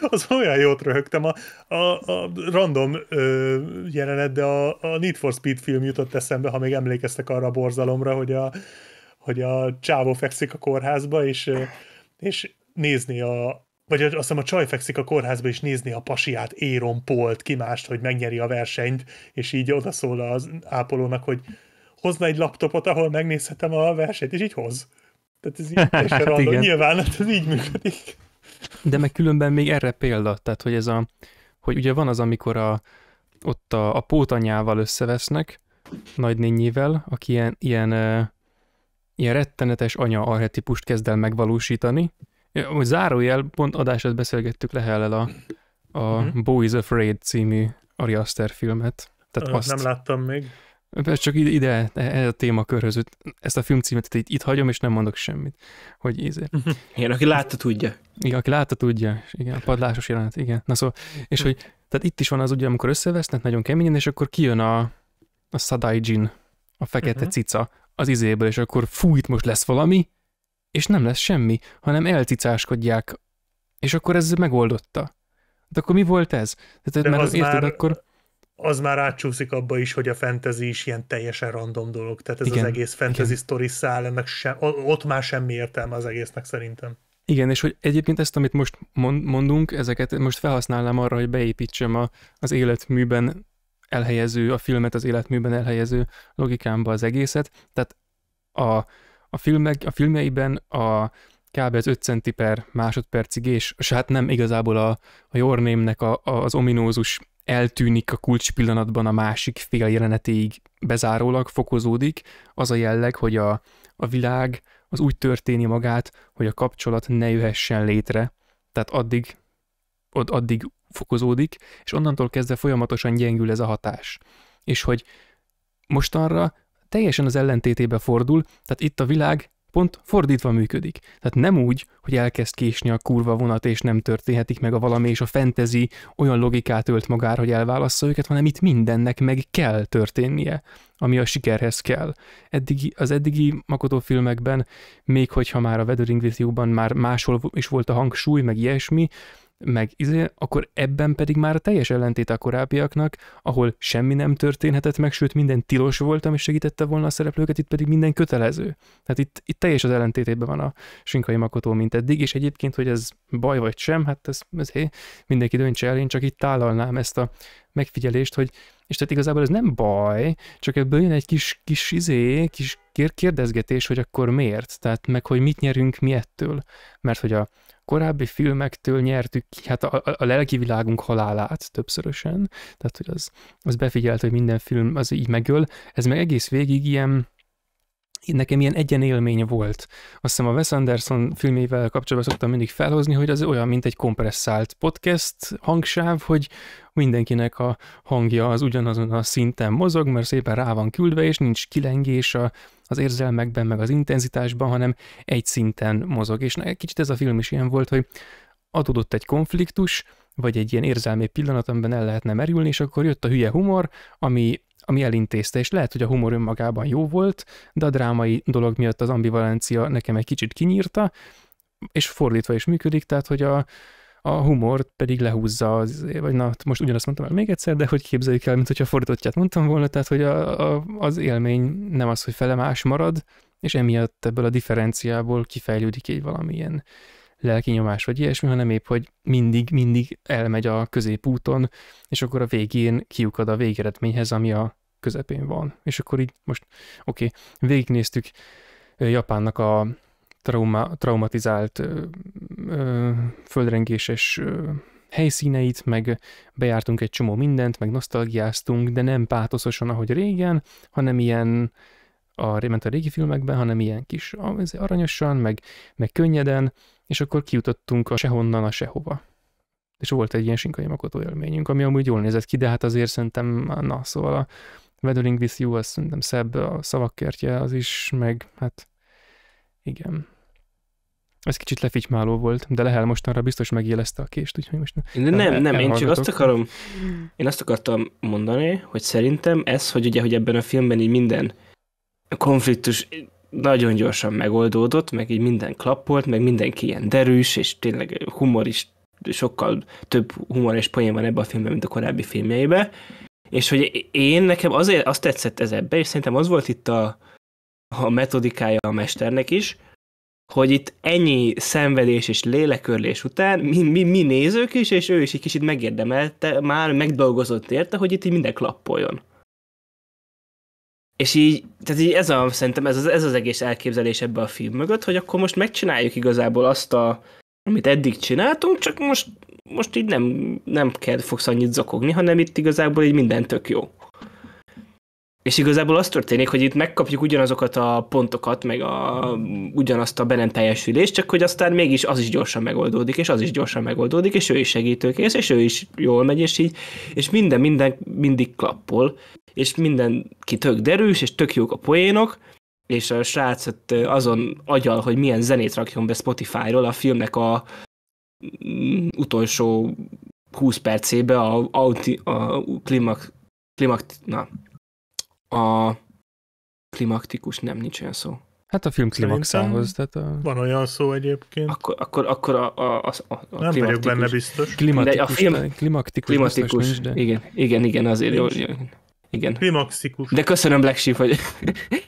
Az olyan jót röhögtem, a, a, a random ö, jelenet, de a, a Need for Speed film jutott eszembe, ha még emlékeztek arra a borzalomra, hogy a, hogy a csávó fekszik a kórházba, és, és nézni a, vagy azt hiszem a csaj fekszik a kórházba, és nézni a pasiát, Éron Polt, ki mást, hogy megnyeri a versenyt, és így odaszól az ápolónak, hogy hozna egy laptopot, ahol megnézhetem a versenyt, és így hoz. Tehát ez így hát igen. Nyilván, hát ez így működik. De meg különben még erre példa, tehát hogy ez a, hogy ugye van az, amikor a, ott a, a pótanyával összevesznek, nagynényével, aki ilyen, ilyen ilyen rettenetes anya arhetipust kezd el megvalósítani. Hogy zárójel, pont adását beszélgettük Lehellel a, a mm-hmm. Boy is Afraid című Ari Aster filmet. Tehát azt, nem láttam még. Persze csak ide, ide e, ez a témakörhöz, ezt a filmcímet itt, itt hagyom, és nem mondok semmit. Hogy ízé. Igen, aki látta, tudja. Igen, aki látta, tudja. Igen, a padlásos jelenet, igen. Na szóval, és hogy, tehát itt is van az ugye, amikor összevesznek nagyon keményen, és akkor kijön a, a Sadaijin, a fekete uh-huh. cica, az izéből, és akkor fújt, most lesz valami, és nem lesz semmi, hanem elcicáskodják, és akkor ez megoldotta. De hát akkor mi volt ez? Tehát, De mert az érted, már... akkor az már átcsúszik abba is, hogy a fantasy is ilyen teljesen random dolog. Tehát ez igen, az egész fantasy story száll, ennek sem, ott már semmi értelme az egésznek szerintem. Igen, és hogy egyébként ezt, amit most mondunk, ezeket most felhasználnám arra, hogy beépítsem a, az életműben elhelyező, a filmet az életműben elhelyező logikámba az egészet. Tehát a, a, filmek, a filmjeiben a kb. az 5 centi per másodpercig, és, és hát nem igazából a, a Your Name-nek a, a, az ominózus eltűnik a kulcs pillanatban a másik fél jelenetéig bezárólag fokozódik, az a jelleg, hogy a, a világ az úgy történi magát, hogy a kapcsolat ne jöhessen létre, tehát addig, ott addig fokozódik, és onnantól kezdve folyamatosan gyengül ez a hatás. És hogy mostanra teljesen az ellentétébe fordul, tehát itt a világ pont fordítva működik. Tehát nem úgy, hogy elkezd késni a kurva vonat, és nem történhetik meg a valami, és a fentezi olyan logikát ölt magára, hogy elválassza őket, hanem itt mindennek meg kell történnie, ami a sikerhez kell. Eddigi, az eddigi Makoto filmekben, még hogyha már a Weathering with You-ban már máshol is volt a hangsúly, meg ilyesmi, meg izé, akkor ebben pedig már a teljes ellentét a korábbiaknak, ahol semmi nem történhetett meg, sőt minden tilos volt, ami segítette volna a szereplőket, itt pedig minden kötelező. Tehát itt, itt teljes az ellentétében van a Sinkai Makotó, mint eddig, és egyébként, hogy ez baj vagy sem, hát ez, ez hé, mindenki döntse el, én csak itt tálalnám ezt a megfigyelést, hogy és tehát igazából ez nem baj, csak ebből jön egy kis, kis izé, kis kérdezgetés, hogy akkor miért, tehát meg hogy mit nyerünk mi ettől. Mert hogy a, korábbi filmektől nyertük ki hát a, a, a lelki világunk halálát többszörösen, tehát hogy az, az befigyelt, hogy minden film az így megöl, ez meg egész végig ilyen nekem ilyen egyen volt. Azt hiszem a Wes Anderson filmével kapcsolatban szoktam mindig felhozni, hogy az olyan, mint egy kompresszált podcast hangsáv, hogy mindenkinek a hangja az ugyanazon a szinten mozog, mert szépen rá van küldve, és nincs kilengés a, az érzelmekben, meg az intenzitásban, hanem egy szinten mozog. És kicsit ez a film is ilyen volt, hogy adódott egy konfliktus, vagy egy ilyen érzelmi pillanat, amiben el lehetne merülni, és akkor jött a hülye humor, ami ami elintézte, és lehet, hogy a humor önmagában jó volt, de a drámai dolog miatt az ambivalencia nekem egy kicsit kinyírta, és fordítva is működik, tehát hogy a, a humor pedig lehúzza, az, vagy na, hát most ugyanazt mondtam el még egyszer, de hogy képzeljük el, mint hogyha fordítottját mondtam volna, tehát hogy a, a, az élmény nem az, hogy felemás marad, és emiatt ebből a differenciából kifejlődik egy valamilyen lelki nyomás vagy ilyesmi, hanem épp, hogy mindig, mindig elmegy a középúton, és akkor a végén kiukad a végeredményhez, ami a közepén van. És akkor így most, oké, okay, végignéztük Japánnak a trauma, traumatizált ö, ö, földrengéses ö, helyszíneit, meg bejártunk egy csomó mindent, meg nosztalgiáztunk, de nem pátososan, ahogy régen, hanem ilyen a, ment a régi filmekben, hanem ilyen kis aranyosan, meg, meg könnyeden, és akkor kijutottunk a sehonnan a sehova. És volt egy ilyen sinkai makotó élményünk, ami amúgy jól nézett ki, de hát azért szerintem, na, szóval a Weathering with You az szerintem szebb, a szavakkertje az is, meg hát igen. Ez kicsit lefitymáló volt, de Lehel mostanra biztos megjelezte a kést, úgyhogy most nem. De nem, nem, én csak azt akarom, én azt akartam mondani, hogy szerintem ez, hogy ugye, hogy ebben a filmben így minden konfliktus nagyon gyorsan megoldódott, meg így minden klappolt, meg mindenki ilyen derűs, és tényleg humor is, sokkal több humor és poén van ebben a filmben, mint a korábbi filmjeiben. És hogy én, nekem azért azt tetszett ez ebbe, és szerintem az volt itt a, a metodikája a mesternek is, hogy itt ennyi szenvedés és lélekörlés után mi, mi, mi nézők is, és ő is egy kicsit megérdemelte, már megdolgozott érte, hogy itt minden klappoljon. És így, tehát így ez, a, szerintem ez az, ez az egész elképzelés ebbe a film mögött, hogy akkor most megcsináljuk igazából azt a, amit eddig csináltunk, csak most, most így nem, nem kell, fogsz annyit zakogni, hanem itt igazából így minden tök jó. És igazából az történik, hogy itt megkapjuk ugyanazokat a pontokat, meg a, ugyanazt a be nem teljesülést, csak hogy aztán mégis az is gyorsan megoldódik, és az is gyorsan megoldódik, és ő is segítőkész, és ő is jól megy, és így, és minden, minden mindig klappol, és mindenki tök derűs, és tök jók a poénok, és a srác azon agyal, hogy milyen zenét rakjon be Spotify-ról a filmnek a mm, utolsó 20 percébe a, a, a klimak, klimak, na, a klimaktikus nem nincs olyan szó. Hát a film klimaxához. Tehát a... Van olyan szó egyébként. Akkor, akkor, akkor a, a, a, a Nem klimaktikus. vagyok benne biztos. Klimatikus, De a film... klimaktikus, klimaktikus nincs, de... igen, igen, igen, azért. Nincs. Jól, jól. Igen. Klimaxikus. De köszönöm Black Sheep, hogy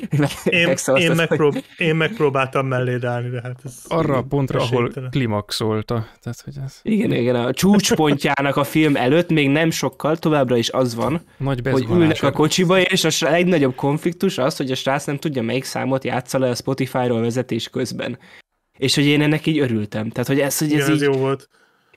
én, én, megprób- én megpróbáltam mellé állni, de hát ez... Arra a pontra, ahol klimaxolta. Tehát, hogy ez... Igen, igen, a csúcspontjának a film előtt még nem sokkal továbbra is az van, Nagy hogy ülnek a kocsiba, és a srác, egy nagyobb konfliktus az, hogy a srác nem tudja, melyik számot játsza le a Spotify-ról vezetés közben. És hogy én ennek így örültem. Tehát, hogy ez, hogy ez, igen, így... ez jó volt.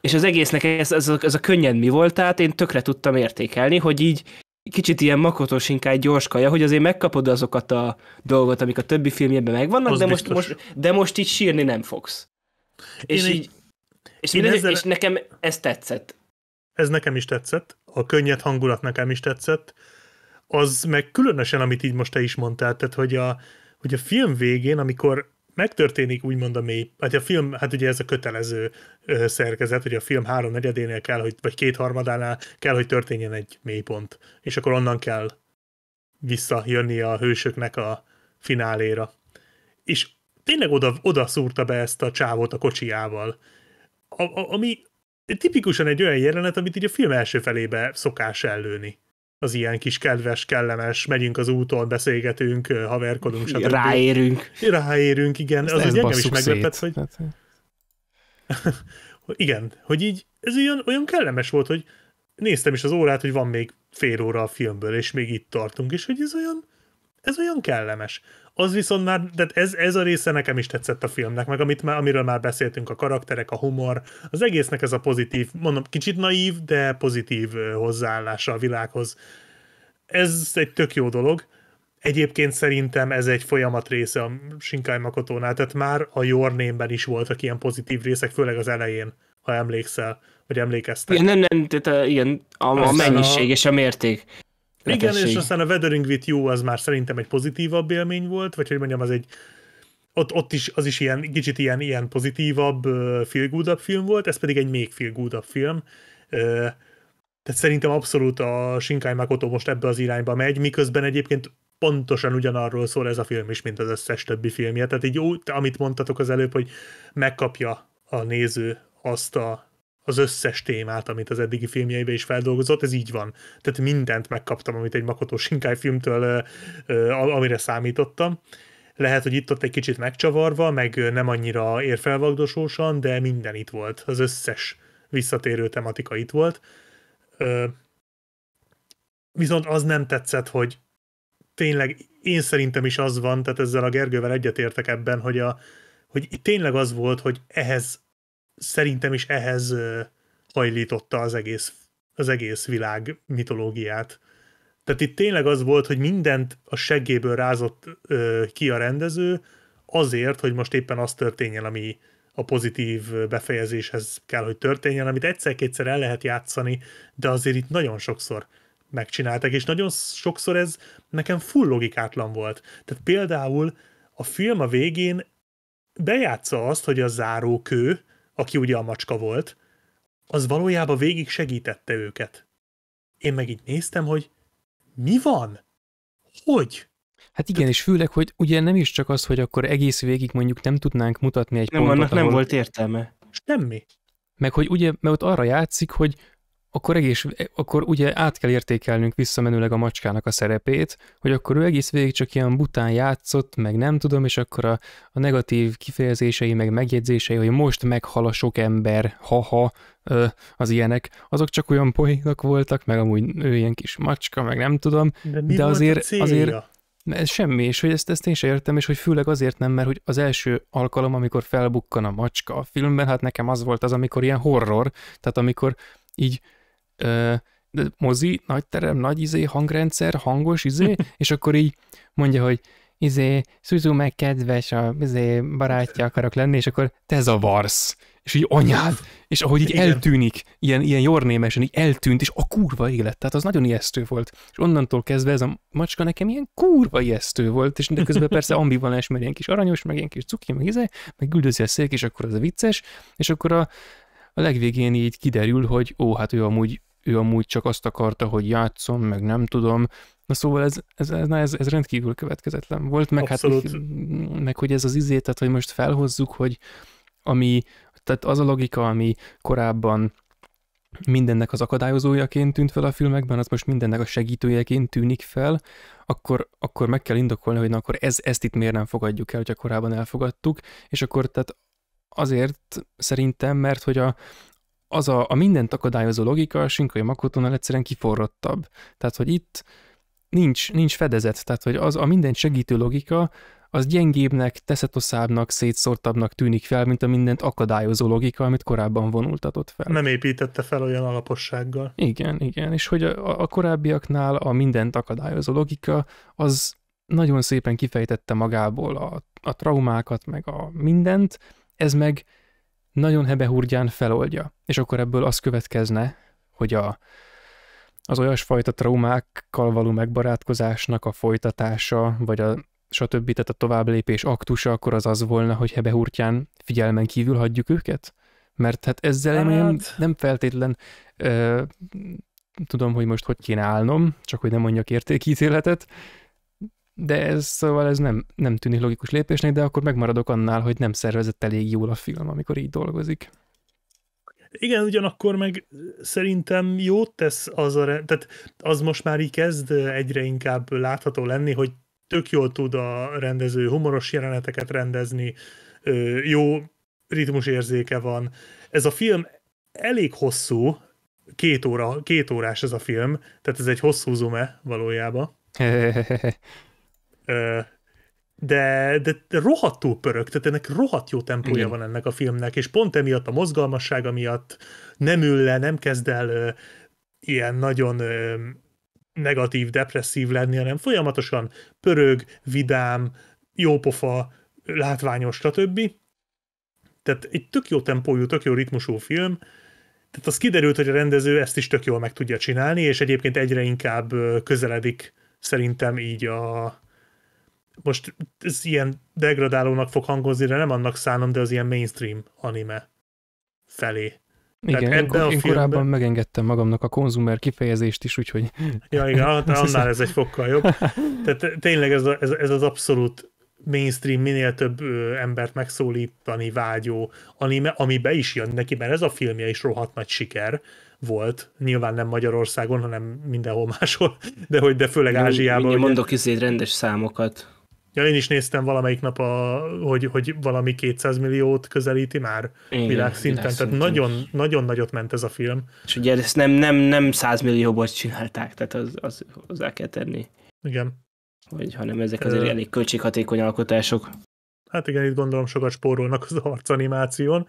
És az egésznek ez, ez, a, ez a könnyen mi volt, tehát én tökre tudtam értékelni, hogy így kicsit ilyen makotos, inkább gyors kaja, hogy azért megkapod azokat a dolgot, amik a többi filmjében megvannak, de most, most, de most így sírni nem fogsz. Én és, így, így, és, én ezzel... és nekem ez tetszett. Ez nekem is tetszett, a könnyed hangulat nekem is tetszett, az meg különösen, amit így most te is mondtál, tehát hogy a, hogy a film végén, amikor megtörténik úgymond a mély, hát a film, hát ugye ez a kötelező szerkezet, hogy a film három negyedénél kell, hogy, vagy kétharmadánál kell, hogy történjen egy mélypont, és akkor onnan kell visszajönni a hősöknek a fináléra. És tényleg oda, oda szúrta be ezt a csávót a kocsiával, a, a, ami tipikusan egy olyan jelenet, amit így a film első felébe szokás ellőni az ilyen kis kedves, kellemes, megyünk az úton, beszélgetünk, haverkodunk, stb. Ráérünk. Ráérünk, igen. Ezt az ez engem is meglepett, hát, hogy... igen, hogy így, ez olyan, olyan kellemes volt, hogy néztem is az órát, hogy van még fél óra a filmből, és még itt tartunk, és hogy ez olyan, ez olyan kellemes. Az viszont már, de ez, ez a része nekem is tetszett a filmnek, meg amit már, amiről már beszéltünk, a karakterek, a humor, az egésznek ez a pozitív, mondom, kicsit naív, de pozitív hozzáállása a világhoz. Ez egy tök jó dolog. Egyébként szerintem ez egy folyamat része a Shinkai Makotónál, tehát már a Your Name-ben is voltak ilyen pozitív részek, főleg az elején, ha emlékszel, vagy emlékeztek. Igen, nem, nem, tehát a, igen, a, a mennyiség a... és a mérték. Igen, és aztán a Weathering with You az már szerintem egy pozitívabb élmény volt, vagy hogy mondjam, az egy ott, ott is, az is ilyen, kicsit ilyen, ilyen pozitívabb, feel good film volt, ez pedig egy még feel good film. Tehát szerintem abszolút a Shinkai Makoto most ebbe az irányba megy, miközben egyébként pontosan ugyanarról szól ez a film is, mint az összes többi filmje. Tehát így úgy, amit mondtatok az előbb, hogy megkapja a néző azt a az összes témát, amit az eddigi filmjeibe is feldolgozott, ez így van. Tehát mindent megkaptam, amit egy Makoto Shinkai filmtől, amire számítottam. Lehet, hogy itt-ott egy kicsit megcsavarva, meg nem annyira érfelvagdosósan, de minden itt volt. Az összes visszatérő tematika itt volt. Viszont az nem tetszett, hogy tényleg én szerintem is az van, tehát ezzel a Gergővel egyetértek ebben, hogy, a, hogy tényleg az volt, hogy ehhez szerintem is ehhez hajlította az egész, az egész világ mitológiát. Tehát itt tényleg az volt, hogy mindent a seggéből rázott ö, ki a rendező, azért, hogy most éppen az történjen, ami a pozitív befejezéshez kell, hogy történjen, amit egyszer-kétszer el lehet játszani, de azért itt nagyon sokszor megcsináltak, és nagyon sokszor ez nekem full logikátlan volt. Tehát például a film a végén bejátsza azt, hogy a zárókő aki ugye a macska volt, az valójában végig segítette őket. Én meg így néztem, hogy mi van? Hogy? Hát igen, és főleg, hogy ugye nem is csak az, hogy akkor egész végig mondjuk nem tudnánk mutatni egy nem, pontot, annak ahol... nem volt értelme. Semmi. Meg hogy ugye, mert ott arra játszik, hogy akkor, egész, e, akkor ugye át kell értékelnünk visszamenőleg a macskának a szerepét, hogy akkor ő egész végig csak ilyen bután játszott, meg nem tudom, és akkor a, a negatív kifejezései, meg megjegyzései, hogy most meghal a sok ember, haha, ö, az ilyenek, azok csak olyan poénak voltak, meg amúgy ő ilyen kis macska, meg nem tudom, de, de azért, azért ez semmi, és hogy ezt, ezt én sem értem, és hogy főleg azért nem, mert hogy az első alkalom, amikor felbukkan a macska a filmben, hát nekem az volt az, amikor ilyen horror, tehát amikor így ö, mozi, nagy terem, nagy izé, hangrendszer, hangos izé, és akkor így mondja, hogy izé, Suzu meg kedves, a izé, barátja akarok lenni, és akkor te zavarsz, és így anyád, és ahogy így Igen. eltűnik, ilyen, ilyen jornémesen így eltűnt, és a kurva élet, tehát az nagyon ijesztő volt. És onnantól kezdve ez a macska nekem ilyen kurva ijesztő volt, és de közben persze ambivalens, mert ilyen kis aranyos, meg ilyen kis cuki, meg izé, meg güldözi a szék, és akkor az a vicces, és akkor a, a legvégén így kiderül, hogy ó, hát ő amúgy ő amúgy csak azt akarta, hogy játszom, meg nem tudom. Na szóval ez, ez, ez, ez, ez rendkívül következetlen volt, meg, hát, meg hogy ez az izé, tehát hogy most felhozzuk, hogy ami, tehát az a logika, ami korábban mindennek az akadályozójaként tűnt fel a filmekben, az most mindennek a segítőjeként tűnik fel, akkor, akkor meg kell indokolni, hogy na akkor ez, ezt itt miért nem fogadjuk el, hogyha korábban elfogadtuk, és akkor tehát azért szerintem, mert hogy a, az a, a mindent akadályozó logika a Sinkai Makotónál egyszerűen kiforrottabb. Tehát, hogy itt nincs, nincs fedezet, tehát, hogy az a minden segítő logika, az gyengébbnek, teszetoszábbnak, szétszórtabbnak tűnik fel, mint a mindent akadályozó logika, amit korábban vonultatott fel. Nem építette fel olyan alapossággal. Igen, igen, és hogy a, a korábbiaknál a mindent akadályozó logika, az nagyon szépen kifejtette magából a, a traumákat, meg a mindent, ez meg nagyon hebehúrgyán feloldja. És akkor ebből az következne, hogy a, az olyasfajta traumákkal való megbarátkozásnak a folytatása, vagy a stb. tehát a továbblépés aktusa, akkor az az volna, hogy hebehúrtyán figyelmen kívül hagyjuk őket? Mert hát ezzel hát... nem, nem feltétlen ö, tudom, hogy most hogy kéne állnom, csak hogy nem mondjak értékítéletet, de ez szóval ez nem, nem tűnik logikus lépésnek, de akkor megmaradok annál, hogy nem szervezett elég jól a film, amikor így dolgozik. Igen, ugyanakkor meg szerintem jót tesz az a, tehát az most már így kezd egyre inkább látható lenni, hogy tök jól tud a rendező humoros jeleneteket rendezni, jó ritmusérzéke van. Ez a film elég hosszú, két, óra, két órás ez a film, tehát ez egy hosszú zume valójában. de, de rohadtul pörög, tehát ennek rohadt jó tempója Igen. van ennek a filmnek, és pont emiatt a mozgalmassága miatt nem ül le, nem kezd el ö, ilyen nagyon ö, negatív, depresszív lenni, hanem folyamatosan pörög, vidám, jópofa, látványos, stb. Tehát egy tök jó tempójú, tök jó ritmusú film, tehát az kiderült, hogy a rendező ezt is tök jól meg tudja csinálni, és egyébként egyre inkább közeledik szerintem így a, most ez ilyen degradálónak fog hangozni, de nem annak szánom, de az ilyen mainstream anime felé. Igen, Tehát én, a én filmben... korábban megengedtem magamnak a konzumer kifejezést is, úgyhogy... Ja, igen, annál ez egy fokkal jobb. Tehát tényleg ez, a, ez, ez az abszolút mainstream, minél több ö, embert megszólítani vágyó anime, ami be is jön neki, mert ez a filmje is rohadt nagy siker volt, nyilván nem Magyarországon, hanem mindenhol máshol, de hogy de főleg Ázsiában. Én, én mondok rendes számokat. Ja, én is néztem valamelyik nap, a, hogy, hogy valami 200 milliót közelíti már Igen, világszinten, világszinten, tehát nagyon, nagyon nagyot ment ez a film. És ugye ezt nem, nem, nem 100 millióból csinálták, tehát az, az, hozzá kell tenni. Igen. Vagy, hanem ezek azért Ö... elég költséghatékony alkotások. Hát igen, itt gondolom sokat spórolnak az arcanimáción.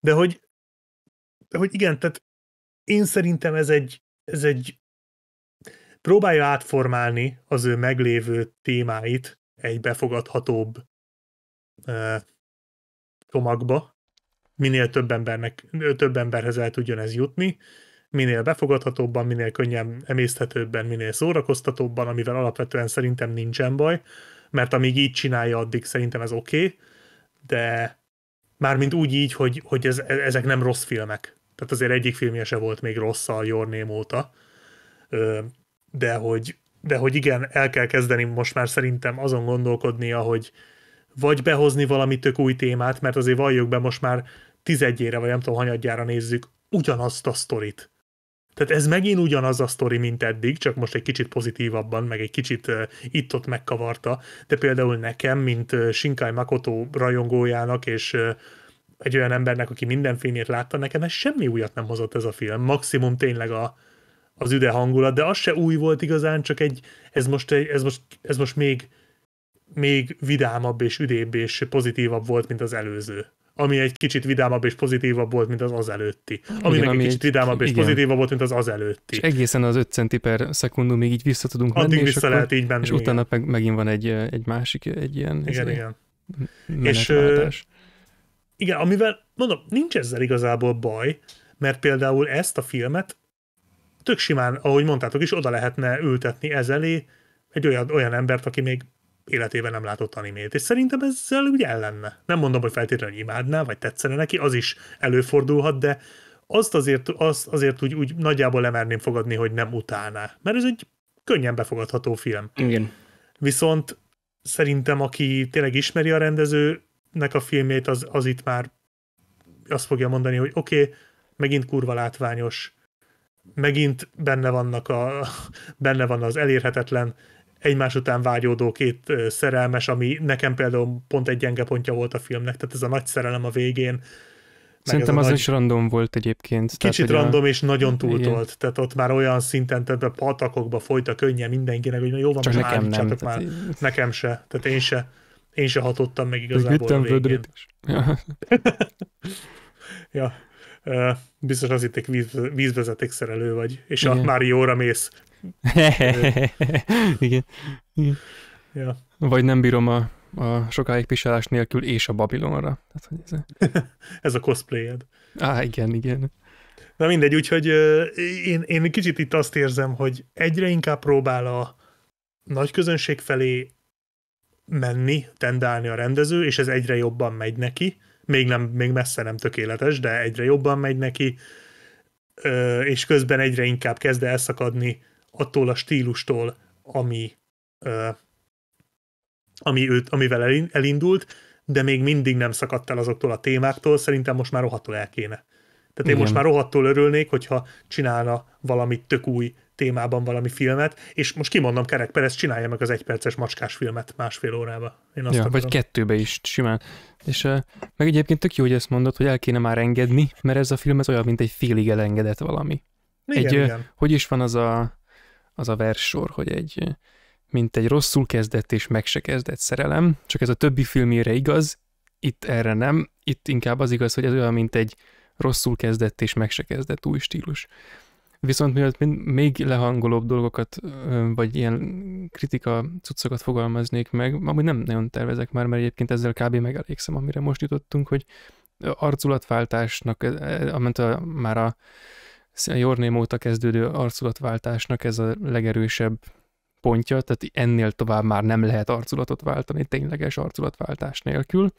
De hogy, de hogy igen, tehát én szerintem ez egy, ez egy próbálja átformálni az ő meglévő témáit egy befogadhatóbb tomagba. csomagba, minél több, embernek, több emberhez el tudjon ez jutni, minél befogadhatóbban, minél könnyen emészthetőbben, minél szórakoztatóbban, amivel alapvetően szerintem nincsen baj, mert amíg így csinálja, addig szerintem ez oké, okay, de mármint úgy így, hogy, hogy ez, e, ezek nem rossz filmek. Tehát azért egyik filmje se volt még rossz a Your Name óta de hogy, de hogy igen, el kell kezdeni most már szerintem azon gondolkodni, hogy vagy behozni valami tök új témát, mert azért valljuk be most már tizedjére, vagy nem tudom, hanyadjára nézzük ugyanazt a sztorit. Tehát ez megint ugyanaz a sztori, mint eddig, csak most egy kicsit pozitívabban, meg egy kicsit uh, itt-ott megkavarta, de például nekem, mint uh, Shinkai Makoto rajongójának, és uh, egy olyan embernek, aki minden filmjét látta, nekem ez semmi újat nem hozott ez a film. Maximum tényleg a, az üde hangulat, de az se új volt igazán, csak egy, ez most, egy, ez most, ez most még, még vidámabb és üdébb és pozitívabb volt, mint az előző. Ami egy kicsit vidámabb és pozitívabb volt, mint az az előtti. Ami igen, meg ami egy kicsit vidámabb egy, és igen. pozitívabb volt, mint az az előtti. És egészen az 5 centi per szekundum még így vissza tudunk Addig menni. Addig vissza és lehet akkor, így menni. És utána meg, megint van egy, egy másik, egy ilyen igen, igen. És, igen, amivel mondom, nincs ezzel igazából baj, mert például ezt a filmet tök simán, ahogy mondtátok is, oda lehetne ültetni ezelé egy olyan, olyan embert, aki még életében nem látott animét. És szerintem ezzel úgy ellenne. Nem mondom, hogy feltétlenül imádná, vagy tetszene neki, az is előfordulhat, de azt azért, azt azért úgy, úgy nagyjából lemerném fogadni, hogy nem utálná. Mert ez egy könnyen befogadható film. Igen. Viszont szerintem, aki tényleg ismeri a rendezőnek a filmét, az, az itt már azt fogja mondani, hogy oké, okay, megint kurva látványos, megint benne, vannak a, benne van az elérhetetlen, egymás után vágyódó két szerelmes, ami nekem például pont egy gyenge pontja volt a filmnek, tehát ez a nagy szerelem a végén. Szerintem az nagy... is random volt egyébként. Kicsit tehát, random a... és nagyon túltolt, igen. tehát ott már olyan szinten, tehát a patakokba folyt a könnye mindenkinek, hogy jó van, csak nekem nem, tehát... már, nekem se, tehát én se, én se hatottam meg igazából a végén. Ja. ja biztos az egy víz, szerelő vagy, és Igen. a jóra mész. Igen. Igen. Ja. Vagy nem bírom a, a sokáig pisálás nélkül és a Babilonra. Tehát, hogy ez... ez a cosplayed. Á, igen, igen. Na mindegy, úgyhogy én, én kicsit itt azt érzem, hogy egyre inkább próbál a nagy közönség felé menni, tendálni a rendező, és ez egyre jobban megy neki. Még, nem, még messze nem tökéletes, de egyre jobban megy neki, és közben egyre inkább kezd elszakadni attól a stílustól, ami, ami őt, amivel elindult, de még mindig nem szakadt el azoktól a témáktól, szerintem most már rohadtul el kéne. Tehát én most már rohadtul örülnék, hogyha csinálna valami tök új témában valami filmet, és most kimondom Kerek Perez, csinálja meg az egyperces macskás filmet másfél órába. Én azt ja, vagy kettőbe is simán. És uh, meg egyébként tök jó, hogy ezt mondod, hogy el kéne már engedni, mert ez a film ez olyan, mint egy félig elengedett valami. Igen, egy, igen. Uh, hogy is van az a, az a verssor, hogy egy mint egy rosszul kezdett és meg se kezdett szerelem, csak ez a többi filmére igaz, itt erre nem, itt inkább az igaz, hogy ez olyan, mint egy rosszul kezdett és meg se kezdett új stílus. Viszont mielőtt még lehangolóbb dolgokat, vagy ilyen kritika cuccokat fogalmaznék meg, amúgy nem nagyon tervezek már, mert egyébként ezzel kb. megelégszem, amire most jutottunk, hogy arculatváltásnak, e, e, amint a, már a Jorném óta kezdődő arculatváltásnak ez a legerősebb pontja, tehát ennél tovább már nem lehet arculatot váltani, tényleges arculatváltás nélkül.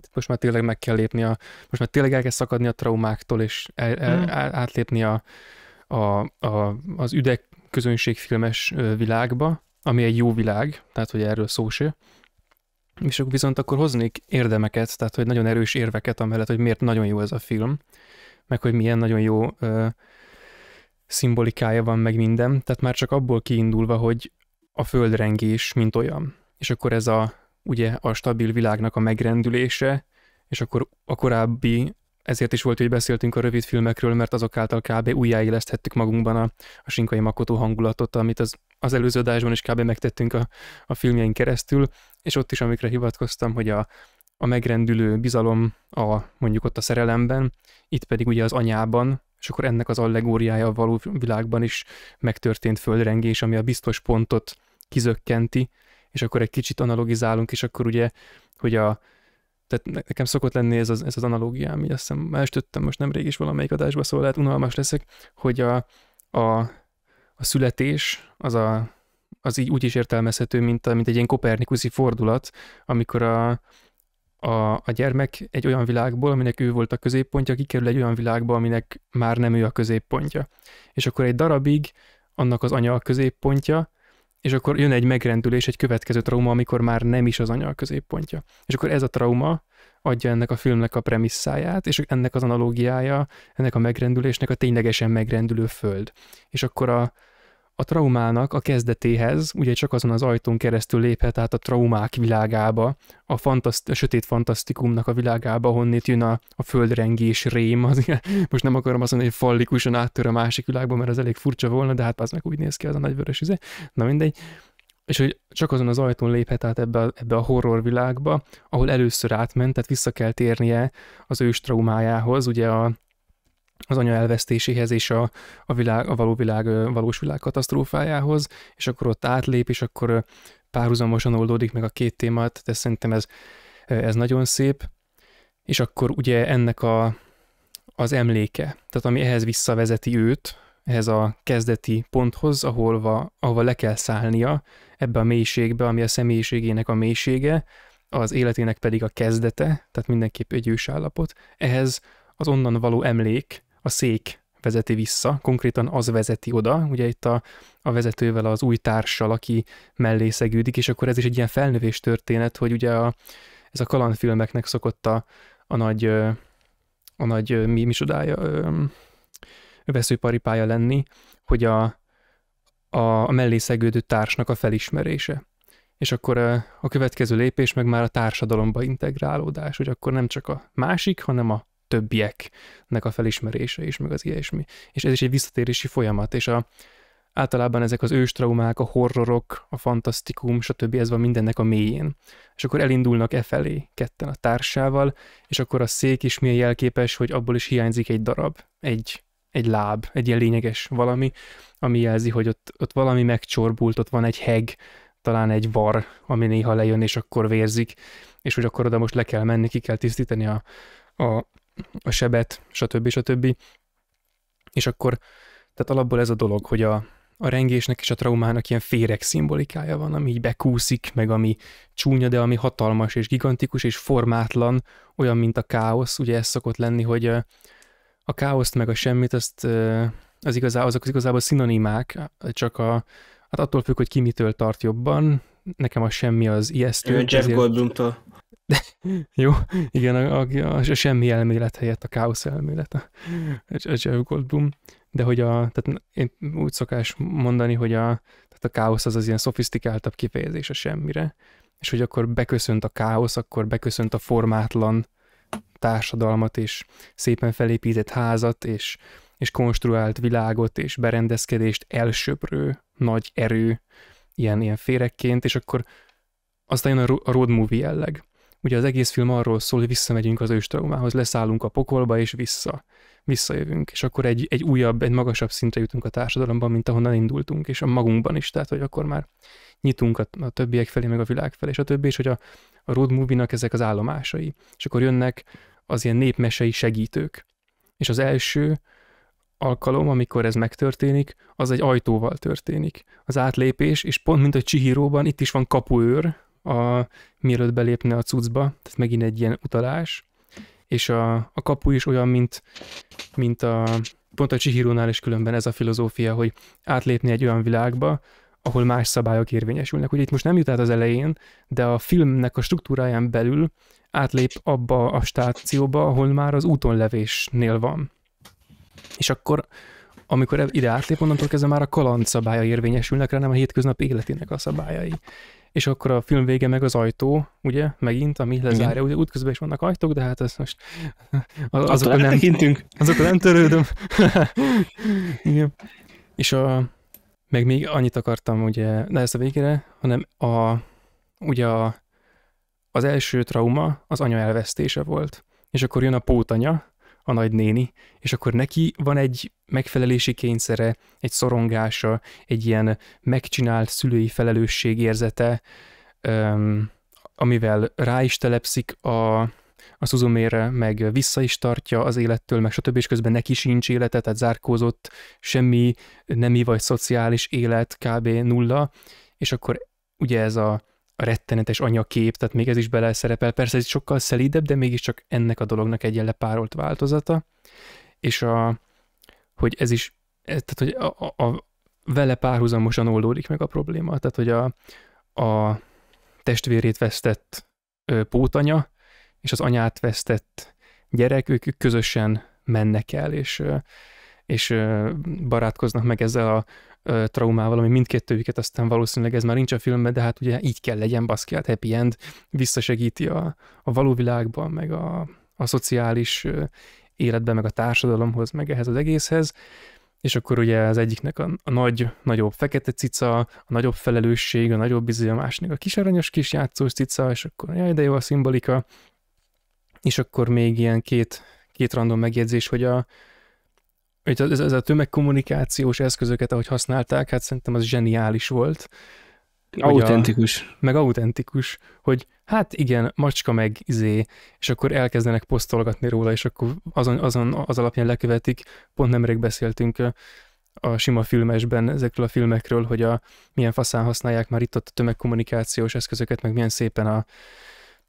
Tehát most már tényleg meg kell lépni a, most már tényleg el kell szakadni a traumáktól, és el, el, mm. átlépni a, a, a, az üdeg közönségfilmes világba, ami egy jó világ, tehát hogy erről szó se. És akkor viszont akkor hoznék érdemeket, tehát hogy nagyon erős érveket amellett, hogy miért nagyon jó ez a film, meg hogy milyen nagyon jó ö, szimbolikája van, meg minden. Tehát már csak abból kiindulva, hogy a földrengés, mint olyan. És akkor ez a ugye a stabil világnak a megrendülése, és akkor a korábbi, ezért is volt, hogy beszéltünk a rövid filmekről, mert azok által kb. újjáéleszthettük magunkban a, a sinkai makotó hangulatot, amit az, az előző adásban is kb. megtettünk a, a filmjeink keresztül, és ott is, amikre hivatkoztam, hogy a, a megrendülő bizalom a mondjuk ott a szerelemben, itt pedig ugye az anyában, és akkor ennek az allegóriája a való világban is megtörtént földrengés, ami a biztos pontot kizökkenti, és akkor egy kicsit analogizálunk, és akkor ugye, hogy a, tehát nekem szokott lenni ez az, ez az analógiám, így azt hiszem, más töttem most nemrég is valamelyik adásba, szóval lehet unalmas leszek, hogy a, a, a születés az, a, az így úgy is értelmezhető, mint, a, mint egy ilyen kopernikuszi fordulat, amikor a, a, a gyermek egy olyan világból, aminek ő volt a középpontja, kikerül egy olyan világba, aminek már nem ő a középpontja. És akkor egy darabig annak az anya a középpontja, és akkor jön egy megrendülés, egy következő trauma, amikor már nem is az anya a középpontja. És akkor ez a trauma adja ennek a filmnek a premisszáját, és ennek az analógiája, ennek a megrendülésnek a ténylegesen megrendülő föld. És akkor a, a traumának a kezdetéhez, ugye csak azon az ajtón keresztül léphet át a traumák világába, a, fantaszt- a sötét fantasztikumnak a világába, honnét jön a, a földrengés rém, az, most nem akarom azt mondani, hogy fallikusan áttör a másik világba, mert az elég furcsa volna, de hát az meg úgy néz ki az a nagyvörös üze, izé. na mindegy, és hogy csak azon az ajtón léphet át ebbe a, ebbe a horror világba, ahol először átment, tehát vissza kell térnie az ős traumájához, ugye a, az anya elvesztéséhez és a, a, világ, a való világ, valós világ katasztrófájához, és akkor ott átlép, és akkor párhuzamosan oldódik meg a két témát, de szerintem ez, ez nagyon szép. És akkor ugye ennek a, az emléke, tehát ami ehhez visszavezeti őt, ehhez a kezdeti ponthoz, ahol va, ahova le kell szállnia, ebbe a mélységbe, ami a személyiségének a mélysége, az életének pedig a kezdete, tehát mindenképp egy állapot, Ehhez az onnan való emlék, a szék vezeti vissza, konkrétan az vezeti oda, ugye itt a, a vezetővel az új társal, aki mellé szegődik, és akkor ez is egy ilyen felnövés történet, hogy ugye a, ez a kalandfilmeknek szokott a, a nagy, a nagy mi, misodája, veszőparipája lenni, hogy a, a, a mellé szegődő társnak a felismerése. És akkor a következő lépés meg már a társadalomba integrálódás, hogy akkor nem csak a másik, hanem a többieknek a felismerése is, meg az ilyesmi. És ez is egy visszatérési folyamat, és a, általában ezek az őstraumák, a horrorok, a fantasztikum, stb. ez van mindennek a mélyén. És akkor elindulnak e felé, ketten a társával, és akkor a szék is milyen jelképes, hogy abból is hiányzik egy darab, egy, egy láb, egy ilyen lényeges valami, ami jelzi, hogy ott, ott valami megcsorbult, ott van egy heg, talán egy var, ami néha lejön, és akkor vérzik, és hogy akkor oda most le kell menni, ki kell tisztítani a, a a sebet, stb. stb. És akkor, tehát alapból ez a dolog, hogy a, a rengésnek és a traumának ilyen féreg szimbolikája van, ami így bekúszik, meg ami csúnya, de ami hatalmas és gigantikus és formátlan, olyan, mint a káosz. Ugye ez szokott lenni, hogy a káoszt meg a semmit, azt, az igazá, azok az igazából szinonimák, csak a, hát attól függ, hogy ki mitől tart jobban. Nekem a semmi az ijesztő. Jeff ezért... Goldblumtól. Jó, igen, a, a, a, a semmi elmélet helyett a káosz elmélet, a, a Jeff Goldblum, de hogy a, tehát én úgy szokás mondani, hogy a, tehát a káosz az az ilyen szofisztikáltabb kifejezés a semmire, és hogy akkor beköszönt a káosz, akkor beköszönt a formátlan társadalmat, és szépen felépített házat, és, és konstruált világot, és berendezkedést elsöprő nagy erő, ilyen, ilyen férekként, és akkor aztán jön a road movie jelleg Ugye az egész film arról szól, hogy visszamegyünk az őstraumához, leszállunk a pokolba, és vissza. Visszajövünk, és akkor egy, egy újabb, egy magasabb szintre jutunk a társadalomban, mint ahonnan indultunk, és a magunkban is, tehát hogy akkor már nyitunk a, a többiek felé, meg a világ felé, és a többi, és hogy a, a road movie-nak ezek az állomásai. És akkor jönnek az ilyen népmesei segítők. És az első alkalom, amikor ez megtörténik, az egy ajtóval történik. Az átlépés, és pont mint a Csihiróban, itt is van kapuőr, a, mielőtt belépne a cuccba, tehát megint egy ilyen utalás, és a, a kapu is olyan, mint, mint a, pont a Csihirónál is különben ez a filozófia, hogy átlépni egy olyan világba, ahol más szabályok érvényesülnek. Ugye itt most nem jut át az elején, de a filmnek a struktúráján belül átlép abba a stációba, ahol már az útonlevésnél van. És akkor amikor ide átlép, onnantól kezdve már a kaland szabálya érvényesülnek rá, nem a hétköznap életének a szabályai. És akkor a film vége meg az ajtó, ugye, megint, ami lezárja, ugye útközben is vannak ajtók, de hát ezt most az, nem, tekintünk. nem törődöm. Igen. És a, meg még annyit akartam, ugye, ne ezt a végére, hanem a, ugye a, az első trauma az anya elvesztése volt. És akkor jön a pótanya, a nagynéni, és akkor neki van egy megfelelési kényszere, egy szorongása, egy ilyen megcsinált szülői felelősség érzete, öm, amivel rá is telepszik a, a Suzumére, meg vissza is tartja az élettől, meg stb. És közben neki sincs élete, tehát zárkózott, semmi nemi vagy szociális élet, kb. nulla, és akkor ugye ez a a rettenetes anyakép, tehát még ez is bele szerepel. Persze ez sokkal szelídebb, de mégiscsak ennek a dolognak egy ilyen lepárolt változata. És a, hogy ez is, tehát hogy a, a, a vele párhuzamosan oldódik meg a probléma. Tehát, hogy a, a testvérét vesztett ö, pótanya és az anyát vesztett gyerek, ők, ők közösen mennek el, és, és barátkoznak meg ezzel a, ö, traumával, ami mindkettőjüket aztán valószínűleg ez már nincs a filmben, de hát ugye így kell legyen baszki, hát happy end, visszasegíti a, a való világba, meg a, a szociális ö, meg a társadalomhoz, meg ehhez az egészhez, és akkor ugye az egyiknek a, a nagy, nagyobb fekete cica, a nagyobb felelősség, a nagyobb bizony, a másnak a kis aranyos kis játszós cica, és akkor jaj, de jó a szimbolika, és akkor még ilyen két, két random megjegyzés, hogy a, hogy ez, ez a tömegkommunikációs eszközöket, ahogy használták, hát szerintem az zseniális volt. Autentikus. A, meg autentikus, hogy hát igen, macska meg izé, és akkor elkezdenek posztolgatni róla, és akkor azon, azon az alapján lekövetik. Pont nemrég beszéltünk a sima filmesben ezekről a filmekről, hogy a, milyen faszán használják már itt a tömegkommunikációs eszközöket, meg milyen szépen a,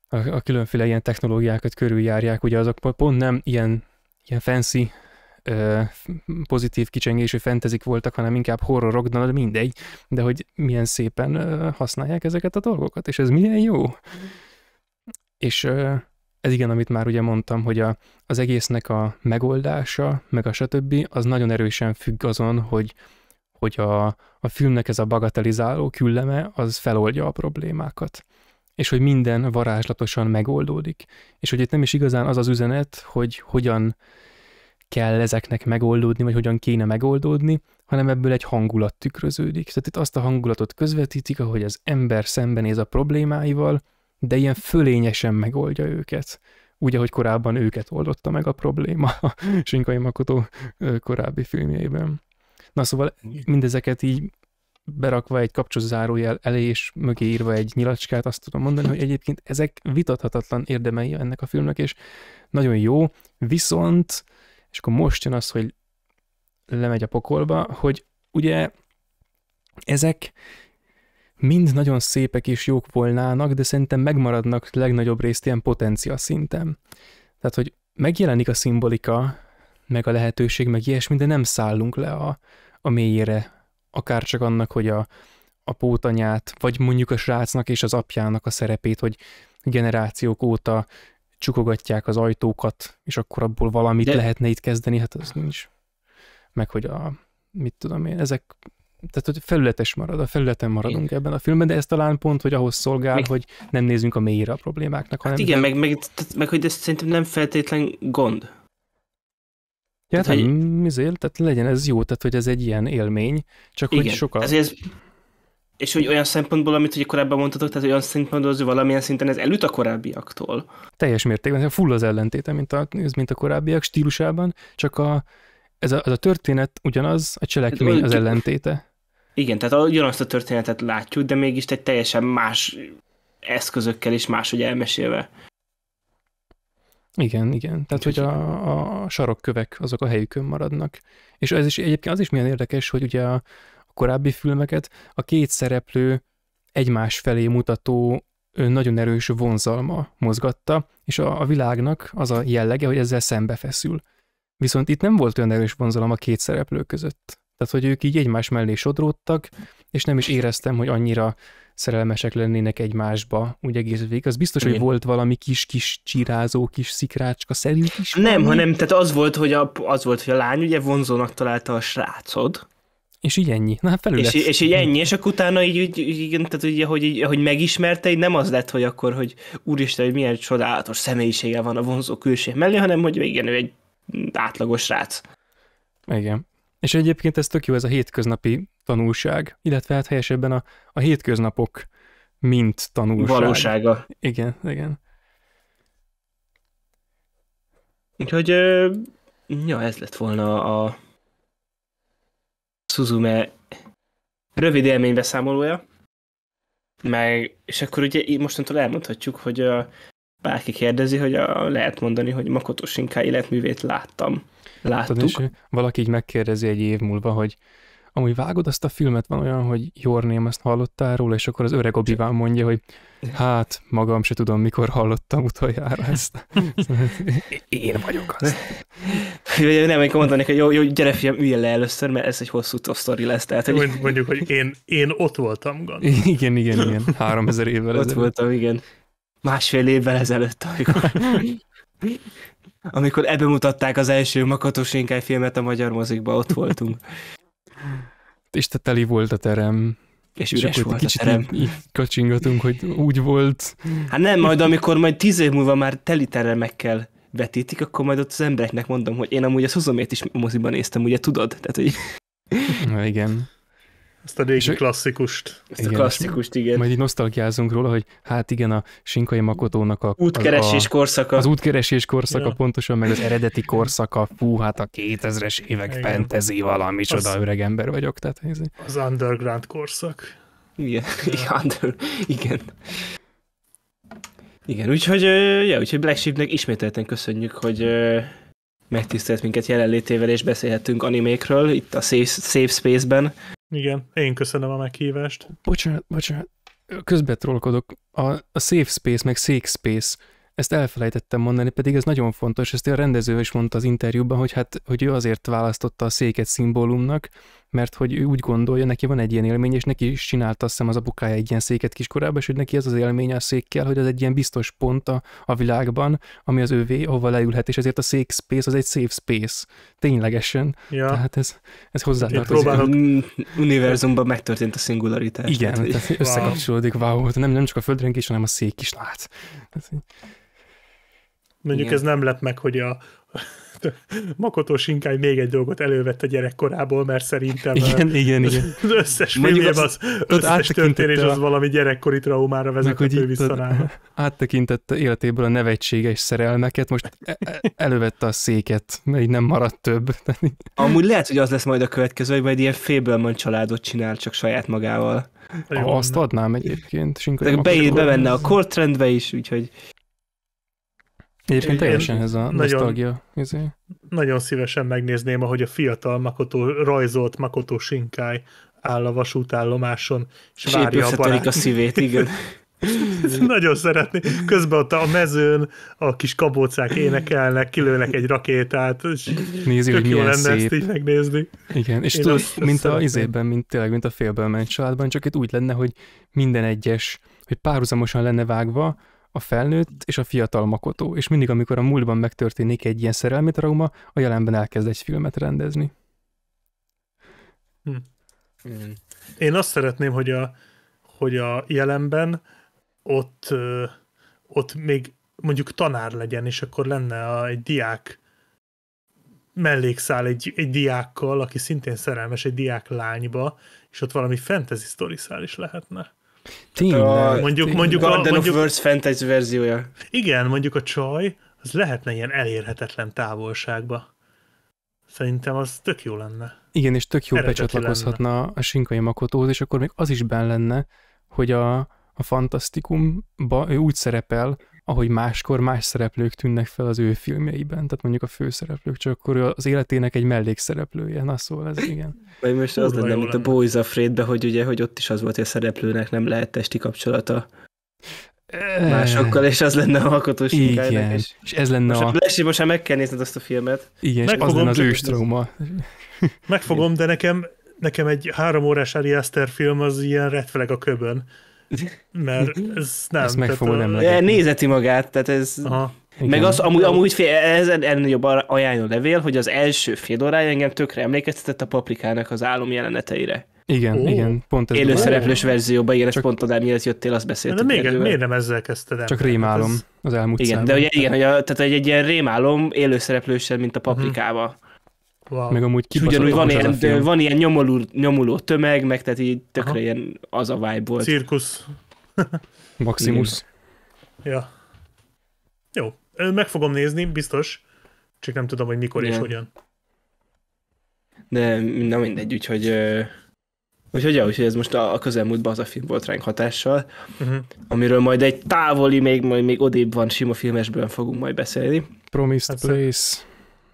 a, a különféle ilyen technológiákat körüljárják. Ugye azok pont nem ilyen, ilyen fancy ö, pozitív kicsengésű fentezik voltak, hanem inkább horrorok, de mindegy, de hogy milyen szépen ö, használják ezeket a dolgokat, és ez milyen jó. És ö, ez igen, amit már ugye mondtam, hogy a, az egésznek a megoldása, meg a stb. az nagyon erősen függ azon, hogy, hogy a, a filmnek ez a bagatelizáló külleme, az feloldja a problémákat. És hogy minden varázslatosan megoldódik. És hogy itt nem is igazán az az üzenet, hogy hogyan kell ezeknek megoldódni, vagy hogyan kéne megoldódni, hanem ebből egy hangulat tükröződik. Tehát itt azt a hangulatot közvetítik, ahogy az ember szembenéz a problémáival, de ilyen fölényesen megoldja őket. Úgy, ahogy korábban őket oldotta meg a probléma a Sinkai Makoto korábbi filmjében. Na szóval mindezeket így berakva egy kapcsos zárójel elé és mögé írva egy nyilacskát, azt tudom mondani, hogy egyébként ezek vitathatatlan érdemei ennek a filmnek, és nagyon jó, viszont és akkor most jön az, hogy lemegy a pokolba, hogy ugye ezek mind nagyon szépek és jók volnának, de szerintem megmaradnak legnagyobb részt ilyen potencia szinten. Tehát, hogy megjelenik a szimbolika, meg a lehetőség, meg ilyesmi, de nem szállunk le a, a mélyére, akár csak annak, hogy a, a pótanyát, vagy mondjuk a srácnak és az apjának a szerepét, hogy generációk óta csukogatják az ajtókat, és akkor abból valamit De... lehetne itt kezdeni, hát az nincs. Meg hogy a, mit tudom én, ezek tehát hogy felületes marad, a felületen maradunk igen. ebben a filmben, de ez talán pont, hogy ahhoz szolgál, meg, hogy nem nézzünk a mélyére a problémáknak. Hát hanem hát igen, meg, meg, tehát, meg hogy ez szerintem nem feltétlen gond. Ja, tehát, hogy... mizél, tehát legyen ez jó, tehát hogy ez egy ilyen élmény, csak igen. hogy sokkal... Ezért ez és hogy olyan szempontból, amit ugye korábban mondtatok, tehát olyan szempontból hogy valamilyen szinten ez előtt a korábbiaktól. Teljes mértékben, full az ellentéte, mint a, mint a korábbiak stílusában, csak a, ez a, ez a történet ugyanaz, a cselekmény az ellentéte. Igen, tehát ugyanazt a történetet látjuk, de mégis egy teljesen más eszközökkel és máshogy elmesélve. Igen, igen. Tehát, hogy a, a sarokkövek azok a helyükön maradnak. És ez is egyébként az is milyen érdekes, hogy ugye a, korábbi filmeket, a két szereplő egymás felé mutató nagyon erős vonzalma mozgatta, és a, a világnak az a jellege, hogy ezzel szembefeszül. Viszont itt nem volt olyan erős vonzalom a két szereplő között. Tehát, hogy ők így egymás mellé sodródtak, és nem is éreztem, hogy annyira szerelmesek lennének egymásba, úgy egész végig. Az biztos, Igen. hogy volt valami kis-kis csirázó, kis szikrácska szerint is. Nem, valami? hanem tehát az volt, hogy a, az volt, hogy a lány ugye vonzónak találta a srácod, és így ennyi. Na, hát felül és, és így ennyi, és akkor utána így, így, így tehát így, hogy, így, hogy megismerte, így nem az lett, hogy akkor, hogy úristen, hogy milyen csodálatos személyisége van a vonzó külső mellé, hanem hogy igen, ő egy átlagos rác. Igen. És egyébként ez tök jó, ez a hétköznapi tanulság, illetve hát helyesebben a, a hétköznapok mint tanulság. Valósága. Igen, igen. Úgyhogy, ja, ez lett volna a Suzume rövid számolója, meg, és akkor ugye mostantól elmondhatjuk, hogy a, bárki kérdezi, hogy a, lehet mondani, hogy Makoto Shinkai életművét láttam. Láttuk. Tudom, valaki így megkérdezi egy év múlva, hogy amúgy vágod azt a filmet, van olyan, hogy Your Name, ezt hallottál róla, és akkor az öreg obi mondja, hogy hát, magam se tudom, mikor hallottam utoljára ezt. Én vagyok az. Nem, amikor mondanék, hogy jó, jó gyere fiam, üljél le először, mert ez egy hosszú sztori lesz. Tehát, hogy... Mondjuk, hogy én, én ott voltam, gondolom. Igen, igen, igen. ezer évvel ezelőtt. Ott voltam, igen. Másfél évvel ezelőtt, amikor... amikor ebbe mutatták az első Makatos Inkály filmet a magyar mozikba, ott voltunk és te teli volt a terem. És üres és volt kicsit a terem. kacsingatunk, hogy úgy volt. Hát nem, majd amikor majd tíz év múlva már teli teremekkel vetítik, akkor majd ott az embereknek mondom, hogy én amúgy a Szozomét is moziban néztem, ugye tudod? Tehát, hogy... Na, igen. Ezt a régi és klasszikust. Ezt igen, a klasszikust, igen. Majd így nosztalgiázunk róla, hogy hát igen, a Sinkai Makotónak a... Útkeresés a, korszaka. Az útkeresés korszaka ja. pontosan, meg az eredeti korszaka, fú, hát a 2000-es évek igen. fentezi valami, csoda öreg ember vagyok. Tehát, Az underground korszak. Igen, ja. igen. Igen, úgyhogy, ja, úgyhogy Black Sheepnek ismételten köszönjük, hogy megtisztelt minket jelenlétével, és beszélhetünk animékről itt a Safe, safe Space-ben. Igen, én köszönöm a meghívást. Bocsánat, bocsánat, közben trollkodok. A, a safe space meg safe space, ezt elfelejtettem mondani, pedig ez nagyon fontos, ezt a rendező is mondta az interjúban, hogy hát, hogy ő azért választotta a széket szimbólumnak, mert hogy ő úgy gondolja, neki van egy ilyen élmény, és neki is csinálta azt hiszem az apukája egy ilyen széket kiskorában, és hogy neki ez az élmény a székkel, hogy ez egy ilyen biztos pont a, a világban, ami az ővé, ahova leülhet, és ezért a szék space az egy safe space, ténylegesen. Ja. Tehát ez, ez hozzátartozik. Próbálok... Mm, univerzumban megtörtént a szingularitás. Igen, tehát, tehát wow. összekapcsolódik, wow. Nem, nem csak a is, hanem a szék is lát. Mondjuk Igen. ez nem lett meg, hogy a, Makoto Shinkai még egy dolgot elővett a gyerekkorából, mert szerintem igen, a, igen, igen. az összes filmjében az, az összes történés az valami gyerekkori traumára vezethető vissza rá. Áttekintette életéből a nevetséges szerelmeket, most e- e- elővette a széket, mert így nem maradt több. Amúgy lehet, hogy az lesz majd a következő, hogy majd ilyen félből családot csinál csak saját magával. Jó, Azt adnám egyébként. Beír, bevenne a kortrendbe is, úgyhogy... Egyébként teljesen ez a nosztalgia. Nagyon, izé. nagyon szívesen megnézném, ahogy a fiatal Makoto, rajzolt Makoto Shinkai áll a vasútállomáson, és, és várja a barát. a szívét, igen. nagyon szeretné. Közben ott a mezőn a kis kabócák énekelnek, kilőnek egy rakétát, és Nézi, tök hogy jó lenne szép. ezt így megnézni. Igen, és tudod, mint a izében, mint tényleg, mint a félben ment családban, csak itt úgy lenne, hogy minden egyes, hogy párhuzamosan lenne vágva, a felnőtt és a fiatal Makotó, és mindig, amikor a múltban megtörténik egy ilyen szerelmi trauma, a jelenben elkezd egy filmet rendezni. Hm. Hmm. Én azt szeretném, hogy a, hogy a jelenben ott, ott még mondjuk tanár legyen, és akkor lenne a, egy diák mellékszál egy, egy diákkal, aki szintén szerelmes egy diák lányba, és ott valami fantasy szál is lehetne. Tényleg. A, mondjuk, mondjuk Garden a, mondjuk, of Worlds Fantasy verziója. Igen, mondjuk a csaj, az lehetne ilyen elérhetetlen távolságba. Szerintem az tök jó lenne. Igen, és tök jó becsatlakozhatna lenne. a sinkai makotóhoz, és akkor még az is benne lenne, hogy a, a fantasztikumban ő úgy szerepel, ahogy máskor más szereplők tűnnek fel az ő filmjeiben, tehát mondjuk a főszereplők, csak akkor az életének egy mellékszereplője, na szóval ez igen. Vagy most az lenne, mint a Boys afraid hogy ugye, hogy ott is az volt, hogy a szereplőnek nem lehet testi kapcsolata másokkal, és az lenne a alkotós Igen, és, és ez lenne most a... Lesz, most már meg kell nézned azt a filmet. Igen, meg és az lenne az őstrauma. Megfogom, de nekem, nekem egy három órás Ari Aster film az ilyen retfeleg a köbön. Mert mhm. ez nem. Ezt meg fogom emlegetni. Nézeti magát, tehát ez... Aha. Igen. Meg az amúgy, amúgy fél, ez ennél jobb ajánló levél, hogy az első fél órája engem tökre emlékeztetett a paprikának az álom jeleneteire. Igen, oh. igen, pont ez. Élőszereplős verzióban, igen, Csak... pont Adán miért jöttél, azt beszéltünk. De még, miért nem ezzel kezdted el? Csak rémálom ez... az elmúlt Igen, számban. de ugye igen, hogy a, tehát egy, egy ilyen rémálom élőszereplőssel, mint a mhm. paprikával. Uh-huh. Wow. Meg amúgy kibaszott. Ugyanúgy van ilyen, van ilyen nyomuló, nyomuló tömeg, meg tehát így tökre ilyen az a vibe volt. Cirkusz. Maximus. Ja. Jó, meg fogom nézni, biztos. Csak nem tudom, hogy mikor és hogyan. De nem mindegy, úgyhogy... Úgyhogy, ja, úgyhogy ez most a, a közelmúltban az a film volt ránk hatással, uh-huh. amiről majd egy távoli, még majd még odébb van sima filmesből fogunk majd beszélni. Promised hát, Place.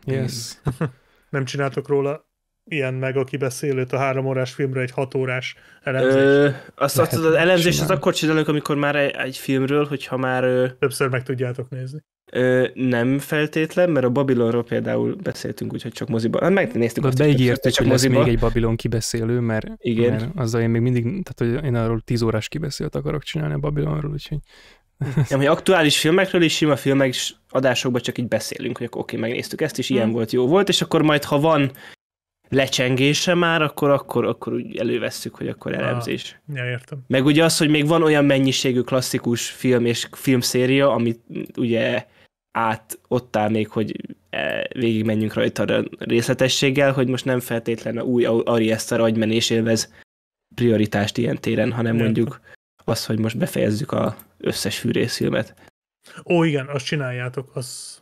Yes. nem csináltok róla ilyen meg aki beszélőt a három órás filmre egy hat órás elemzés. Ö, azt, az, az elemzés az akkor csinálunk, amikor már egy, egy filmről, hogyha már... Ö, Többször meg tudjátok nézni. Ö, nem feltétlen, mert a Babylonról például beszéltünk, úgyhogy csak moziban. Hát megnéztük azt. csak hogy moziba. még egy Babilon kibeszélő, mert, Igen. mert azzal én még mindig, tehát hogy én arról tíz órás kibeszélt akarok csinálni a Babilonról, úgyhogy nem, hogy aktuális filmekről is, sima filmek is adásokban csak így beszélünk, hogy akkor oké, megnéztük ezt, és ilyen hmm. volt, jó volt, és akkor majd, ha van lecsengése már, akkor, akkor, akkor úgy elővesszük, hogy akkor elemzés. Ah, ja, értem. Meg ugye az, hogy még van olyan mennyiségű klasszikus film és filmszéria, amit ugye át ott áll még, hogy e, végig menjünk rajta a részletességgel, hogy most nem feltétlenül a új Ari Eszter agymenés élvez prioritást ilyen téren, hanem mondjuk az, hogy most befejezzük az összes fűrészfilmet. Ó, igen, azt csináljátok, az,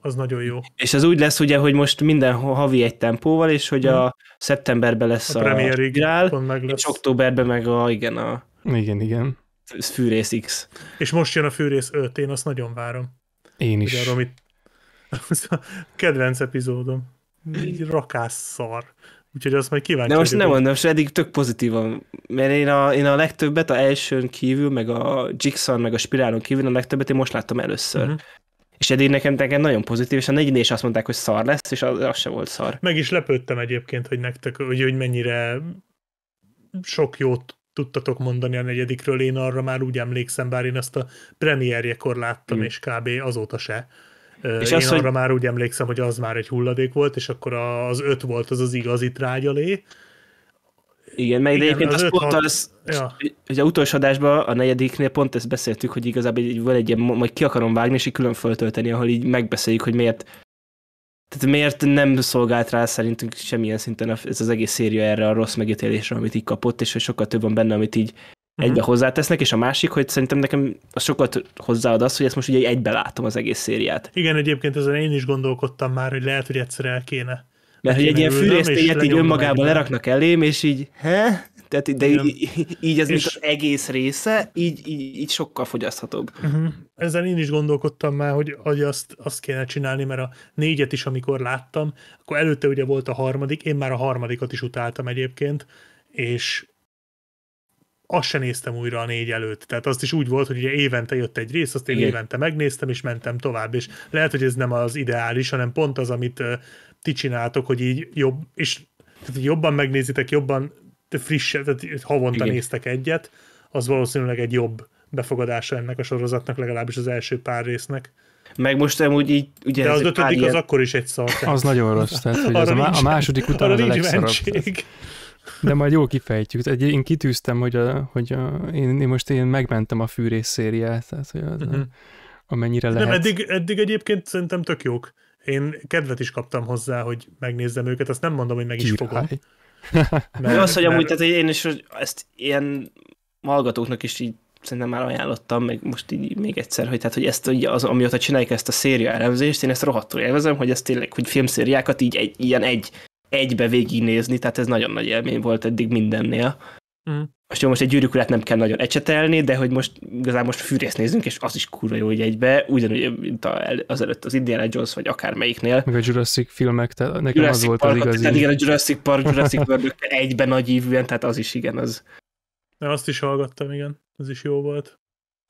az nagyon jó. És ez úgy lesz ugye, hogy most minden havi egy tempóval, és hogy hmm. a szeptemberben lesz a, a meg lesz. és októberben meg a, igen, a igen, igen. Fűrész X. És most jön a Fűrész 5, én azt nagyon várom. Én is. Ugye, arra, amit... Kedvenc epizódom. Így rakász szar. Úgyhogy azt majd kíváncsi. De most nem mondom, most eddig tök pozitívan, mert én a, én a legtöbbet a elsőn kívül, meg a Jigson, meg a Spirálon kívül a legtöbbet én most láttam először. Uh-huh. És eddig nekem, nekem nagyon pozitív, és a is azt mondták, hogy szar lesz, és az, az se volt szar. Meg is lepődtem egyébként, hogy nektek, hogy, hogy mennyire sok jót tudtatok mondani a negyedikről, én arra már úgy emlékszem, bár én azt a premierjekor láttam, mm. és kb. azóta se. És Én az, arra hogy... már úgy emlékszem, hogy az már egy hulladék volt, és akkor az öt volt az az igazi trágyalé. Igen, mert Igen, egyébként az, az pont az, ja. ugye utolsó adásban, a negyediknél pont ezt beszéltük, hogy igazából egy, van egy ilyen, majd ki akarom vágni, és így külön föltölteni, ahol így megbeszéljük, hogy miért tehát miért nem szolgált rá szerintünk semmilyen szinten ez az egész széria erre a rossz megítélésre, amit így kapott, és hogy sokkal több van benne, amit így uh-huh. egybe mhm. hozzátesznek, és a másik, hogy szerintem nekem az sokat hozzáad az, hogy ezt most ugye egybe látom az egész szériát. Igen, egyébként ezen én is gondolkodtam már, hogy lehet, hogy egyszer el kéne. Mert hogy egy ilyen fűrésztéget így önmagában leraknak elém, és így, he? Tehát, de így, így ez és... az egész része, így, így, így sokkal fogyaszthatóbb. Uh-huh. Ezen én is gondolkodtam már, hogy, hogy azt, azt kéne csinálni, mert a négyet is, amikor láttam, akkor előtte ugye volt a harmadik, én már a harmadikat is utáltam egyébként, és azt se néztem újra a négy előtt. Tehát azt is úgy volt, hogy ugye évente jött egy rész, azt én Igen. évente megnéztem, és mentem tovább. És lehet, hogy ez nem az ideális, hanem pont az, amit ti csináltok, hogy így jobb, és tehát, jobban megnézitek, jobban frisse, tehát havonta Igen. néztek egyet, az valószínűleg egy jobb befogadása ennek a sorozatnak, legalábbis az első pár résznek. Meg most úgy így... Ugye De az ötödik az ilyen... akkor is egy szar. Tehát. Az nagyon rossz, tehát hogy az a, a második után az a legszarabb. De majd jól kifejtjük. Egy, én kitűztem, hogy, a, hogy a, én, én, most én megmentem a fűrész szériát, tehát hogy az, uh-huh. amennyire lehet. Nem, eddig, eddig egyébként szerintem tök jók. Én kedvet is kaptam hozzá, hogy megnézzem őket, azt nem mondom, hogy meg is Király. fogom. Mert, az, hogy amúgy, mert... tehát én is hogy ezt ilyen hallgatóknak is így szerintem már ajánlottam, meg most így még egyszer, hogy, tehát, hogy ezt, ugye az, amióta csináljuk ezt a széria elemzést, én ezt rohadtul élvezem, hogy ezt tényleg, hogy filmszériákat így egy, ilyen egy egybe végignézni, tehát ez nagyon nagy élmény volt eddig mindennél. Mm. Most jó, most egy gyűrűk nem kell nagyon ecsetelni, de hogy most igazán most fűrészt nézzünk, és az is kurva jó, hogy egybe, ugyanúgy, mint az előtt az Indiana Jones, vagy akármelyiknél. Meg a Jurassic filmek, tehát nekem Jurassic az volt Parkot, az igazi. Tehát igen, a Jurassic Park, Jurassic World egyben nagy ívűen, tehát az is igen, az. De azt is hallgattam, igen, az is jó volt.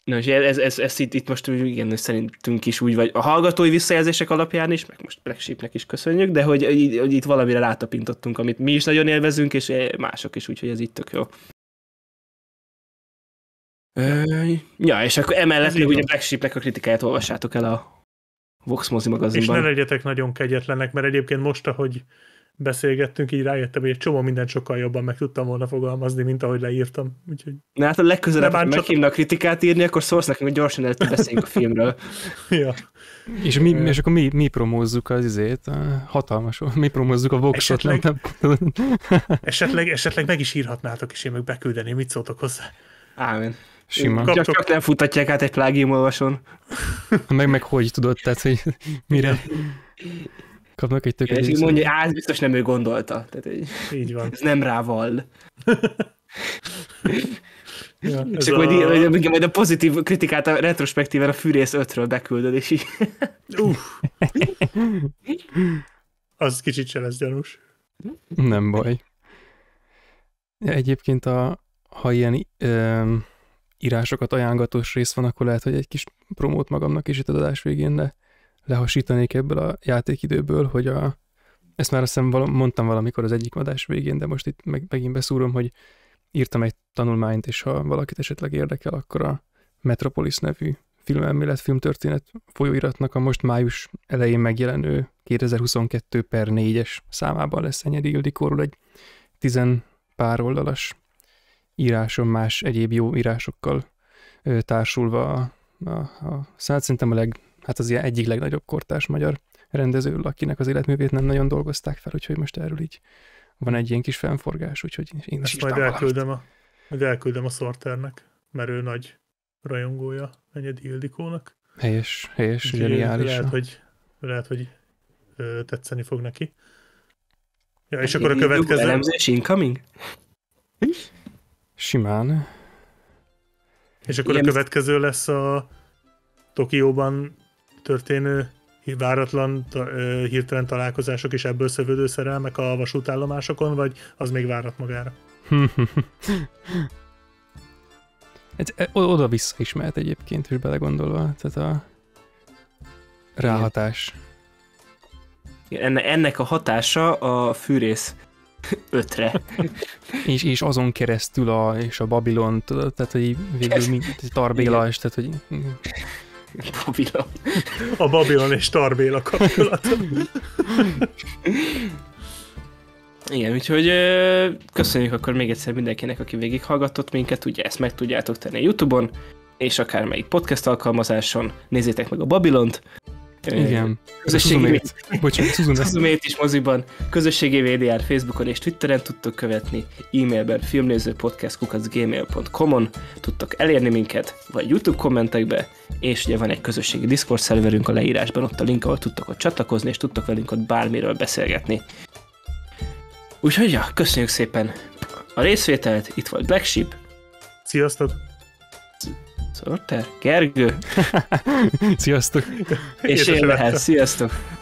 Na és ez, ez, ez itt, itt most igen, szerintünk is úgy, vagy a hallgatói visszajelzések alapján is, meg most Blackshipnek is köszönjük, de hogy, hogy itt valamire rátapintottunk, amit mi is nagyon élvezünk, és mások is, úgyhogy ez itt tök jó. Ja, és akkor emellett még ugye Blackshipnek a kritikáját olvassátok el a Vox mozi magazinban. És ne legyetek nagyon kegyetlenek, mert egyébként most, ahogy beszélgettünk, így rájöttem, hogy egy csomó mindent sokkal jobban meg tudtam volna fogalmazni, mint ahogy leírtam. Úgyhogy... Na hát a legközelebb, ha hát meghívna a kritikát írni, akkor szólsz nekünk, hogy gyorsan el beszéljünk a filmről. ja. És, mi, és akkor mi, mi promózzuk az izét, a hatalmas, mi promózzuk a voxot. Esetleg, nem, esetleg, esetleg meg is írhatnátok, és én meg beküldeném, mit szóltok hozzá. Ámen. Simán. Csak, csak nem futatják át egy plágium olvason. Meg, meg hogy tudod, tehát, hogy mire kapnak egy tökéletes. És így mondja, hogy ez biztos nem ő gondolta. Tehát, így, így van. Ez nem rával. Ja, és akkor a... Majd, igen, majd a pozitív kritikát a retrospektíven a Fűrész 5-ről beküldöd, és így... Uff. Az kicsit sem lesz gyanús. Nem baj. Ja, egyébként, a, ha ilyen ö, írásokat ajánlatos rész van, akkor lehet, hogy egy kis promót magamnak is itt az adás végén, de lehasítanék ebből a játékidőből, hogy a, ezt már azt hiszem vala, mondtam valamikor az egyik adás végén, de most itt meg, megint beszúrom, hogy írtam egy tanulmányt, és ha valakit esetleg érdekel, akkor a Metropolis nevű filmelmélet, filmtörténet folyóiratnak a most május elején megjelenő 2022 per 4-es számában lesz Enyedi Ildikóról egy tizen pár oldalas írásom más egyéb jó írásokkal társulva a, a, a szerintem a leg, hát az ilyen egyik legnagyobb kortárs magyar rendező, akinek az életművét nem nagyon dolgozták fel, úgyhogy most erről így van egy ilyen kis fennforgás, úgyhogy én Ezt is majd elküldöm, a, majd elküldöm a szorternek, mert ő nagy rajongója Enyedi Ildikónak. Helyes, helyes, zseniális. Lehet, hogy, lehet, hogy ö, tetszeni fog neki. Ja, és hát akkor a következő... Elemzés incoming? Simán. És akkor Ilyen... a következő lesz a Tokióban történő váratlan, hirtelen találkozások és ebből szövődő szerelmek a vasútállomásokon, vagy az még várat magára? Ez hát, oda-vissza is mehet egyébként, és belegondolva, tehát a ráhatás. Igen. ennek a hatása a fűrész ötre. és, és azon keresztül a, és a Babilon, tehát hogy végül mint Tarbéla, és tehát hogy Babilon. A Babilon és Tarbéla kapcsolat. Igen, úgyhogy ö, köszönjük akkor még egyszer mindenkinek, aki végighallgatott minket, ugye ezt meg tudjátok tenni a Youtube-on, és akár podcast alkalmazáson, nézzétek meg a Babilont, igen. Közösségi Szuzumét. Bocsánat, is moziban, közösségi VDR Facebookon és Twitteren tudtok követni, e-mailben filmnézőpodcast.gmail.com-on tudtok elérni minket, vagy YouTube kommentekbe, és ugye van egy közösségi Discord szerverünk a leírásban, ott a link, ahol tudtok ott csatlakozni, és tudtok velünk ott bármiről beszélgetni. Úgyhogy ja, köszönjük szépen a részvételt, itt volt Black Sheep. Sziasztok! Örter, Gergő. sziasztok. És én lehet, sziasztok.